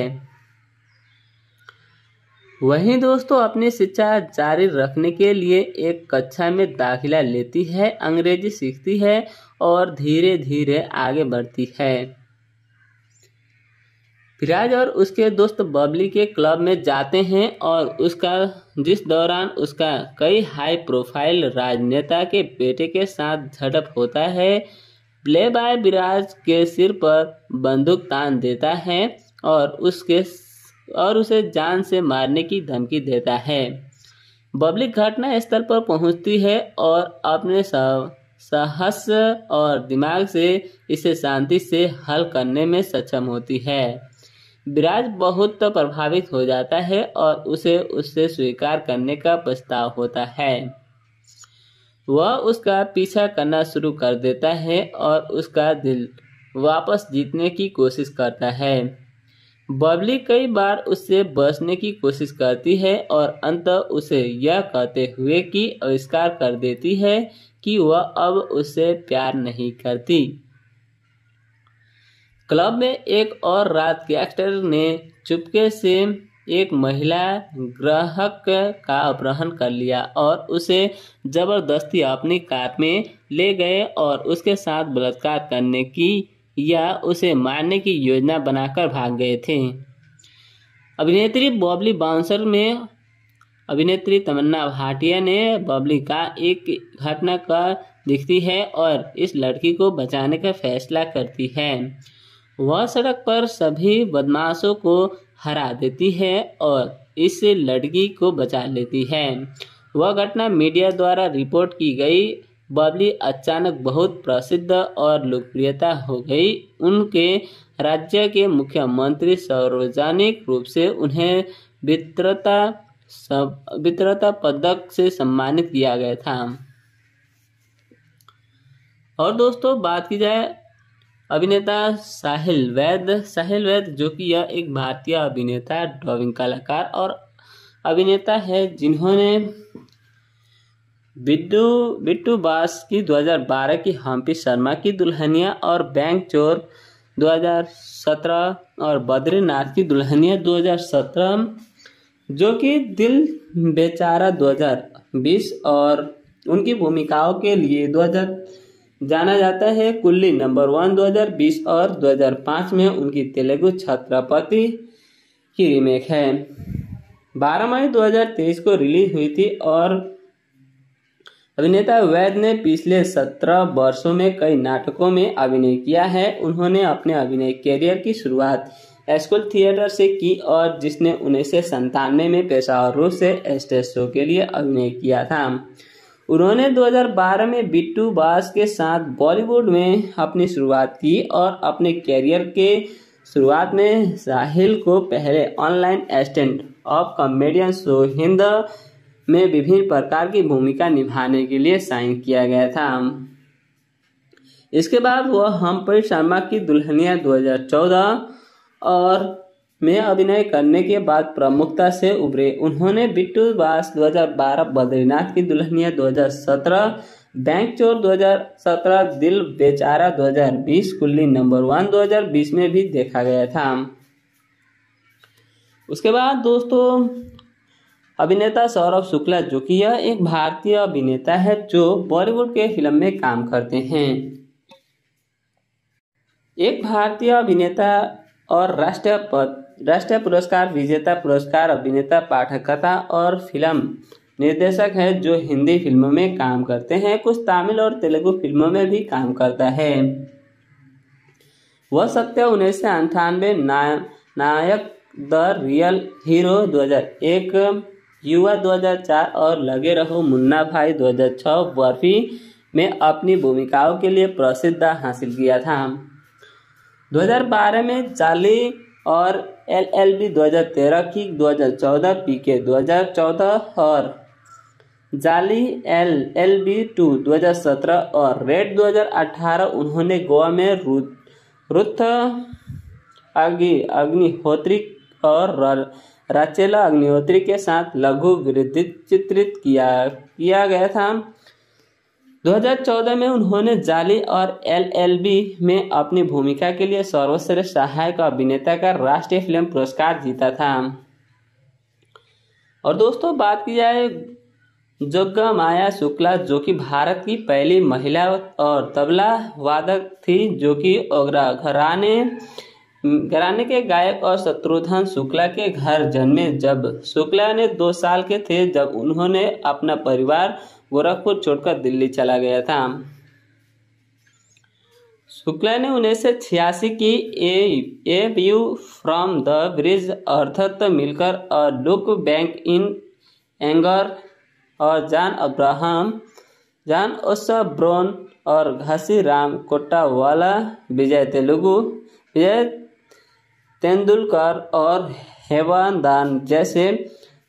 वहीं दोस्तों अपनी शिक्षा जारी रखने के लिए एक कक्षा में दाखिला लेती है अंग्रेजी सीखती है और धीरे धीरे आगे बढ़ती है फिराज और उसके दोस्त बबली के क्लब में जाते हैं और उसका जिस दौरान उसका कई हाई प्रोफाइल राजनेता के बेटे के साथ झड़प होता है प्ले बाय विराज के सिर पर बंदूक तान देता है और उसके और उसे जान से मारने की धमकी देता है बबली घटना स्थल पर पहुंचती है और अपने साहस और दिमाग से इसे शांति से हल करने में सक्षम होती है विराज बहुत तो प्रभावित हो जाता है और उसे उससे स्वीकार करने का प्रस्ताव होता है वह उसका पीछा करना शुरू कर देता है और उसका दिल वापस जीतने की कोशिश करता है बबली कई बार उससे बचने की कोशिश करती है और अंत उसे यह कहते हुए कि आविष्कार कर देती है कि वह अब उससे प्यार नहीं करती क्लब में एक और रात गैंगस्टर ने चुपके से एक महिला ग्राहक का अपहरण कर लिया और उसे जबरदस्ती अपनी कार में ले गए और उसके साथ बलात्कार करने की या उसे मारने की योजना बनाकर भाग गए थे अभिनेत्री बॉबली बाउंसर में अभिनेत्री तमन्ना भाटिया ने बॉबली का एक घटना का दिखती है और इस लड़की को बचाने का फैसला करती है वह सड़क पर सभी बदमाशों को हरा देती है और इस लड़की को बचा लेती है वह घटना मीडिया द्वारा रिपोर्ट की गई बबली अचानक बहुत प्रसिद्ध और लोकप्रियता हो गई उनके राज्य के मुख्यमंत्री सार्वजनिक रूप से उन्हें वित्रता वित्रता पदक से सम्मानित किया गया था और दोस्तों बात की जाए अभिनेता साहिल वैद साहिल वैद जो कि यह एक भारतीय अभिनेता ड्राइंग कलाकार और अभिनेता है जिन्होंने बिट्टू बिट्टू बास की 2012 की हम्पी शर्मा की दुल्हनिया और बैंक चोर 2017 और बद्रीनाथ की दुल्हनिया 2017 जो कि दिल बेचारा 2020 और उनकी भूमिकाओं के लिए जाना जाता है कुल्ली नंबर वन 2020 और 2005 में उनकी तेलुगु छात्रापति की रीमेक है 12 मई 2023 को रिलीज हुई थी और अभिनेता वैद ने पिछले 17 वर्षों में कई नाटकों में अभिनय किया है उन्होंने अपने अभिनय कैरियर की शुरुआत स्कूल थिएटर से की और जिसने उन्नीस सौ संतानवे में पेशावर रूप से स्टेज शो के लिए अभिनय किया था उन्होंने 2012 में बिट्टू बास के साथ बॉलीवुड में अपनी शुरुआत की और अपने कैरियर के शुरुआत में साहिल को पहले online assistant of comedian show Hind में विभिन्न प्रकार की भूमिका निभाने के लिए साइन किया गया था इसके बाद वह हम्परी शर्मा की दुल्हनिया 2014 और में अभिनय करने के बाद प्रमुखता से उभरे उन्होंने बिट्टू बास 2012 बद्रीनाथ की दुल्हनिया 2017 बैंक चोर 2017 दिल बेचारा 2020 कुल्ली नंबर वन 2020 में भी देखा गया था उसके बाद दोस्तों अभिनेता सौरभ शुक्ला जो कि यह एक भारतीय अभिनेता है जो बॉलीवुड के फिल्म में काम करते हैं एक भारतीय अभिनेता और राष्ट्रपति राष्ट्रीय पुरस्कार विजेता पुरस्कार अभिनेता कथा और फिल्म निर्देशक है जो हिंदी फिल्मों में काम करते हैं कुछ तमिल और तेलुगु फिल्मों में भी काम करता है वह सत्य उन्नीस सौ अंठानवे नायक द रियल हीरो 2001 युवा 2004 और लगे रहो मुन्ना भाई 2006 बर्फी में अपनी भूमिकाओं के लिए प्रसिद्ध हासिल किया था 2012 में चाली और एल एल बी दो हज़ार तेरह की दो हज़ार चौदह पी के दो हज़ार चौदह और जाली एल एल बी टू दो हज़ार सत्रह और रेड दो हज़ार अठारह उन्होंने गोवा में रुथ अग्नि अग्निहोत्री और राचेला अग्निहोत्री के साथ लघु चित्रित किया किया गया था 2014 में उन्होंने जाली और एलएलबी में अपनी भूमिका के लिए सर्वश्रेष्ठ सहायक अभिनेता का राष्ट्रीय फिल्म पुरस्कार जीता था और दोस्तों बात की जाए जोगा माया शुक्ला जो कि भारत की पहली महिला और तबला वादक थी जो कि ओगरा घराने घराने के गायक और शत्रुघ्न शुक्ला के घर जन्मे जब शुक्ला ने दो साल के थे जब उन्होंने अपना परिवार गोरखपुर छोड़कर दिल्ली चला गया था शुक्ला ने उन्नीस सौ छियासी की a a view from the bridge अर्थत मिलकर a look back in anger और जान अब्राहम जान ब्रोन और घासी राम कोटावाला विजय तेलुगु विजय तेंदुलकर और हेवान दान जैसे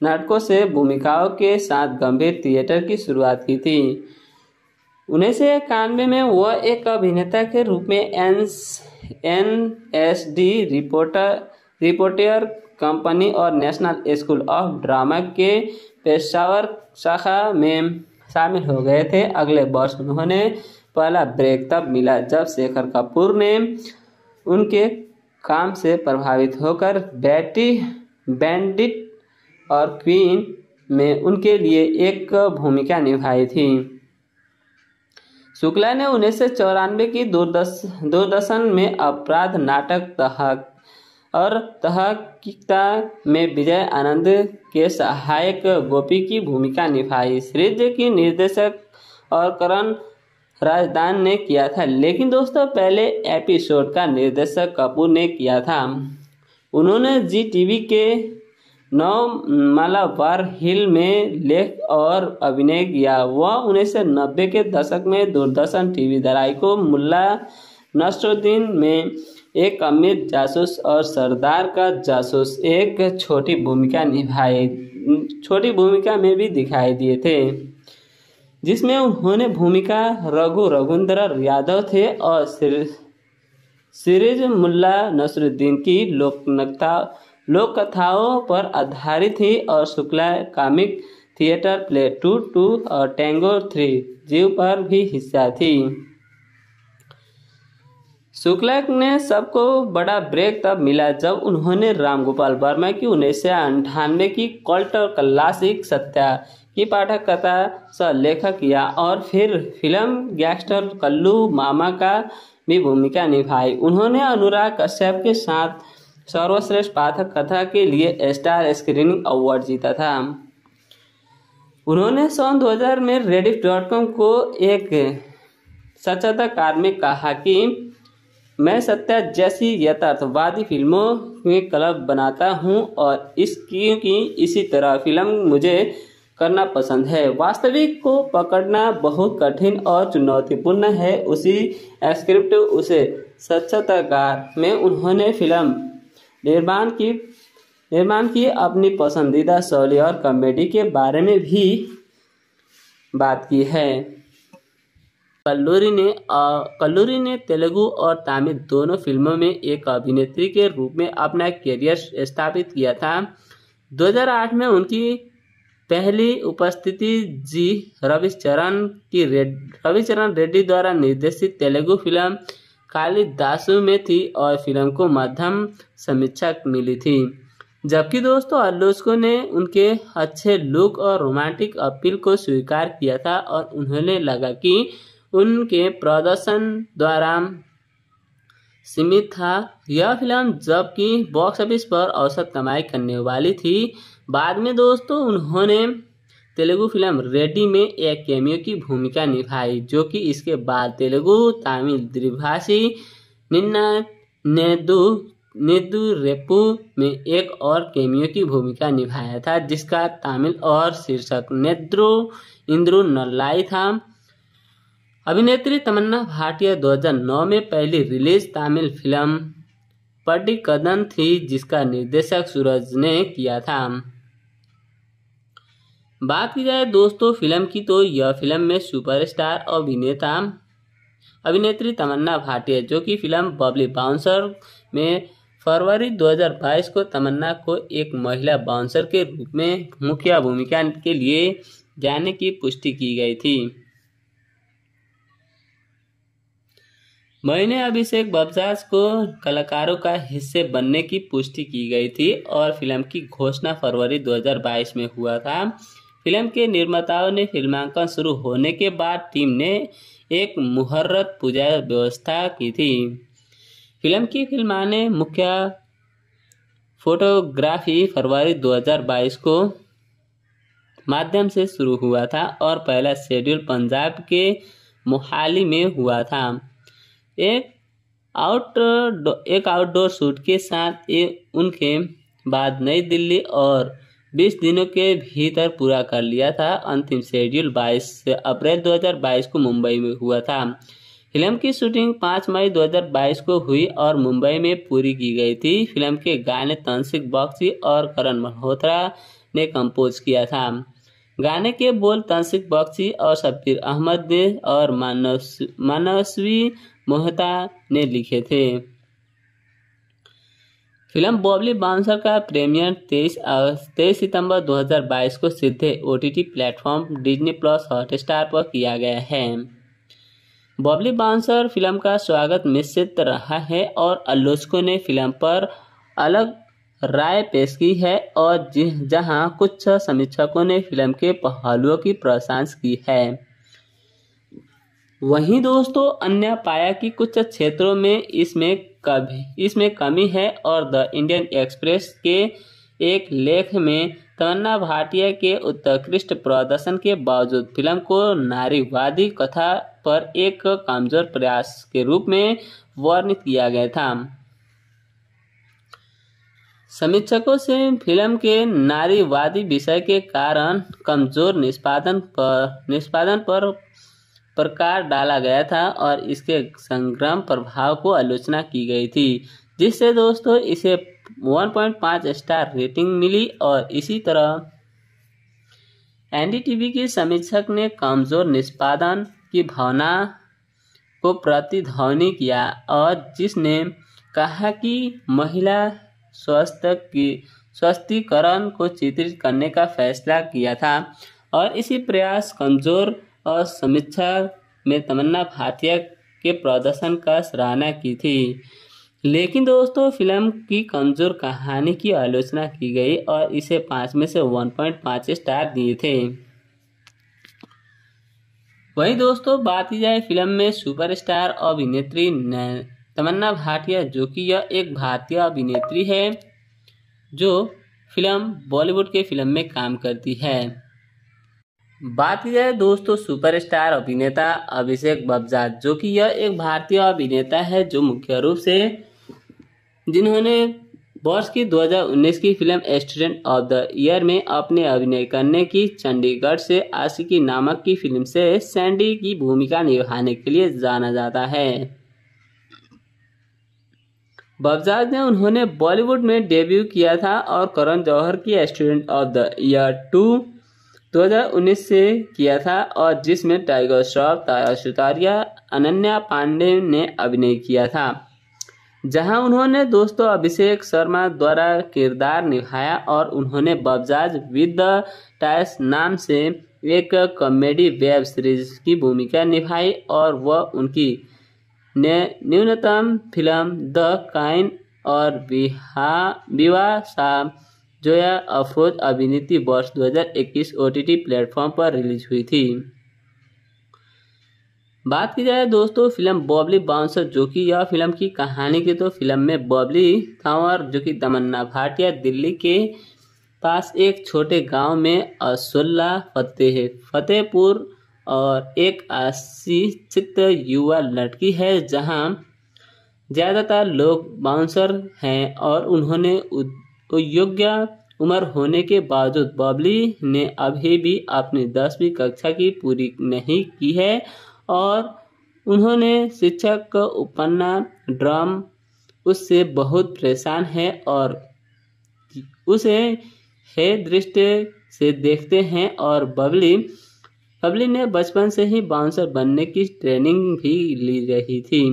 नाटकों से भूमिकाओं के साथ गंभीर थिएटर की शुरुआत की थी उन्नीस सौ इक्यानवे में वह एक अभिनेता के रूप में N N S D reporter reporter company और नेशनल स्कूल ऑफ ड्रामा के पेशावर शाखा में शामिल हो गए थे अगले वर्ष उन्होंने पहला ब्रेक तब मिला जब शेखर कपूर ने उनके काम से प्रभावित होकर बैटी बैंडिट और क्वीन में उनके लिए एक भूमिका निभाई थी शुक्ला ने उन्नीस सौ चौरानवे की दूरदर्शन दूरदर्शन में अपराध नाटक तहक और तहकता में विजय आनंद के सहायक गोपी की भूमिका निभाई श्रीज की निर्देशक और करण राजदान ने किया था लेकिन दोस्तों पहले एपिसोड का निर्देशक कपूर ने किया था उन्होंने जी टीवी के मालावार हिल में लेख और अभिनय किया वह उन्नीस सौ नब्बे के दशक में दूरदर्शन टीवी को मुल्ला नसरुद्दीन में एक अमीर जासूस और सरदार का जासूस एक छोटी भूमिका निभाए छोटी भूमिका में भी दिखाई दिए थे जिसमें उन्होंने भूमिका रघु रघुन्द्र यादव थे और सिरिज मुल्ला नसरुद्दीन की लोकनकता लोक कथाओं पर आधारित थी और Shukla comic theatre play two two और टेंगो थ्री जीव पर भी हिस्सा थी शुक्ला ने सबको बड़ा ब्रेक तब मिला जब उन्होंने रामगोपाल वर्मा की उन्नीस सौ अंठानवे की कॉल्ट और क्लासिक सत्या की पाठक कथा स लेखक किया और फिर फिल्म गैंगस्टर कल्लू मामा का भी भूमिका निभाई उन्होंने अनुराग कश्यप के साथ सर्वश्रेष्ठ पाठक कथा के लिए स्टार स्क्रीनिंग अवार्ड जीता था उन्होंने सन 2000 में रेडिफ डॉट कॉम को एक सचताकार में कहा कि मैं सत्या जैसी यथार्थवादी फिल्मों में क्लब बनाता हूं और इसकी इसी तरह फिल्म मुझे करना पसंद है वास्तविक को पकड़ना बहुत कठिन और चुनौतीपूर्ण है उसी स्क्रिप्ट उसे सचताकार में उन्होंने फिल्म निर्माण की निर्माण की अपनी पसंदीदा शैली और कॉमेडी के बारे में भी बात की है कल्लूरी ने कल्लूरी ने तेलुगु और तमिल दोनों फिल्मों में एक अभिनेत्री के रूप में अपना करियर स्थापित किया था 2008 में उनकी पहली उपस्थिति जी रविचरण की रेड रविचरण रेड्डी द्वारा निर्देशित तेलुगु फिल्म कालिदासु में थी और फिल्म को मध्यम समीक्षा मिली थी जबकि दोस्तों आलोचकों ने उनके अच्छे लुक और रोमांटिक अपील को स्वीकार किया था और उन्होंने लगा कि उनके प्रदर्शन द्वारा सीमित था यह फिल्म जबकि बॉक्स ऑफिस पर औसत कमाई करने वाली थी बाद में दोस्तों उन्होंने तेलुगु फिल्म रेडी में एक कैमियो की भूमिका निभाई जो कि इसके बाद तेलुगु तमिल द्विभाषी निन्ना नेदु निदु रेपू में एक और कैमियो की भूमिका निभाया था जिसका तमिल और शीर्षक नेद्रो इंद्रु नल्लाई था अभिनेत्री तमन्ना भाटिया 2009 में पहली रिलीज तमिल फिल्म पड्डी कदन थी जिसका निर्देशक सूरज ने किया था बात की जाए दोस्तों फिल्म की तो यह फिल्म में सुपरस्टार अभिनेता अभिनेत्री तमन्ना भाटिया जो कि फिल्म बबली बाउंसर में फरवरी 2022 को तमन्ना को एक महिला बाउंसर के रूप में मुख्य भूमिका के लिए जाने की पुष्टि की गई थी मैंने अभिषेक बबजाज को कलाकारों का हिस्से बनने की पुष्टि की गई थी और फिल्म की घोषणा फरवरी 2022 में हुआ था फिल्म के निर्माताओं ने फिल्मांकन शुरू होने के बाद टीम ने एक मुहर्रत पूजा व्यवस्था की थी फिल्म की फिल्माने मुख्य फोटोग्राफी फरवरी 2022 को माध्यम से शुरू हुआ था और पहला शेड्यूल पंजाब के मोहाली में हुआ था एक आउट एक आउटडोर शूट के साथ ये उनके बाद नई दिल्ली और बीस दिनों के भीतर पूरा कर लिया था अंतिम शेड्यूल बाईस अप्रैल 2022 को मुंबई में हुआ था फिल्म की शूटिंग 5 मई 2022 को हुई और मुंबई में पूरी की गई थी फिल्म के गाने तंसिक बख्शी और करण मल्होत्रा ने कंपोज किया था गाने के बोल तंसिक बख्शी और शब्बीर अहमद और मानस मानसवी मोहता ने लिखे थे फिल्म बॉबली बाउंसर का प्रीमियर तेईस अगस्त तेईस सितंबर 2022 को सीधे O T platform Disney plus Hotstar पर किया गया है बॉबली बाउंसर फिल्म का स्वागत मिश्रित रहा है और आलोचकों ने फिल्म पर अलग राय पेश की है और जहां कुछ समीक्षकों ने फिल्म के पहलुओं की प्रशंसा की है वहीं दोस्तों अन्य पाया कि कुछ क्षेत्रों में इसमें का भी इसमें कमी है और द इंडियन एक्सप्रेस के एक लेख में तमन्ना भाटिया के उत्कृष्ट प्रदर्शन के बावजूद फिल्म को नारीवादी कथा पर एक कमजोर प्रयास के रूप में वर्णित किया गया था समीक्षकों से फिल्म के नारीवादी विषय के कारण कमजोर निष्पादन पर निष्पादन पर प्रकार डाला गया था और इसके संग्राम प्रभाव को आलोचना की गई थी जिससे दोस्तों इसे 1.5 स्टार रेटिंग मिली और इसी तरह एनडीटीवी के समीक्षक ने कमजोर निष्पादन की भावना को प्रतिध्वनि किया और जिसने कहा कि महिला स्वास्थ्य की स्वस्थीकरण को चित्रित करने का फैसला किया था और इसी प्रयास कमजोर और समीक्षा में तमन्ना भाटिया के प्रदर्शन का सराहना की थी लेकिन दोस्तों फिल्म की कमज़ोर कहानी की आलोचना की गई और इसे पाँच में से वन पॉइंट पाँच स्टार दिए थे वहीं दोस्तों बात की जाए फिल्म में सुपरस्टार अभिनेत्री तमन्ना भाटिया जो कि यह एक भारतीय अभिनेत्री है जो फिल्म बॉलीवुड के फिल्म में काम करती है बात की जाए दोस्तों सुपरस्टार अभिनेता अभिषेक बब्जात जो कि यह एक भारतीय अभिनेता है जो मुख्य रूप से जिन्होंने वर्ष की 2019 की film student of the year में अपने अभिनय करने की चंडीगढ़ से आशिकी नामक की फिल्म से सैंडी की भूमिका निभाने के लिए जाना जाता है बबजाज ने उन्होंने बॉलीवुड में डेब्यू किया था और करण जौहर की student of the year two 2019 से किया था और जिसमें टाइगर श्रॉफ तारा सुतारिया अनन्या पांडे ने अभिनय किया था जहां उन्होंने दोस्तों अभिषेक शर्मा द्वारा किरदार निभाया और उन्होंने बबजाज विद द टाइस नाम से एक कॉमेडी वेब सीरीज की भूमिका निभाई और वह उनकी ने न्यूनतम फिल्म द काइन और विवाह विवाह शाह जोया अफरोज अभिनीति वर्ष 2021 इक्कीस प्लेटफॉर्म पर रिलीज हुई थी बात की जाए दोस्तों फिल्म बॉबली बाउंसर जो कि यह फिल्म की कहानी की तो फिल्म में बॉबली कंवर जो कि दमन्ना भाटिया दिल्ली के पास एक छोटे गांव में असुल्ला फतेह फतेहपुर और एक अशिक्षित युवा लड़की है जहां ज़्यादातर लोग बाउंसर हैं और उन्होंने तो योग्य उम्र होने के बावजूद बबली ने अभी भी अपनी दसवीं कक्षा की पूरी नहीं की है और उन्होंने शिक्षक उपन्ना ड्रम उससे बहुत परेशान है और उसे हे दृष्टि से देखते हैं और बबली बबली ने बचपन से ही बाउंसर बनने की ट्रेनिंग भी ली रही थी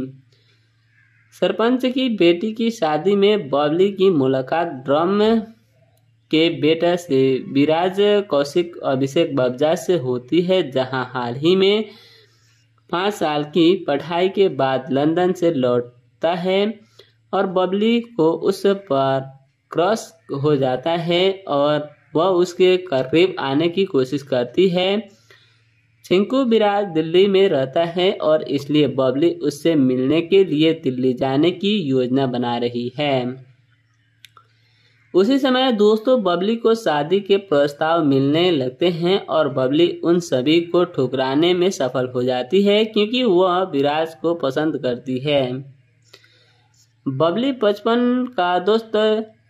सरपंच की बेटी की शादी में बबली की मुलाकात ड्रम के बेटा से विराज कौशिक अभिषेक बब्जा से होती है जहां हाल ही में पाँच साल की पढ़ाई के बाद लंदन से लौटता है और बबली को उस पर क्रॉस हो जाता है और वह उसके करीब आने की कोशिश करती है छिंकू बिराज दिल्ली में रहता है और इसलिए बबली उससे मिलने के लिए दिल्ली जाने की योजना बना रही है उसी समय दोस्तों बबली को शादी के प्रस्ताव मिलने लगते हैं और बबली उन सभी को ठुकराने में सफल हो जाती है क्योंकि वह विराज को पसंद करती है बबली बचपन का दोस्त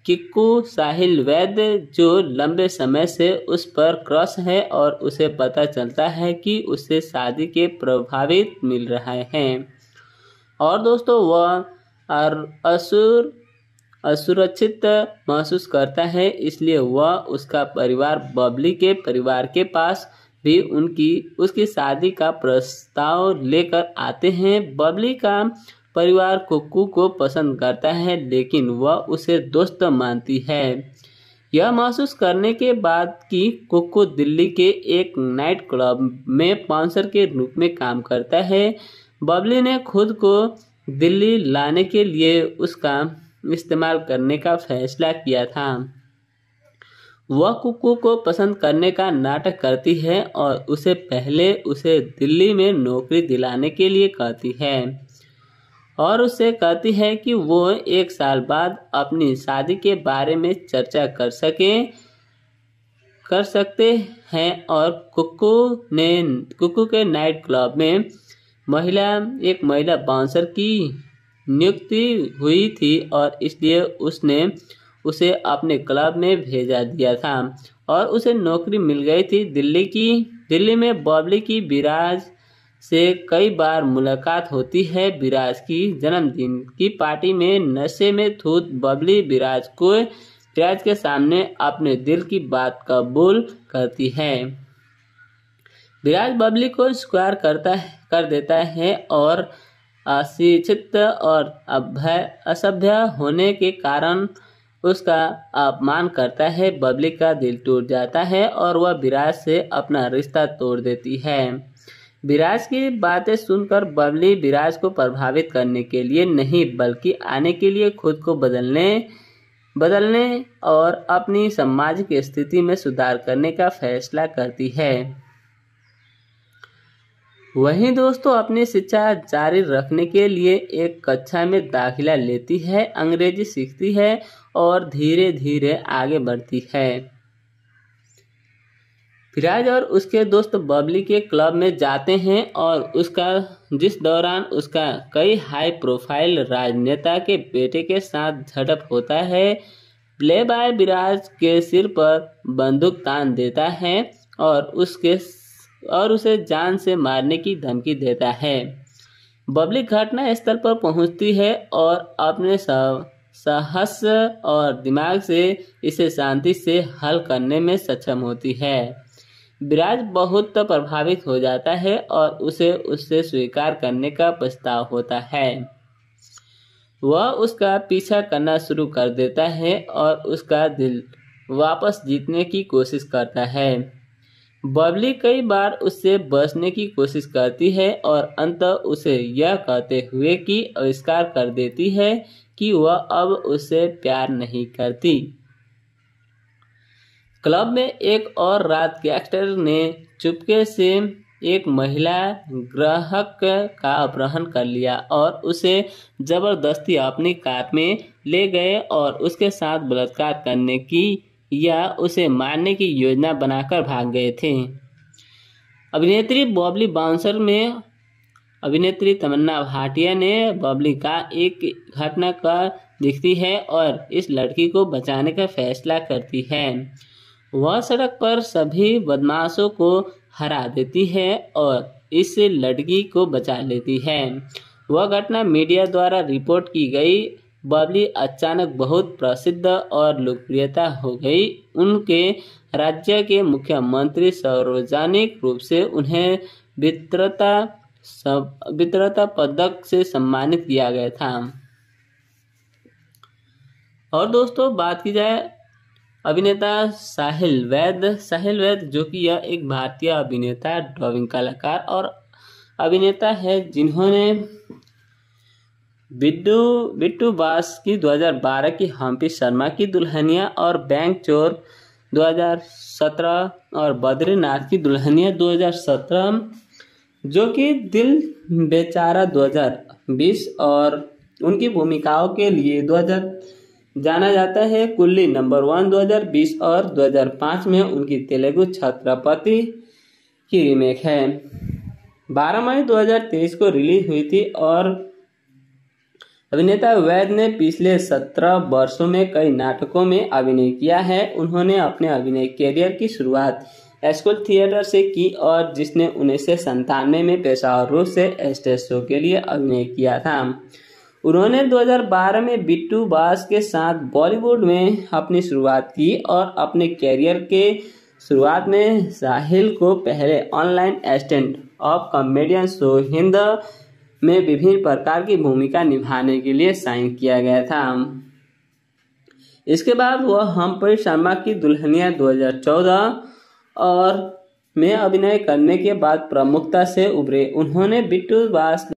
किक्कू साहिल वैद्य जो लंबे समय से उस पर क्रॉस है और उसे पता चलता है कि उसे शादी के प्रभावित मिल रहे हैं और दोस्तों वह असुर असुरक्षित महसूस करता है इसलिए वह उसका परिवार बबली के परिवार के पास भी उनकी उसकी शादी का प्रस्ताव लेकर आते हैं बबली का परिवार कुकू को पसंद करता है लेकिन वह उसे दोस्त मानती है यह महसूस करने के बाद कि कुकू दिल्ली के एक नाइट क्लब में पाउंसर के रूप में काम करता है बबली ने खुद को दिल्ली लाने के लिए उसका इस्तेमाल करने का फैसला किया था वह कुकू को पसंद करने का नाटक करती है और उसे पहले उसे दिल्ली में नौकरी दिलाने के लिए कहती है और उससे कहती है कि वो एक साल बाद अपनी शादी के बारे में चर्चा कर सकें कर सकते हैं और कुकू ने कुकू के नाइट क्लब में महिला एक महिला बाउंसर की नियुक्ति हुई थी और इसलिए उसने उसे अपने क्लब में भेजा दिया था और उसे नौकरी मिल गई थी दिल्ली की दिल्ली में बॉबली की विराज से कई बार मुलाकात होती है विराज की जन्मदिन की पार्टी में नशे में थूत बबली विराज को बिराज के सामने अपने दिल की बात कबूल करती है विराज बबली को स्क्वायर करता है कर देता है और अशिक्षित और अभ्य असभ्य होने के कारण उसका अपमान करता है बबली का दिल टूट जाता है और वह विराज से अपना रिश्ता तोड़ देती है विराज की बातें सुनकर बबली विराज को प्रभावित करने के लिए नहीं बल्कि आने के लिए खुद को बदलने बदलने और अपनी सामाजिक स्थिति में सुधार करने का फैसला करती है वहीं दोस्तों अपनी शिक्षा जारी रखने के लिए एक कक्षा में दाखिला लेती है अंग्रेजी सीखती है और धीरे धीरे आगे बढ़ती है फिराज और उसके दोस्त बबली के क्लब में जाते हैं और उसका जिस दौरान उसका कई हाई प्रोफाइल राजनेता के बेटे के साथ झड़प होता है प्ले बाय विराज के सिर पर बंदूक तान देता है और उसके और उसे जान से मारने की धमकी देता है बबली घटना स्थल पर पहुंचती है और अपने साहस और दिमाग से इसे शांति से हल करने में सक्षम होती है विराज बहुत तो प्रभावित हो जाता है और उसे उससे स्वीकार करने का प्रस्ताव होता है वह उसका पीछा करना शुरू कर देता है और उसका दिल वापस जीतने की कोशिश करता है बबली कई बार उससे बचने की कोशिश करती है और अंत उसे यह कहते हुए कि आविष्कार कर देती है कि वह अब उससे प्यार नहीं करती क्लब में एक और रात गैंगस्टर ने चुपके से एक महिला ग्राहक का अपहरण कर लिया और उसे जबरदस्ती अपनी कार में ले गए और उसके साथ बलात्कार करने की या उसे मारने की योजना बनाकर भाग गए थे अभिनेत्री बॉबली बाउंसर में अभिनेत्री तमन्ना भाटिया ने बॉबली का एक घटना का दिखती है और इस लड़की को बचाने का फैसला करती है वह सड़क पर सभी बदमाशों को हरा देती है और इस लड़की को बचा लेती है वह घटना मीडिया द्वारा रिपोर्ट की गई बबली अचानक बहुत प्रसिद्ध और लोकप्रियता हो गई उनके राज्य के मुख्यमंत्री सार्वजनिक रूप से उन्हें वित्रता वित्रता पदक से सम्मानित किया गया था और दोस्तों बात की जाए अभिनेता साहिल वैद साहिल वैद जो कि यह एक भारतीय अभिनेता ड्राइंग कलाकार और अभिनेता है जिन्होंने बिट्टू बिट्टू बास की 2012 की हम्पी शर्मा की दुल्हनिया और बैंक चोर 2017 और बद्रीनाथ की दुल्हनिया 2017 जो कि दिल बेचारा 2020 और उनकी भूमिकाओं के लिए जाना जाता है कुल्ली नंबर वन 2020 और 2005 में उनकी तेलुगु छात्रापति की रीमेक है 12 मई 2023 को रिलीज हुई थी और अभिनेता वैद ने पिछले 17 वर्षों में कई नाटकों में अभिनय किया है उन्होंने अपने अभिनय कैरियर की शुरुआत स्कूल थिएटर से की और जिसने उन्नीस सौ संतानवे में पेशावर रूप से स्टेज शो के लिए अभिनय किया था उन्होंने 2012 में बिट्टू बास के साथ बॉलीवुड में अपनी शुरुआत की और अपने कैरियर के शुरुआत में साहिल को पहले online assistant of comedian show Hind में विभिन्न प्रकार की भूमिका निभाने के लिए साइन किया गया था इसके बाद वह हम्परी शर्मा की दुल्हनिया 2014 और में अभिनय करने के बाद प्रमुखता से उभरे उन्होंने बिट्टू बास